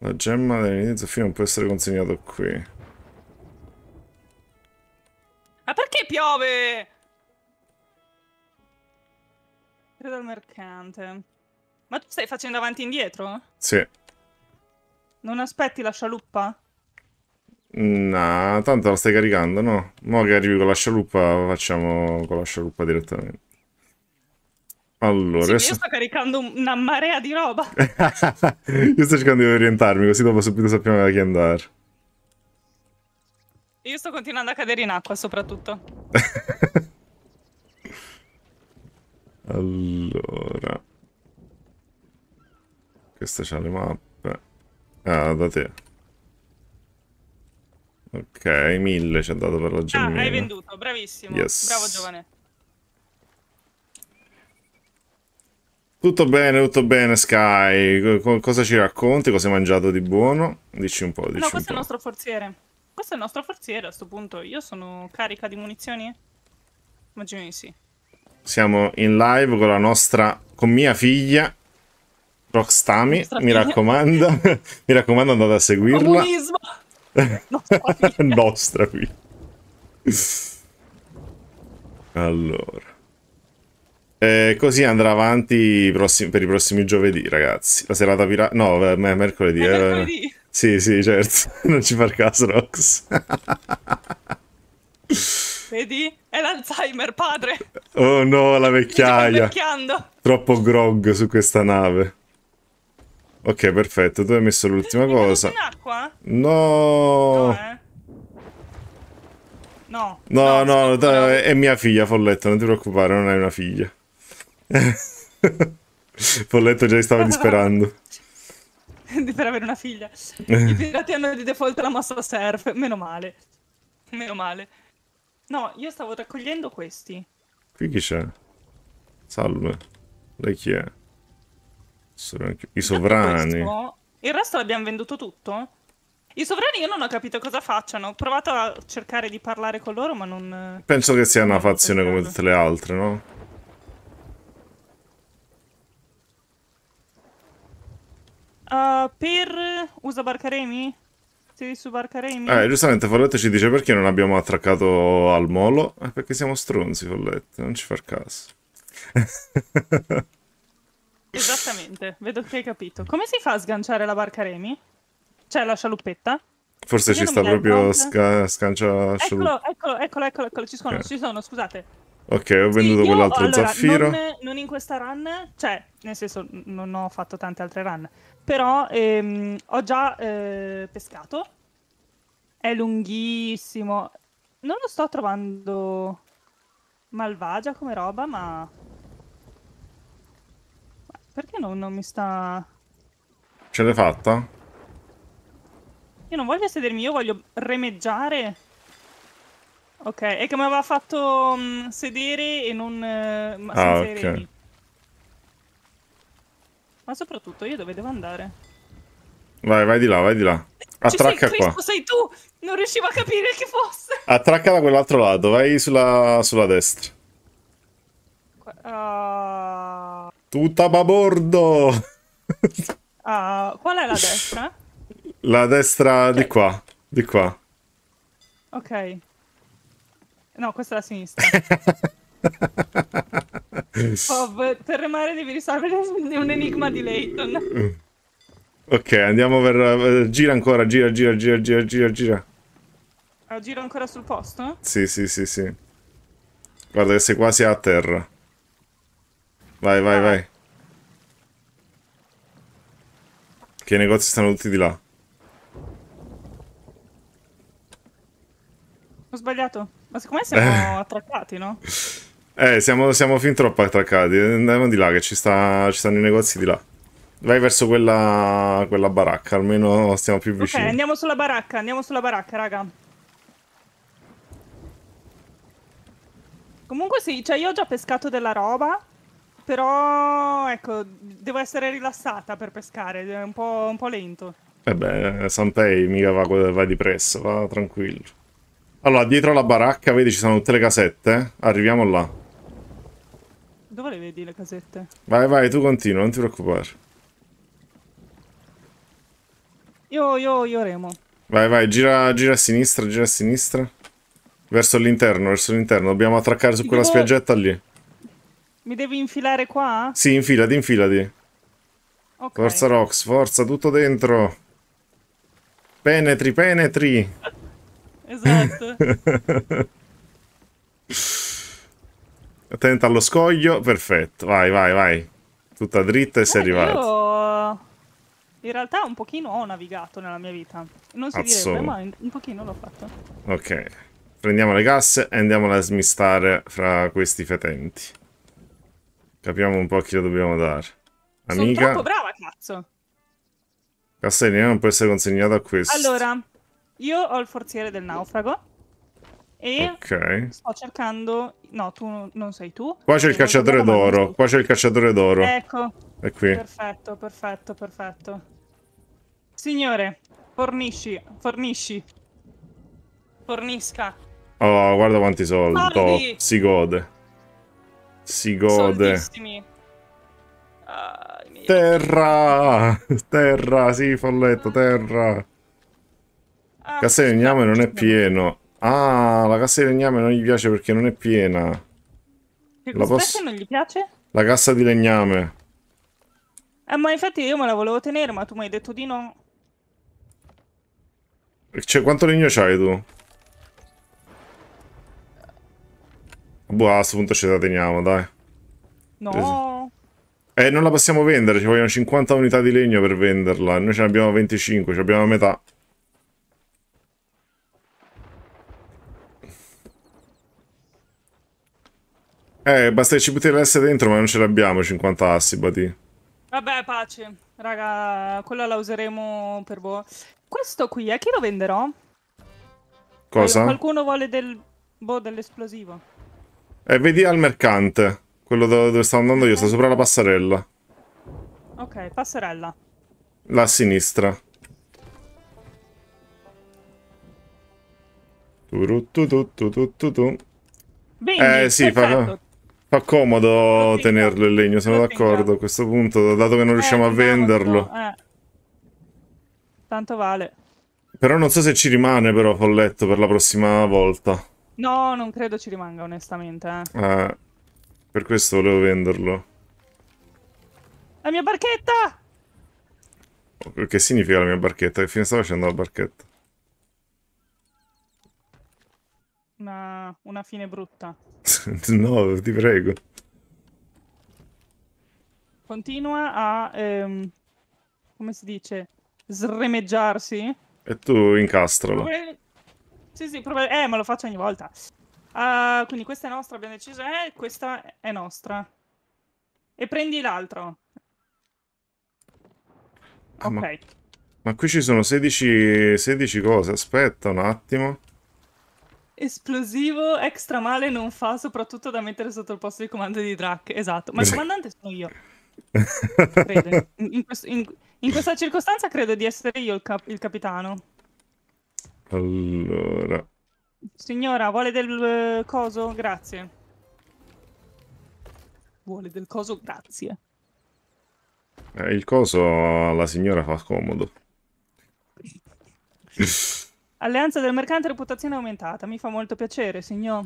La gemma dell'inizio fino non può essere consegnata qui. Ma perché piove? Credo al mercante. Ma tu stai facendo avanti e indietro? Sì. Non aspetti la scialuppa? No, tanto la stai caricando, no? Mo che arrivi con la scialuppa, facciamo con la scialuppa direttamente. Allora, sì, adesso... Io sto caricando una marea di roba. (laughs) io sto cercando di orientarmi, così dopo subito sappiamo da chi andare. Io sto continuando a cadere in acqua, soprattutto. (laughs) allora. Questa c'ha le mappe. Ah, da te. Ok, mille ci ha dato per la gemmina. Ah, hai venduto, bravissimo. Yes. Bravo giovane. Tutto bene, tutto bene, Sky. cosa ci racconti? Cosa hai mangiato di buono? Dici un po'. Dici no, questo è il nostro forziere. Questo è il nostro forziere a questo punto. Io sono carica di munizioni? Immagino di sì. Siamo in live con la nostra. con mia figlia. Rockstami. mi figlia. raccomando. (laughs) mi raccomando, andate a seguirla. Comunismo! nostra (laughs) figlia. nostra figlia. allora. Eh, così andrà avanti prossimi, per i prossimi giovedì, ragazzi. La serata pirata. No, beh, mercoledì. È eh, mercoledì. Eh. Sì, sì, certo. (laughs) non ci far caso, Rox. Vedi? È l'Alzheimer, padre. Oh no, la vecchiaia. Troppo grog su questa nave. Ok, perfetto. Tu hai messo l'ultima cosa. in acqua? No. No, eh. no. No, no, no, no, è mia figlia, Folletto, non ti preoccupare, non hai una figlia. Folletto eh. (laughs) già stava disperando. (laughs) per avere una figlia. Eh. I pirati hanno di default la mossa surf, meno male. Meno male. No, io stavo raccogliendo questi. Qui chi c'è? Salve. Lei chi è? I sovrani. il resto l'abbiamo venduto tutto? I sovrani io non ho capito cosa facciano. Ho provato a cercare di parlare con loro, ma non... Eh, Penso che sia una fazione come tutte le altre, no? Uh, per usa Barcaremi? Sei su Barcaremi. Eh, giustamente Folletto ci dice perché non abbiamo attraccato al molo? Eh, perché siamo stronzi, Folletto, non ci far caso. (laughs) Esattamente, vedo che hai capito. Come si fa a sganciare la Barcaremi? Cioè la scialuppetta? Forse Io ci sta proprio sca scancia... Eccolo, eccolo, ecco, eccolo, eccolo, eccolo, ci sono, okay. ci sono, scusate. Ok, ho venduto sì, quell'altro allora, zaffiro. Non, non, in questa run, cioè, nel senso, non ho fatto tante altre run. Però ehm, ho già eh, pescato. È lunghissimo. Non lo sto trovando malvagia come roba, ma... Perché non, non mi sta... Ce l'hai fatta? Io non voglio sedermi, io voglio remeggiare Ok, e che mi aveva fatto um, sedere e non... Uh, ah, ok. Ma soprattutto io dove devo andare? Vai, vai di là, vai di là. Attracca sei, qua. Cristo, sei tu! Non riuscivo a capire che fosse. Attracca da quell'altro lato, vai sulla, sulla destra. Uh... Tutta babordo! uh, (laughs) qual è la destra? La destra okay. di qua, di qua. Ok. No, questa è la sinistra. (laughs) Oh, Pov, terremare devi risolvere un enigma di Layton. Ok, andiamo per... Eh, gira ancora, gira, gira, gira, gira, gira, gira. Ah, gira ancora sul posto? Sì, sì, sì, sì. Guarda che sei quasi a terra. Vai, vai, ah. vai. Che i negozi stanno tutti di là. Ho sbagliato. Ma siccome siamo eh. attraccati, no? Eh, siamo, siamo, fin troppo attraccati. Andiamo di là, che ci, sta, ci stanno i negozi di là. Vai verso quella, quella, baracca, almeno stiamo più vicini. Ok, andiamo sulla baracca, andiamo sulla baracca, raga. Comunque sì, cioè io ho già pescato della roba, però ecco, devo essere rilassata per pescare, è un po', un po lento. Vabbè, eh beh, Sanpei mica va, va di presso, va tranquillo. Allora, dietro la baracca, vedi, ci sono tutte le casette. Arriviamo là. Dove le vedi le casette? Vai, vai, tu continua, non ti preoccupare. Io, io, io remo. Vai, vai, gira, gira a sinistra, gira a sinistra. Verso l'interno, verso l'interno. Dobbiamo attraccare su quella devo... spiaggetta lì. Mi devi infilare qua? Sì, infilati, infilati. Okay. Forza Rox, forza, tutto dentro. Penetri, penetri esatto. (laughs) Attenta allo scoglio, perfetto. Vai, vai, vai. Tutta dritta e Beh, sei eh, arrivato. Io... In realtà un pochino ho navigato nella mia vita. Non si Azzo. direbbe, ma un pochino l'ho fatto. Ok. Prendiamo le casse e andiamo a smistare fra questi fetenti. Capiamo un po' chi lo dobbiamo dare. Amica. Sono troppo brava, cazzo. Castellina non può essere consegnata a questo. Allora, io ho il forziere del naufrago. E okay. sto cercando... No, tu non sei tu. Qua c'è il cacciatore d'oro. Qua c'è il cacciatore d'oro. Ecco. È qui. Perfetto, perfetto, perfetto. Signore, fornisci, fornisci. Fornisca. Oh, guarda quanti soldi. Oh, si gode. Si gode. Ah, terra! Terra, sì, folletto, terra. Ah, cassa di legname non è pieno. Ah, la cassa di legname non gli piace perché non è piena. La posso... non gli piace? La cassa di legname. Eh, ma infatti io me la volevo tenere, ma tu mi hai detto di no. Cioè, quanto legno c'hai tu? Boh, a questo punto ce la teniamo, dai. No. Eh, eh non la possiamo vendere, ci vogliono 50 unità di legno per venderla. Noi ce ne abbiamo 25, ce abbiamo metà. Eh, basta che ci butti l'S dentro, ma non ce l'abbiamo 50 assi, badi. Vabbè, pace. Raga, quella la useremo per voi. Questo qui, a eh, chi lo venderò? Cosa? Qualcuno vuole del... Boh, dell'esplosivo. Eh, vedi al mercante. Quello dove sto andando io, sta sopra la passerella. Ok, passerella. La sinistra. Tu, tu, tu, tu, tu, tu. Bene, eh, sì, perfetto. fa... Fa comodo sì, tenerlo il legno, sono d'accordo a questo punto, dato che non eh, riusciamo eh, a venderlo. Eh. Tanto vale. Però non so se ci rimane però folletto per la prossima volta. No, non credo ci rimanga onestamente. Eh. eh per questo volevo venderlo. La mia barchetta! Che significa la mia barchetta? Che fine sta facendo la barchetta? Una, una fine brutta. (laughs) no, ti prego. Continua a... Ehm, come si dice? Sremeggiarsi. E tu incastralo. sì, sì, probabil eh, ma lo faccio ogni volta. Uh, quindi questa è nostra, abbiamo deciso, eh, questa è nostra. E prendi l'altro. Ah, ok. Ma... ma... qui ci sono 16, 16 cose, aspetta un attimo esplosivo extra male non fa, soprattutto da mettere sotto il posto di comando di Drac. Esatto, ma il comandante sono io. Credo. In, questo, in, in, questa circostanza credo di essere io il, cap- il capitano. Allora. Signora, vuole del uh, coso? Grazie. Vuole del coso? Grazie. Eh, il coso alla signora fa comodo (laughs) Alleanza del mercante, reputazione aumentata. Mi fa molto piacere, signor.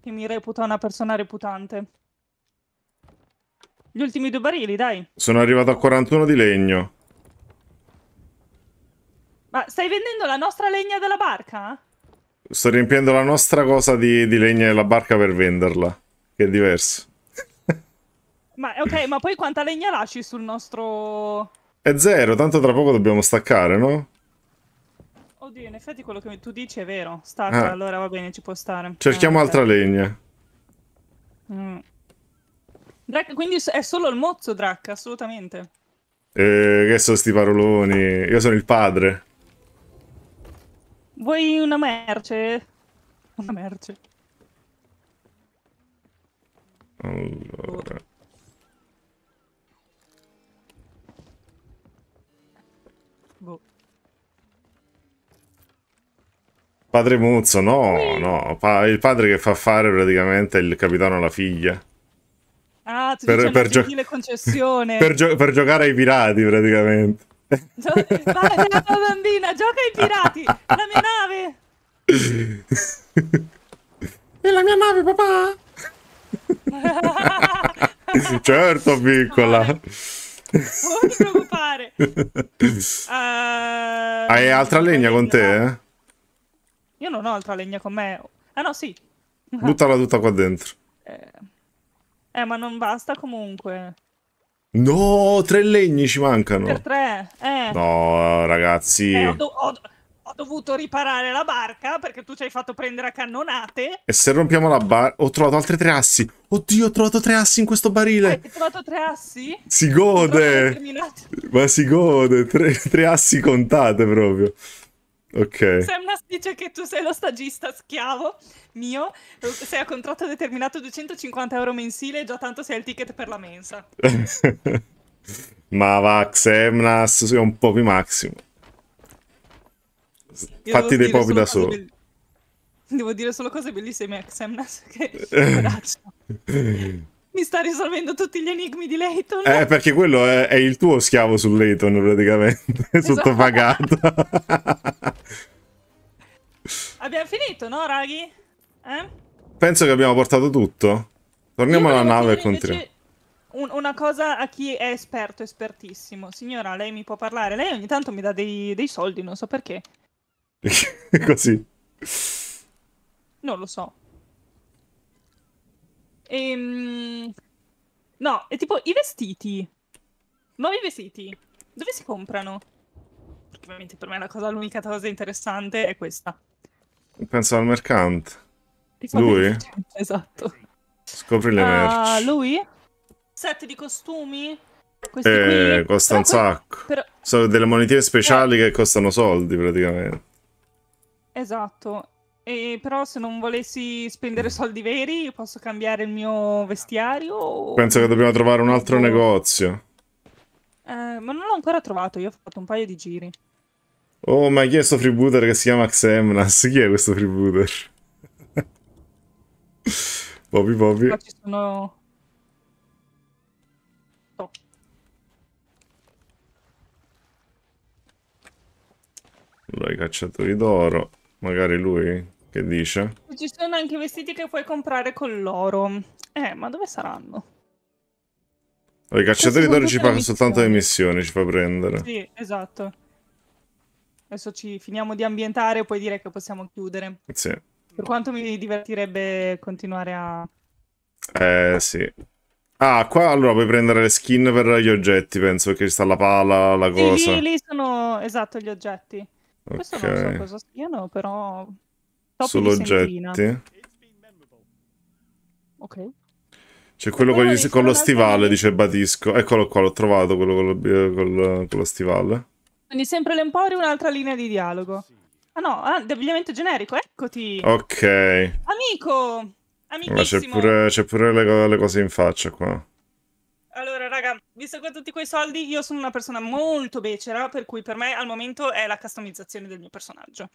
Che mi reputa una persona reputante. Gli ultimi due barili, dai. Sono arrivato a 41 di legno. Ma stai vendendo la nostra legna della barca? Sto riempiendo la nostra cosa di, di legna della barca per venderla, che è diverso. (laughs) ma ok, ma poi quanta legna lasci sul nostro... È zero, tanto tra poco dobbiamo staccare, no? Oddio, in effetti quello che tu dici è vero. Stacca, ah. allora va bene, ci può stare. Cerchiamo eh, altra beh. legna. Mm. Drac, quindi è solo il mozzo, Drac, assolutamente. Eh, che sono sti paroloni? Io sono il padre. Vuoi una merce? Una merce. Allora. Padre Muzzo, no, no, pa il padre che fa fare praticamente il capitano alla figlia. Ah, tu per, per, gio (laughs) per, gio per giocare ai pirati praticamente. Gio- (laughs) vai, la tua bambina, gioca ai pirati, la mia nave. È (laughs) la mia nave, papà. certo, piccola. Non ti preoccupare. Uh, Hai altra legna con te? Eh? Io non ho altra legna con me. Ah no, sì. (laughs) Buttala tutta qua dentro. Eh, eh ma non basta comunque. No, tre legni ci mancano. Per tre, eh. No, ragazzi. Eh, ho, do ho, ho, dovuto riparare la barca perché tu ci hai fatto prendere a cannonate. E se rompiamo la barca... Ho trovato altri tre assi. Oddio, ho trovato tre assi in questo barile. Hai trovato tre assi? Si gode. Ma si gode. Tre, tre assi contate proprio. Ok. Semnas dice che tu sei lo stagista schiavo mio, sei a contratto determinato 250 euro mensile e già tanto sei il ticket per la mensa. (laughs) Ma va, Semnas, sei un po' più massimo. Fatti dei popi da solo. devo dire solo cose bellissime, Semnas, (laughs) che... (laughs) mi sta risolvendo tutti gli enigmi di Layton. Eh, perché quello è, è il tuo schiavo su Layton, praticamente, (laughs) esatto. sottopagato. (laughs) abbiamo finito, no, raghi? Eh? Penso che abbiamo portato tutto. Torniamo alla nave e continuiamo. una cosa a chi è esperto, espertissimo. Signora, lei mi può parlare? Lei ogni tanto mi dà dei, dei soldi, non so perché. (laughs) Così. Non lo so. Ehm... No, è tipo i vestiti. Nuovi vestiti. Dove si comprano? Perché ovviamente per me la cosa, l'unica cosa interessante è questa. Penso al mercante. Lui? Esatto. Scopri le uh, ah, merci. Lui? Set di costumi? Questi eh, qui? costa però un sacco. Però... Sono delle monetine speciali eh. che costano soldi praticamente. Esatto. Eh, però se non volessi spendere soldi veri posso cambiare il mio vestiario? O... Penso che dobbiamo trovare un altro negozio. Eh, ma non l'ho ancora trovato, io ho fatto un paio di giri. Oh, ma chi è sto freebooter che si chiama Xemnas? Chi è questo freebooter? (laughs) Bobby Bobby. Qua ci sono... Allora, i cacciatori d'oro. Magari lui? Che dice? Ci sono anche vestiti che puoi comprare con l'oro. Eh, ma dove saranno? I cacciatori d'oro ci fanno soltanto le missioni, ci fa prendere. Sì, esatto. Adesso ci finiamo di ambientare e poi direi che possiamo chiudere. Sì. Per quanto mi divertirebbe continuare a... Eh, sì. Ah, qua allora puoi prendere le skin per gli oggetti, penso, che ci sta la pala, la cosa. Sì, lì, lì sono, esatto, gli oggetti. Okay. Questo non so cosa siano, però Topi Solo oggetti. Ok. C'è quello con, gli, con, lo stivale, dice Batisco. Eccolo qua, l'ho trovato, quello con lo, con, con lo stivale. Quindi sempre l'emporio, un'altra linea di dialogo. Ah no, ah, abbigliamento generico, eccoti! Ok. Amico! Amichissimo. c'è pure, pure le, le, cose in faccia qua. Allora, raga, visto che ho tutti quei soldi, io sono una persona molto becera, per cui per me al momento è la customizzazione del mio personaggio.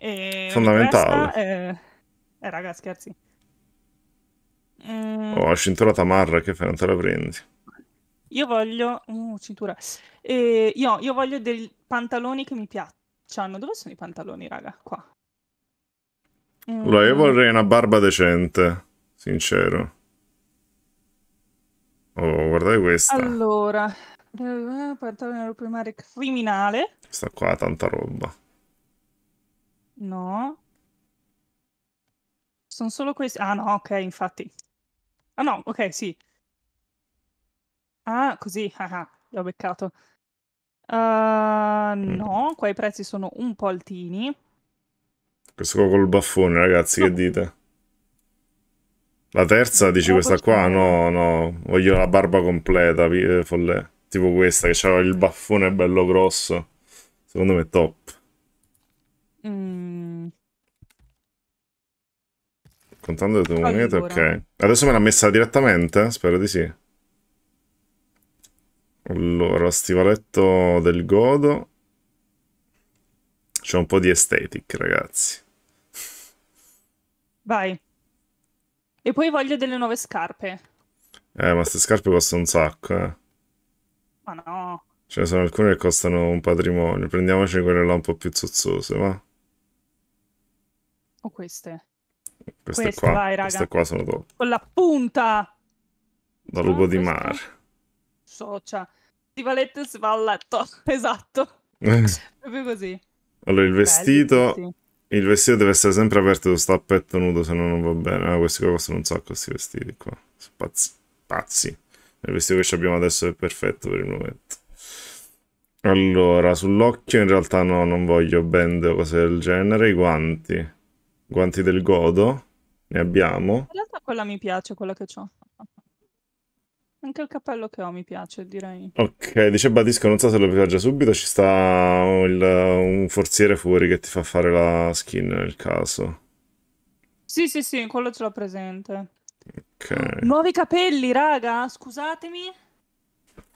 E Fondamentale. È... Eh, eh, raga, scherzi. Mm. Oh, cintura tamarra, che fai? Non te la prendi. Io voglio... Uh, cintura. Eh, io, io, voglio dei pantaloni che mi piacciono. Dove sono i pantaloni, raga? Qua. Mm. Allora, io mm. vorrei una barba decente, sincero. Oh, guardate questa. Allora, eh, pantalone primario criminale. Sta qua, tanta roba. No. Sono solo questi. Ah no, ok, infatti. Ah no, ok, sì. Ah, così, (laughs) ah, l'ho beccato. Uh, no, qua i prezzi sono un po' altini. Questo qua col baffone, ragazzi, no. che dite? La terza, dici no, questa qua? No, no, voglio la barba completa, eh, folle. Tipo questa, che c'ha il baffone bello grosso. Secondo me è top. Mm. Contando le tue allora. monete, ok. Adesso me l'ha messa direttamente? Spero di sì. Allora, stivaletto del godo. C'è un po' di aesthetic, ragazzi. Vai. E poi voglio delle nuove scarpe. Eh, ma queste scarpe costano un sacco, eh. Ma no. Ce ne sono alcune che costano un patrimonio. Prendiamoci quelle là un po' più zozzose, va? O queste? Queste, queste qua, vai, raga. queste qua sono dopo. Con la punta! Da lupo no, di questo... mare. Socia. Stivalette svalletto, (laughs) esatto. Eh. Proprio così. Allora, il vestito... Belli, il vestito deve essere sempre aperto, sta a petto nudo, se no non va bene. Ah, questi qua costano un sacco, questi vestiti qua. pazzi. Pazzi. Il vestito che abbiamo adesso è perfetto per il momento. Allora, sull'occhio in realtà no, non voglio band o cose del genere. I guanti. Guanti del godo. Ne abbiamo. In realtà quella mi piace, quella che ho. (laughs) Anche il cappello che ho mi piace, direi. Ok, dice Badisco non so se lo piace subito, ci sta il, un forziere fuori che ti fa fare la skin nel caso. Sì, sì, sì, quello ce l'ho presente. Ok. Nuovi capelli, raga, scusatemi.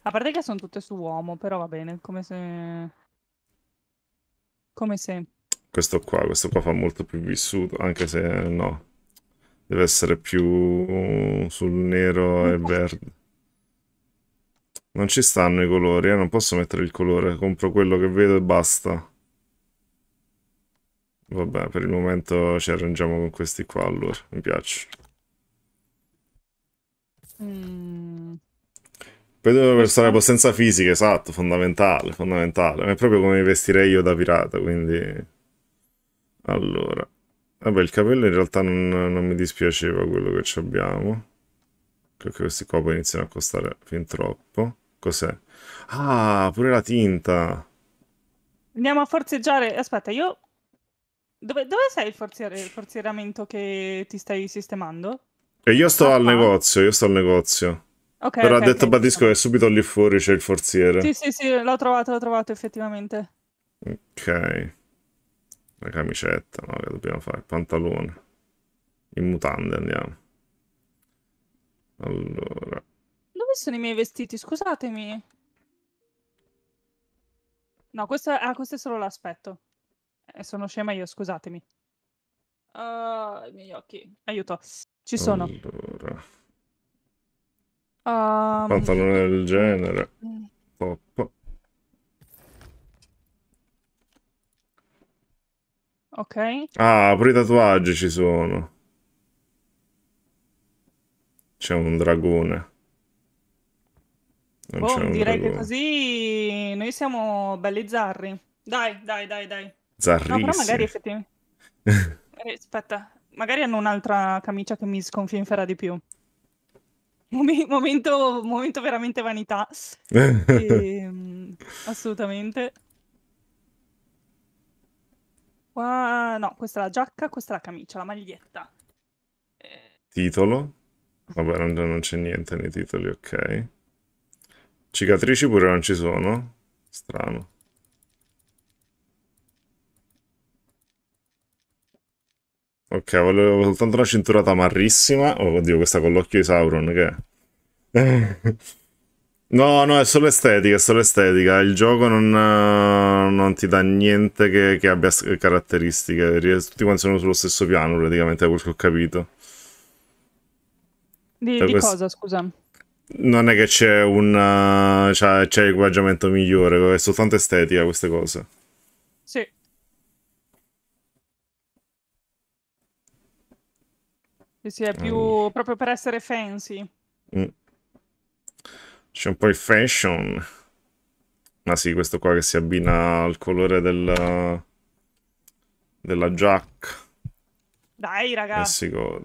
A parte che sono tutte su uomo, però va bene, come se... Come se questo qua, questo qua fa molto più vissuto, anche se no, deve essere più sul nero e verde. Non ci stanno i colori, eh? non posso mettere il colore, compro quello che vedo e basta. Vabbè, per il momento ci arrangiamo con questi qua, allora, mi piace. Mm. Poi devono versare abbastanza fisica, esatto, fondamentale, fondamentale. Ma è proprio come mi vestirei io da pirata, quindi... Allora, vabbè il capello in realtà non, non mi dispiaceva quello che abbiamo. Credo che questi qua poi iniziano a costare fin troppo. Cos'è? Ah, pure la tinta! Andiamo a forzeggiare. Aspetta, io... Dove, dove sei il, forziere, il forzieramento che ti stai sistemando? E io sto ah, al negozio, io sto al negozio. Ok. Però okay, ha detto okay, Batisco che subito lì fuori c'è il forziere. Sì, sì, sì, l'ho trovato, l'ho trovato effettivamente. Ok. La camicetta, no, che dobbiamo fare? Il pantalone. In mutande andiamo. Allora. Dove sono i miei vestiti? Scusatemi. No, questo, ah, questo è solo l'aspetto. Eh, sono scema io, scusatemi. Uh, I miei occhi. Aiuto. Ci sono. Allora. Um... Pantalone del genere. Pop. Ok. Ah, pure i tatuaggi ci sono. C'è un dragone. Non boh, c'è boh, direi dragone. che così noi siamo belli zarri. Dai, dai, dai, dai. Zarrissimi. No, però magari effettivamente... (laughs) Eh, aspetta, magari hanno un'altra camicia che mi sconfinferà di più. Momento, momento veramente vanità. (laughs) E, ehm, assolutamente. Qua... No, questa è la giacca, questa è la camicia, la maglietta. Eh. Titolo? Vabbè, non, non c'è niente nei titoli, ok. Cicatrici pure non ci sono. Strano. Ok, volevo soltanto una cinturata marrissima. Oh, oddio, questa con l'occhio di Sauron, che è? (laughs) No, no, è solo estetica, è solo estetica. Il gioco non, eh, non ti dà niente che, che, abbia caratteristiche. Tutti quanti sono sullo stesso piano, praticamente, da quel che ho capito. Di, cioè, di questo... cosa, scusa? Non è che c'è un... Eh, c'è, c'è equipaggiamento migliore, è soltanto estetica queste cose. Sì. Sì, sì, è più mm. proprio per essere fancy. Mm. C'è un po' il fashion. Ma ah, sì, questo qua che si abbina al colore della, della giacca. Dai, ragazzi. Eh,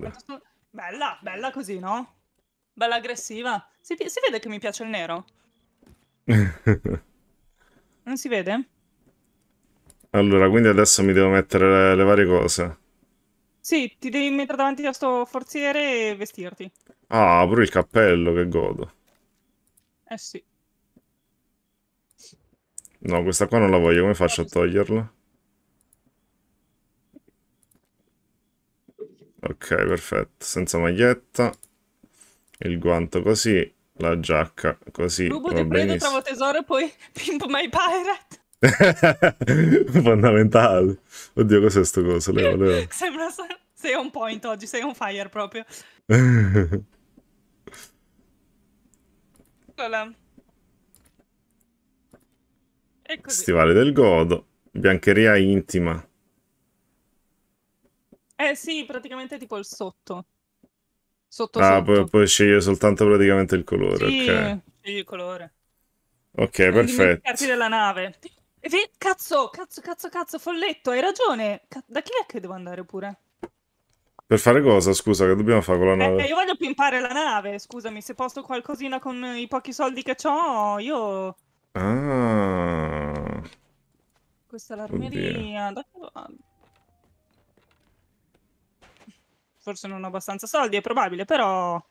bella, bella così, no? Bella aggressiva. Si, si vede che mi piace il nero? (laughs) non si vede? Allora, quindi adesso mi devo mettere le, le varie cose. Sì, ti devi mettere davanti a sto forziere e vestirti. Ah, pure il cappello, che godo. Eh sì. No, questa qua non la voglio, come faccio a toglierla? Ok, perfetto, senza maglietta, il guanto così, la giacca così. Rubo ti prendo, trovo tesoro e poi (laughs) pimp my pirate. (laughs) Fondamentale. Oddio, cos'è sto coso? Leo, Leo. (laughs) Sembra sei un point oggi, sei un fire proprio. Eccola. È così. Stivale del godo. Biancheria intima. Eh sì, praticamente tipo il sotto. Sotto ah, sotto. Puoi, puoi scegliere soltanto praticamente il colore. Sì, okay. scegli il colore. Ok, non perfetto. Non della nave. Cazzo, cazzo, cazzo, cazzo, folletto, hai ragione. Da chi è che devo andare pure? Per fare cosa, scusa, che dobbiamo fare con la nave? Eh, io voglio pimpare la nave, scusami, se posto qualcosina con i pochi soldi che ho, io... Ah. Questa è l'armeria, Forse non ho abbastanza soldi, è probabile, però... Eh,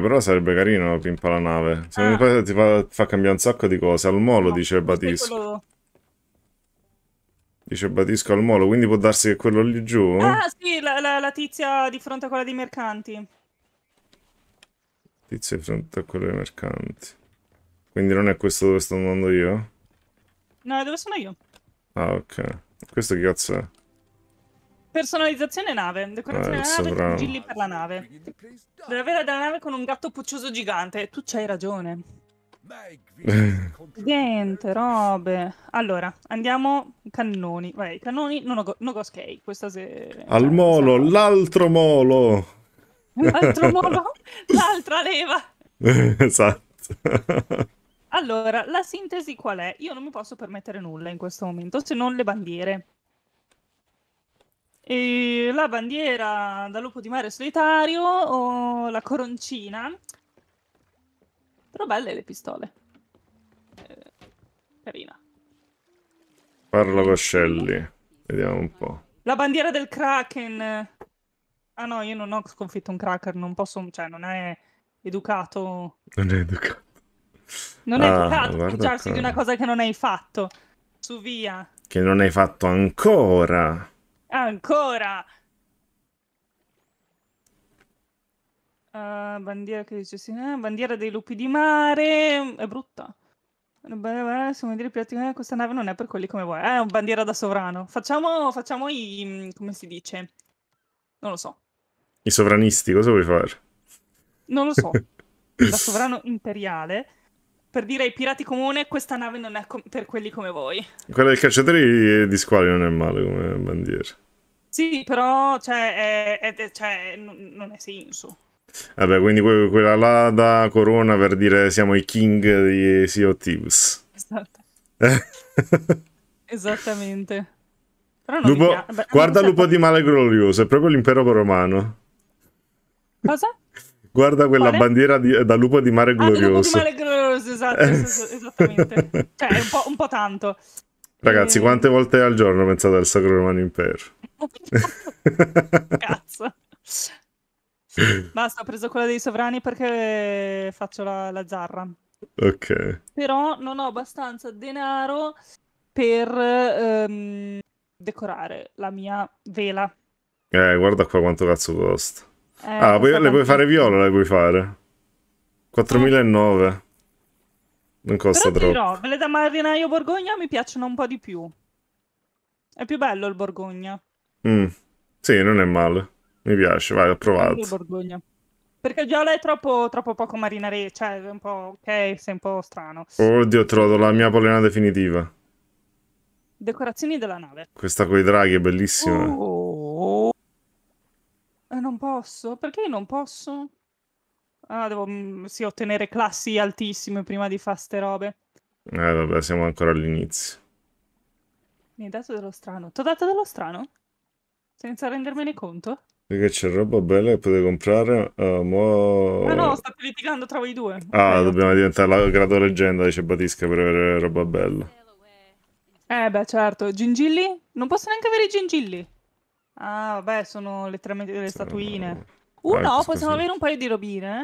però sarebbe carino pimpa la nave. Se ah. mi fa, ti fa, fa, cambiare un sacco di cose. Al molo no, dice Batisco. Quello... Dice Batisco al molo, quindi può darsi che quello lì giù. Eh? Ah, sì, la, la, la tizia di fronte a quella dei mercanti. Tizia di fronte a quella dei mercanti. Quindi non è questo dove sto andando io? No, è dove sono io. Ah, ok. Questo che cazzo è? Personalizzazione nave, decorazione ah, della nave, gigli per la nave. Deve avere della nave con un gatto puccioso gigante. Tu c'hai ragione. Niente, robe. Allora, andiamo cannoni. Vai, cannoni, No, ho, non skate, questa se... Al cioè, molo, se... l'altro molo. L'altro (laughs) molo, l'altra leva. esatto. allora, la sintesi qual è? Io non mi posso permettere nulla in questo momento, se non le bandiere. E la bandiera da lupo di mare solitario o la coroncina però belle le pistole. Eh, carina. Parla Vascelli. Vediamo un po'. La bandiera del Kraken. Ah no, io non ho sconfitto un Kraken, non posso, cioè non è educato. Non è educato. Non ah, è educato accugiarsi qua. di una cosa che non hai fatto. Su via. Che non hai fatto ancora. Ancora. Uh, bandiera che dice sì, eh? bandiera dei lupi di mare è brutta. Siamo dire più questa nave non è per quelli come voi. È una bandiera da sovrano. Facciamo, facciamo i. Mm, come si dice? Non lo so. I sovranisti, cosa vuoi fare? Non lo so. (laughs) da sovrano imperiale. Per dire ai pirati comune, questa nave non è com- per quelli come voi. Quella del cacciatore di squali non è male come bandiera. Sì, però cioè, è, è, cioè, non, non è senso. Vabbè, quindi que- quella là da Corona per dire siamo i king di Sea of Thieves. Esatto. (laughs) Esattamente. Lupo... Beh, guarda Lupo di Male Glorioso, è proprio l'impero romano. Cosa? Guarda quella Quale? bandiera di... da Lupo di Mare ah, Glorioso. Ah, di Mare Glorioso, esatto, esatto, esatto, esattamente. cioè, un po', un po' tanto. Ragazzi, eh, quante volte al giorno pensate al Sacro Romano Impero? (laughs) Cazzo. (clears throat) Basta, ho preso quella dei sovrani perché faccio la, la zarra. Ok. Però non ho abbastanza denaro per ehm, decorare la mia vela. Eh, guarda qua quanto cazzo costa. Eh, ah, puoi, le puoi fare viola, le puoi fare. 4.009. Non costa Però troppo. Però quelle da marinaio Borgogna mi piacciono un po' di più. È più bello il Borgogna. Mm. Sì, non è male. Mi piace, vai, ho provato. Sì, Perché già lei è troppo, troppo poco marinare, cioè è un po' ok, sei un po' strano. Oddio, ho trovato la mia polena definitiva. Decorazioni della nave. Questa con i draghi è bellissima. Oh. Eh, non posso? Perché non posso? Ah, devo mm, sì, ottenere classi altissime prima di fare ste robe. Eh, vabbè, siamo ancora all'inizio. Mi hai dato dello strano. T'ho dato dello strano? Senza rendermene conto? Perché c'è roba bella che potete comprare. Uh, mo... Ma ah, no, state litigando tra voi due. Ah, eh, dobbiamo no. diventare la grado leggenda, dice Batisca, per avere roba bella. Eh beh, certo. Gingilli? Non posso neanche avere i gingilli. Ah, vabbè, sono letteralmente delle statuine. Uh, ah, no, possiamo avere un paio di robine,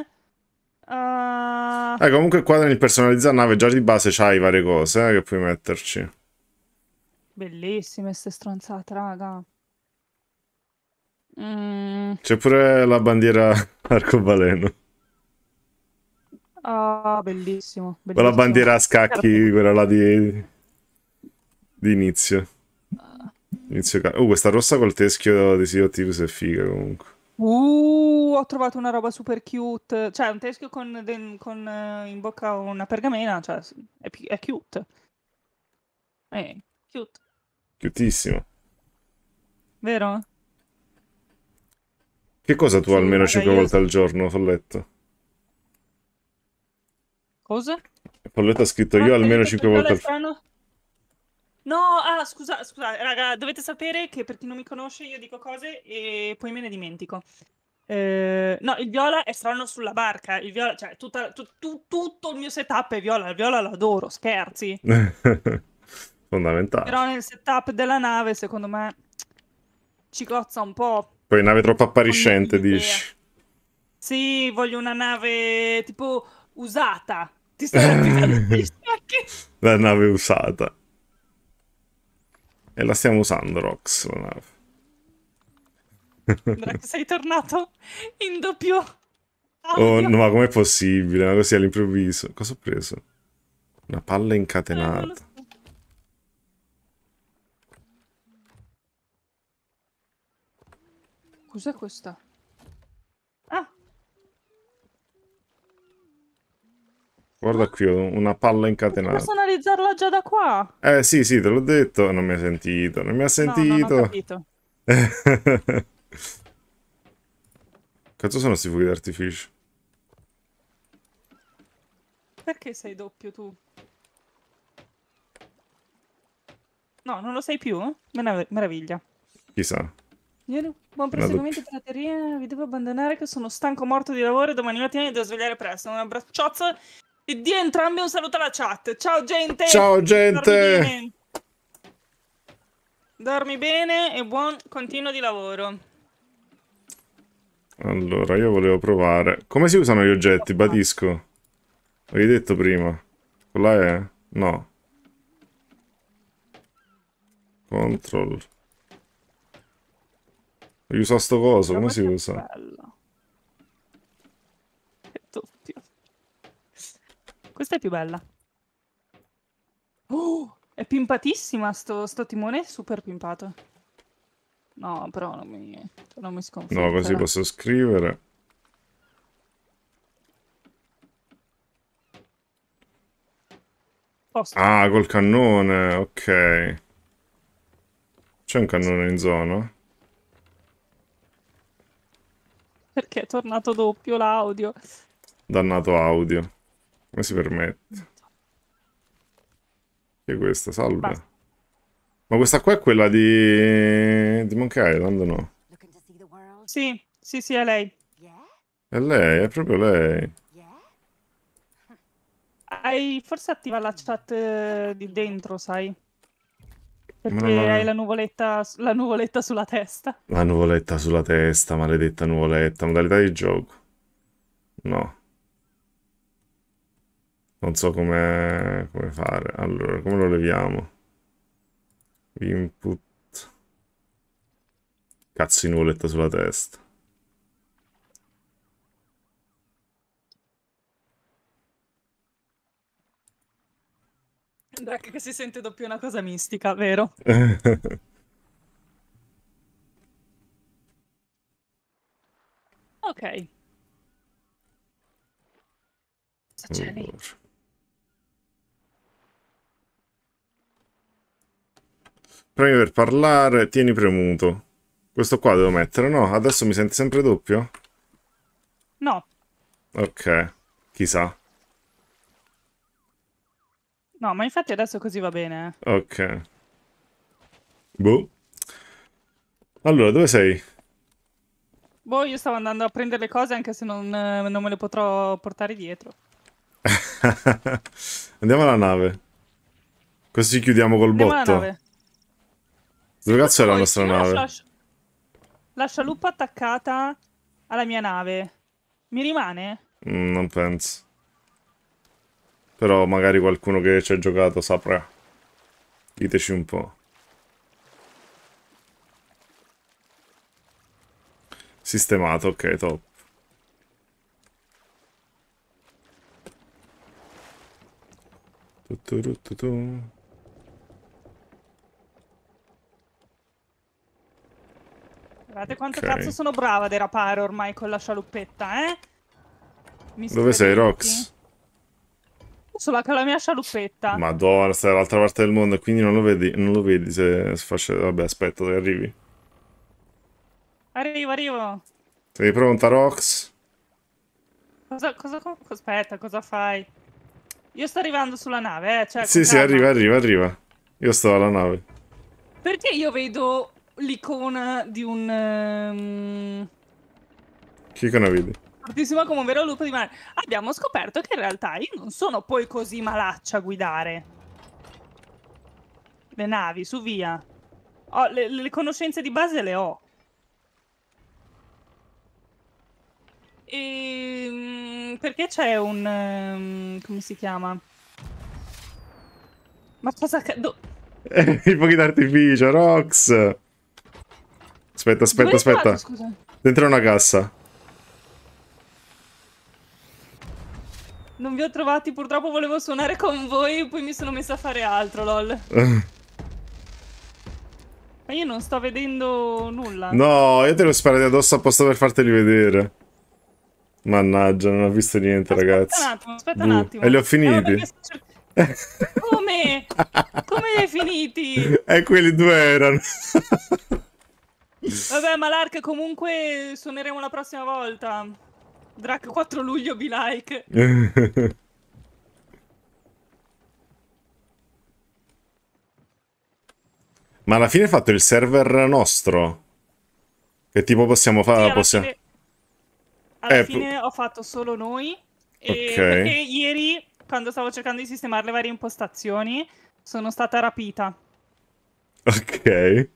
eh? Uh... Eh, comunque qua nel personalizzare nave già di base c'hai varie cose eh, che puoi metterci. Bellissime queste stronzate, raga. Mm. C'è pure la bandiera (laughs) arcobaleno. Ah, bellissimo. bellissimo. Quella bandiera a scacchi, quella là di, di inizio. Ah. inizio oh, questa rossa col teschio di Sea of è figa comunque. Uh, ho trovato una roba super cute. Cioè, un teschio con, con eh, in bocca una pergamena, cioè, è, è cute. È eh, cute. Cutissimo. Vero? Che cosa tu sì, almeno 5 volte al giorno, Folletta? Cosa? Folletto ha scritto ah, io almeno 5 volte al giorno. No, ah, scusa, scusa, raga, dovete sapere che per chi non mi conosce io dico cose e poi me ne dimentico. Eh, no, il viola è strano sulla barca. Il viola, cioè, tutta, tu, tu, tutto il mio setup è viola. Il viola l'adoro, scherzi. (laughs) Fondamentale. Però nel setup della nave, secondo me, ci cozza un po'. Poi nave troppo appariscente, dici. Sì, voglio una nave tipo usata. Ti stai (laughs) La nave usata. E la stiamo usando, Rox, la nave. Rox, sei tornato in doppio... Oh, no, ma com'è possibile? Ma così all'improvviso. Cosa ho preso? Una palla eh, incatenata. Cos'è questa? Ah! Guarda qui, ho una palla incatenata. Posso analizzarla già da qua? Eh sì, sì, te l'ho detto. Non mi ha sentito, non mi ha sentito. No, non ho capito. (laughs) Cazzo sono questi fuochi d'artificio? Perché sei doppio tu? No, non lo sai più? Merav meraviglia. Chissà buon proseguimento per la teoria. Vi devo abbandonare che sono stanco morto di lavoro e domani mattina mi devo svegliare presto. Un abbracciozzo e di entrambi un saluto alla chat. Ciao gente! Ciao gente! Dormi bene, Dormi bene e buon continuo di lavoro. Allora, io volevo provare. Come si usano gli oggetti? Badisco. L'hai detto prima. Quella è? No. Control. Io uso sto coso, come si usa? Bello. Questa è più bella. Oh, è pimpatissima, sto, sto timone è super pimpato. No, però non mi, non mi sconfiggo. No, così posso scrivere. Posto. Ah, col cannone, ok. C'è un cannone in zona? perché è tornato doppio l'audio. Dannato audio. Come si permette? Che questa? Salve. Basta. Ma questa qua è quella di... di Monkey Island, no? Sì, sì, sì, è lei. È lei, è proprio lei. Hai forse attiva la chat eh, di dentro, sai? Perché no, no. hai la nuvoletta, la nuvoletta sulla testa. La nuvoletta sulla testa, maledetta nuvoletta. Modalità di gioco. No. Non so come, come fare. Allora, come lo leviamo? Input. Cazzo di nuvoletta sulla testa. Drac che si sente doppio una cosa mistica, vero? (laughs) ok. Cosa c'è lì? Premi per parlare, tieni premuto. Questo qua devo mettere, no? Adesso mi sente sempre doppio? No. Ok, chissà. No, ma infatti adesso così va bene. Eh. Ok. Boh. Allora, dove sei? Boh, io stavo andando a prendere le cose anche se non, eh, non me le potrò portare dietro. (laughs) Andiamo alla nave. Così chiudiamo col Andiamo botto. Dove cazzo è la nostra nave? Lascia, la scialuppa attaccata alla mia nave. Mi rimane? Mm, non penso. Però magari qualcuno che ci ha giocato saprà. Diteci un po'. Sistemato, ok, top. Guardate quanto okay. cazzo sono brava a derapare ormai con la scialuppetta, eh? Mi Dove sei, Rox? sulla con la mia scialuppetta. Madonna, stai dall'altra parte del mondo, quindi non lo vedi, non lo vedi se faccio... Vabbè, aspetta che arrivi. Arrivo, arrivo. Sei pronta, Rox? Cosa, cosa, aspetta, cosa fai? Io sto arrivando sulla nave, eh? Cioè, sì, sì, arriva, arriva, arriva. Io sto alla nave. Perché io vedo l'icona di un... Um... Che icona vedi? fortissimo come un vero lupo di mare. Abbiamo scoperto che in realtà io non sono poi così malaccia a guidare. Le navi, su via. Oh, le, le conoscenze di base le ho. E, ehm, perché c'è un... Um, come si chiama? Ma cosa... Do... (laughs) I fuochi d'artificio, Rox! Aspetta, aspetta, Dove aspetta. Trovato, Dentro una cassa. Non vi ho trovati, purtroppo volevo suonare con voi, poi mi sono messa a fare altro, lol. (laughs) Ma io non sto vedendo nulla. No, io te lo sparo di addosso apposta per farteli vedere. Mannaggia, non ho visto niente, aspetta ragazzi. Un attimo, aspetta Buh. un attimo. E li ho finiti. Eh, cer... Come? Come li hai finiti? (laughs) E quelli due erano. Vabbè, ma Malark, comunque suoneremo la prossima volta. Drac 4 luglio be like. (laughs) Ma alla fine hai fatto il server nostro? Che tipo possiamo fare? Sì, possiamo... Fine... Alla eh, fine ho fatto solo noi. E okay. Perché ieri, quando stavo cercando di sistemare le varie impostazioni, sono stata rapita. Ok.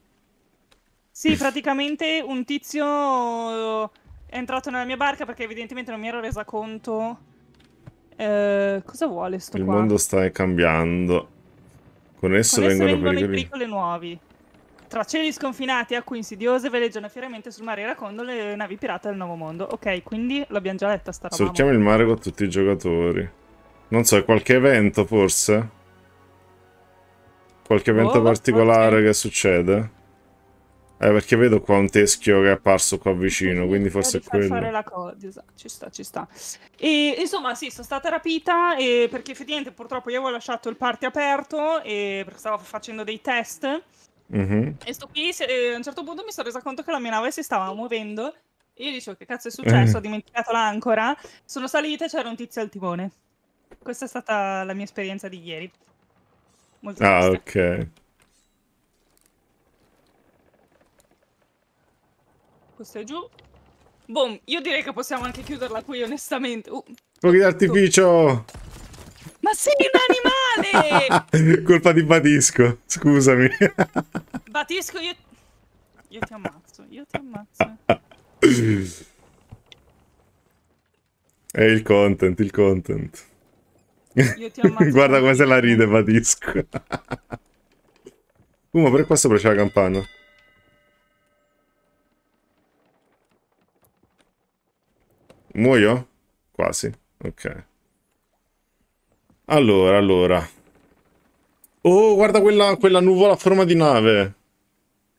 Sì, praticamente un tizio è entrato nella mia barca perché evidentemente non mi ero resa conto. Eh, cosa vuole sto Il qua? mondo sta cambiando. Con esso, Con vengono, vengono pericoli... pericoli nuovi. Tra cieli sconfinati e acque insidiose veleggiano fieramente sul mare Iracondo le navi pirate del nuovo mondo. Ok, quindi l'abbiamo già letta sta roba. Sortiamo il mare con tutti i giocatori. Non so, è qualche evento forse? Qualche evento oh, particolare okay. che succede? Eh, perché vedo qua un teschio che è apparso qua vicino, quindi forse è quello. Esatto, ci sta, ci sta. E insomma, sì, sono stata rapita e, perché effettivamente purtroppo io avevo lasciato il party aperto e, perché stavo facendo dei test. Mm-hmm. E sto qui, e, eh, a un certo punto mi sono resa conto che la mia nave si stava muovendo. E io dicevo, che cazzo è successo? Eh. Ho dimenticato l'ancora. Sono salita e c'era un tizio al timone. Questa è stata la mia esperienza di ieri. Molto ah, triste. ok. questo ecco, è giù. Boom, io direi che possiamo anche chiuderla qui, onestamente. Uh. Fuochi d'artificio! Ma sei un animale! (laughs) Colpa di Batisco, scusami. (laughs) Batisco, io... Io ti ammazzo, io ti ammazzo. (laughs) È il content, il content. Io ti ammazzo. Guarda come se la ride Batisco. uh, ma per qua sopra c'è la campana. Muoio? Quasi. Ok. Allora, allora. Oh, guarda quella, quella nuvola a forma di nave.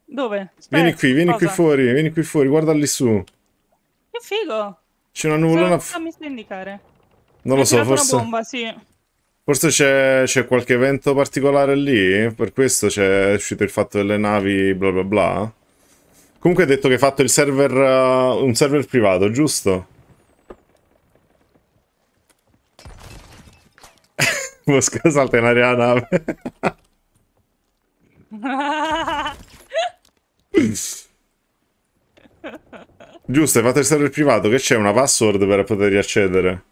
Dove? Aspetta, vieni qui, vieni cosa? qui fuori, vieni qui fuori, guarda lì su. Che figo. C'è una nuvolona... Cosa indicare? Non lo so, forse... Bomba, sì. Forse c'è, qualche evento particolare lì, per questo c'è uscito il fatto delle navi bla bla bla. Comunque hai detto che hai fatto server, uh, un server privato, giusto? Mosca salta in aria la nave. Giusto, fate il server privato, che c'è una password per poter accedere.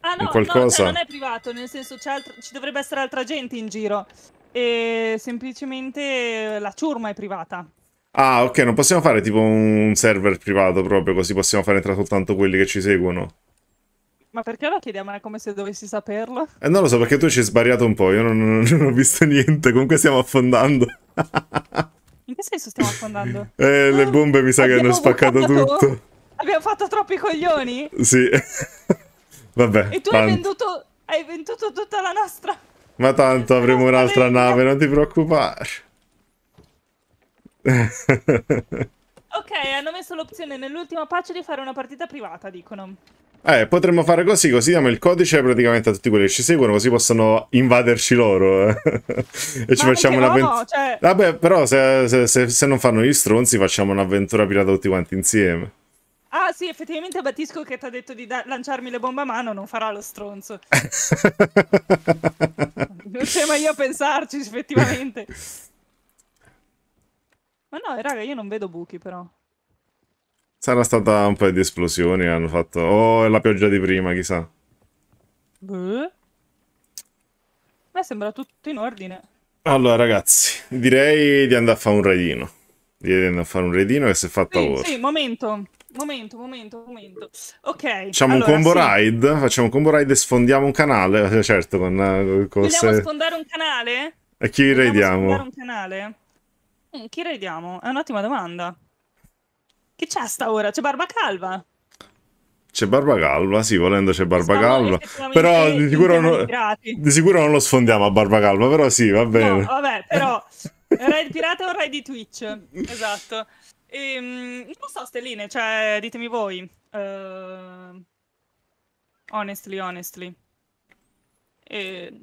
Ah no, no non è privato, nel senso ci dovrebbe essere altra gente in giro. E semplicemente la ciurma è privata. Ah, ok, non possiamo fare tipo un server privato proprio, così possiamo fare entrare soltanto quelli che ci seguono. Ma perché lo chiedi a me come se dovessi saperlo? Eh, non lo so, perché tu ci hai sbariato un po', io non, non, non ho visto niente, comunque stiamo affondando. (laughs) In che senso stiamo affondando? (laughs) Eh, le ah, bombe mi sa che hanno spaccato tutto. Abbiamo fatto troppi coglioni? Sì. (laughs) Vabbè. E tu hai venduto, hai venduto tutta la nostra... Ma tanto avremo un'altra nave, non ti preoccupare. ok, hanno messo l'opzione nell'ultima pace di fare una partita privata, dicono. Eh, potremmo fare così, così diamo il codice praticamente a tutti quelli che ci seguono, così possono invaderci loro. (laughs) e ci Ma facciamo un'avventura. No, cioè... Vabbè, però se, se, se, se, non fanno gli stronzi, facciamo un'avventura pirata tutti quanti insieme. Ah, sì, effettivamente Batisco che ti ha detto di da- lanciarmi le bombe a mano non farà lo stronzo. non c'è mai io a pensarci, effettivamente. (laughs) Ma no, raga, io non vedo buchi, però. Sarà stata un po' di esplosioni, hanno fatto... Oh, è la pioggia di prima, chissà. Beh. Ma sembra tutto in ordine. Allora, ragazzi, direi di andare a fare un raidino. Direi di andare a fare un raidino che si è fatta sì, ora. Sì, momento, momento, momento, momento. Ok. Facciamo allora, un combo sì. ride, facciamo un combo ride e sfondiamo un canale, eh, certo, con, eh, con Vogliamo se... sfondare un canale? E chi Vogliamo raidiamo? Sfondare un canale? Mm, chi raidiamo? È un'ottima domanda. Chi c'è sta ora? C'è Barba Calva? C'è Barba Calva, sì, volendo c'è Barba no, Calva. Però di sicuro, non, di sicuro, non, lo sfondiamo a Barba Calva, però sì, va bene. No, vabbè, però (laughs) Red Pirata o un re di Twitch, esatto. E, ehm, non so, stelline, cioè, ditemi voi. Uh, honestly, honestly. E,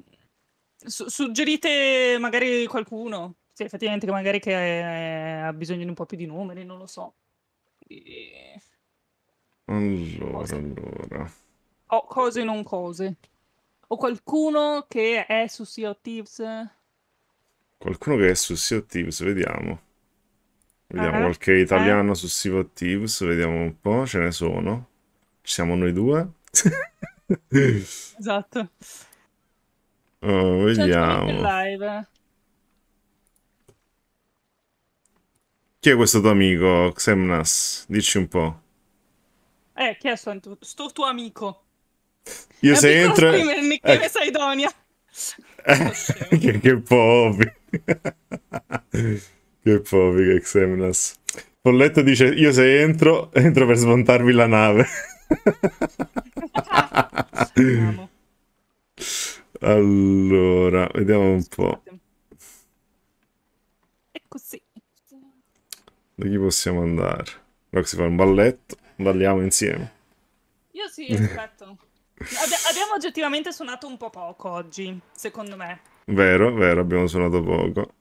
su- suggerite magari qualcuno. Sì, effettivamente che magari che eh, ha bisogno di un po' più di numeri, non lo so. Quindi... Allora, cose. allora. O cose non cose. O qualcuno che è su Sea of Thieves? Qualcuno che è su Sea of Thieves, vediamo. Vediamo ah, qualche italiano eh. su Sea of Thieves, vediamo un po', ce ne sono. Ci siamo noi due. (laughs) esatto. Oh, vediamo. Live. Chi è questo tuo amico, Xemnas? Dici un po'. Eh, chi è sto, sto tuo amico? Io se entro... Streamer, eh. Ecco. Saidonia. Eh. (laughs) Che che, (laughs) che poveri. che Xemnas. Folletto dice, io se entro, entro per smontarvi la nave. (laughs) allora, vediamo un po'. Ecco sì. Da chi possiamo andare? Roxy fa un balletto, balliamo insieme. Io sì, aspetto. abbiamo oggettivamente suonato un po' poco oggi, secondo me. Vero, vero, abbiamo suonato poco.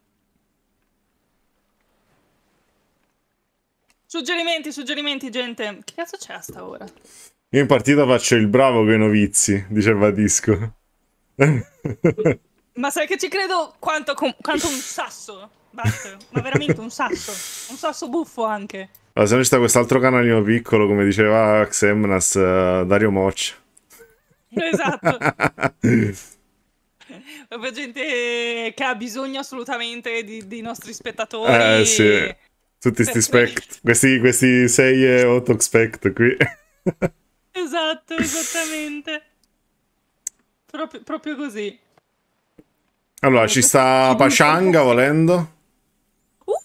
Suggerimenti, suggerimenti, gente. Che cazzo c'è a sta ora? Io in partita faccio il bravo che novizi, diceva Disco. Ma sai che ci credo quanto, quanto un sasso? Buster, ma veramente un sasso, un sasso buffo anche. Allora, se no c'è quest'altro canalino piccolo, come diceva Xemnas, uh, Dario Moccia. Esatto. (laughs) Proprio gente che ha bisogno assolutamente di, di nostri spettatori. Eh sì, tutti questi spect, questi, questi 6 e 8 spect qui. esatto, esattamente. Proprio, proprio così. Allora, ci sta Pashanga volendo.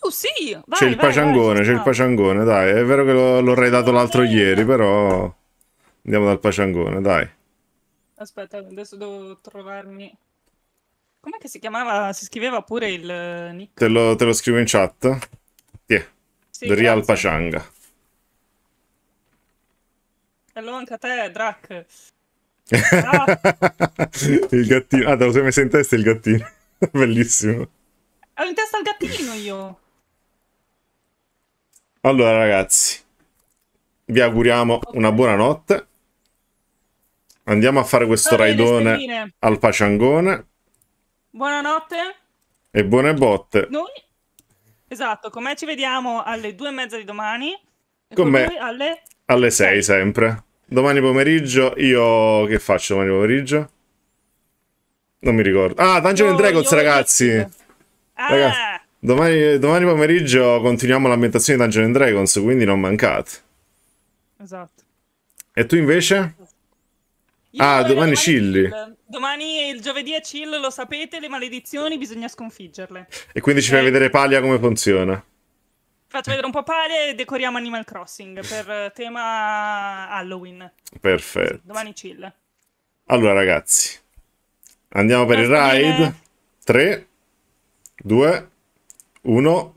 Uh, sì! Vai, c'è il paciangone, c'è il paciangone, dai. È vero che l'ho redato l'altro ieri, però... Andiamo dal paciangone, dai. Aspetta, adesso devo trovarmi... Com'è che si chiamava? Si scriveva pure il eh, nick? Te lo, te lo scrivo in chat? Tiè. Sì, The Real Pacianga. Hello anche a te, Drac. Ah. (laughs) il gattino. Ah, te lo sei messo in testa il gattino. (laughs) Bellissimo. Ho in testa il gattino io. Allora, ragazzi, vi auguriamo una buona notte. Andiamo a fare questo allora, raidone al Paciangone. Buonanotte. E buone botte. Noi... Esatto, con me ci vediamo alle due e mezza di domani. Con, con me alle... alle sei sempre. Domani pomeriggio io che faccio domani pomeriggio? Non mi ricordo. Ah, Dungeon no, Dragons, ragazzi! Ragazzi, ah! domani, domani, pomeriggio continuiamo l'ambientazione di Dungeons Dragons, quindi non mancate. Esatto. E tu invece? Io ah, domani Cilli. Domani è il giovedì a chill, lo sapete, le maledizioni bisogna sconfiggerle. E quindi ci fai eh. vedere Paglia come funziona. Faccio vedere un po' Paglia e decoriamo Animal Crossing per eh, tema Halloween. Perfetto. domani chill. Allora ragazzi, andiamo per Grazie il ride. 3, 2, 1,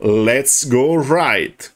let's go right!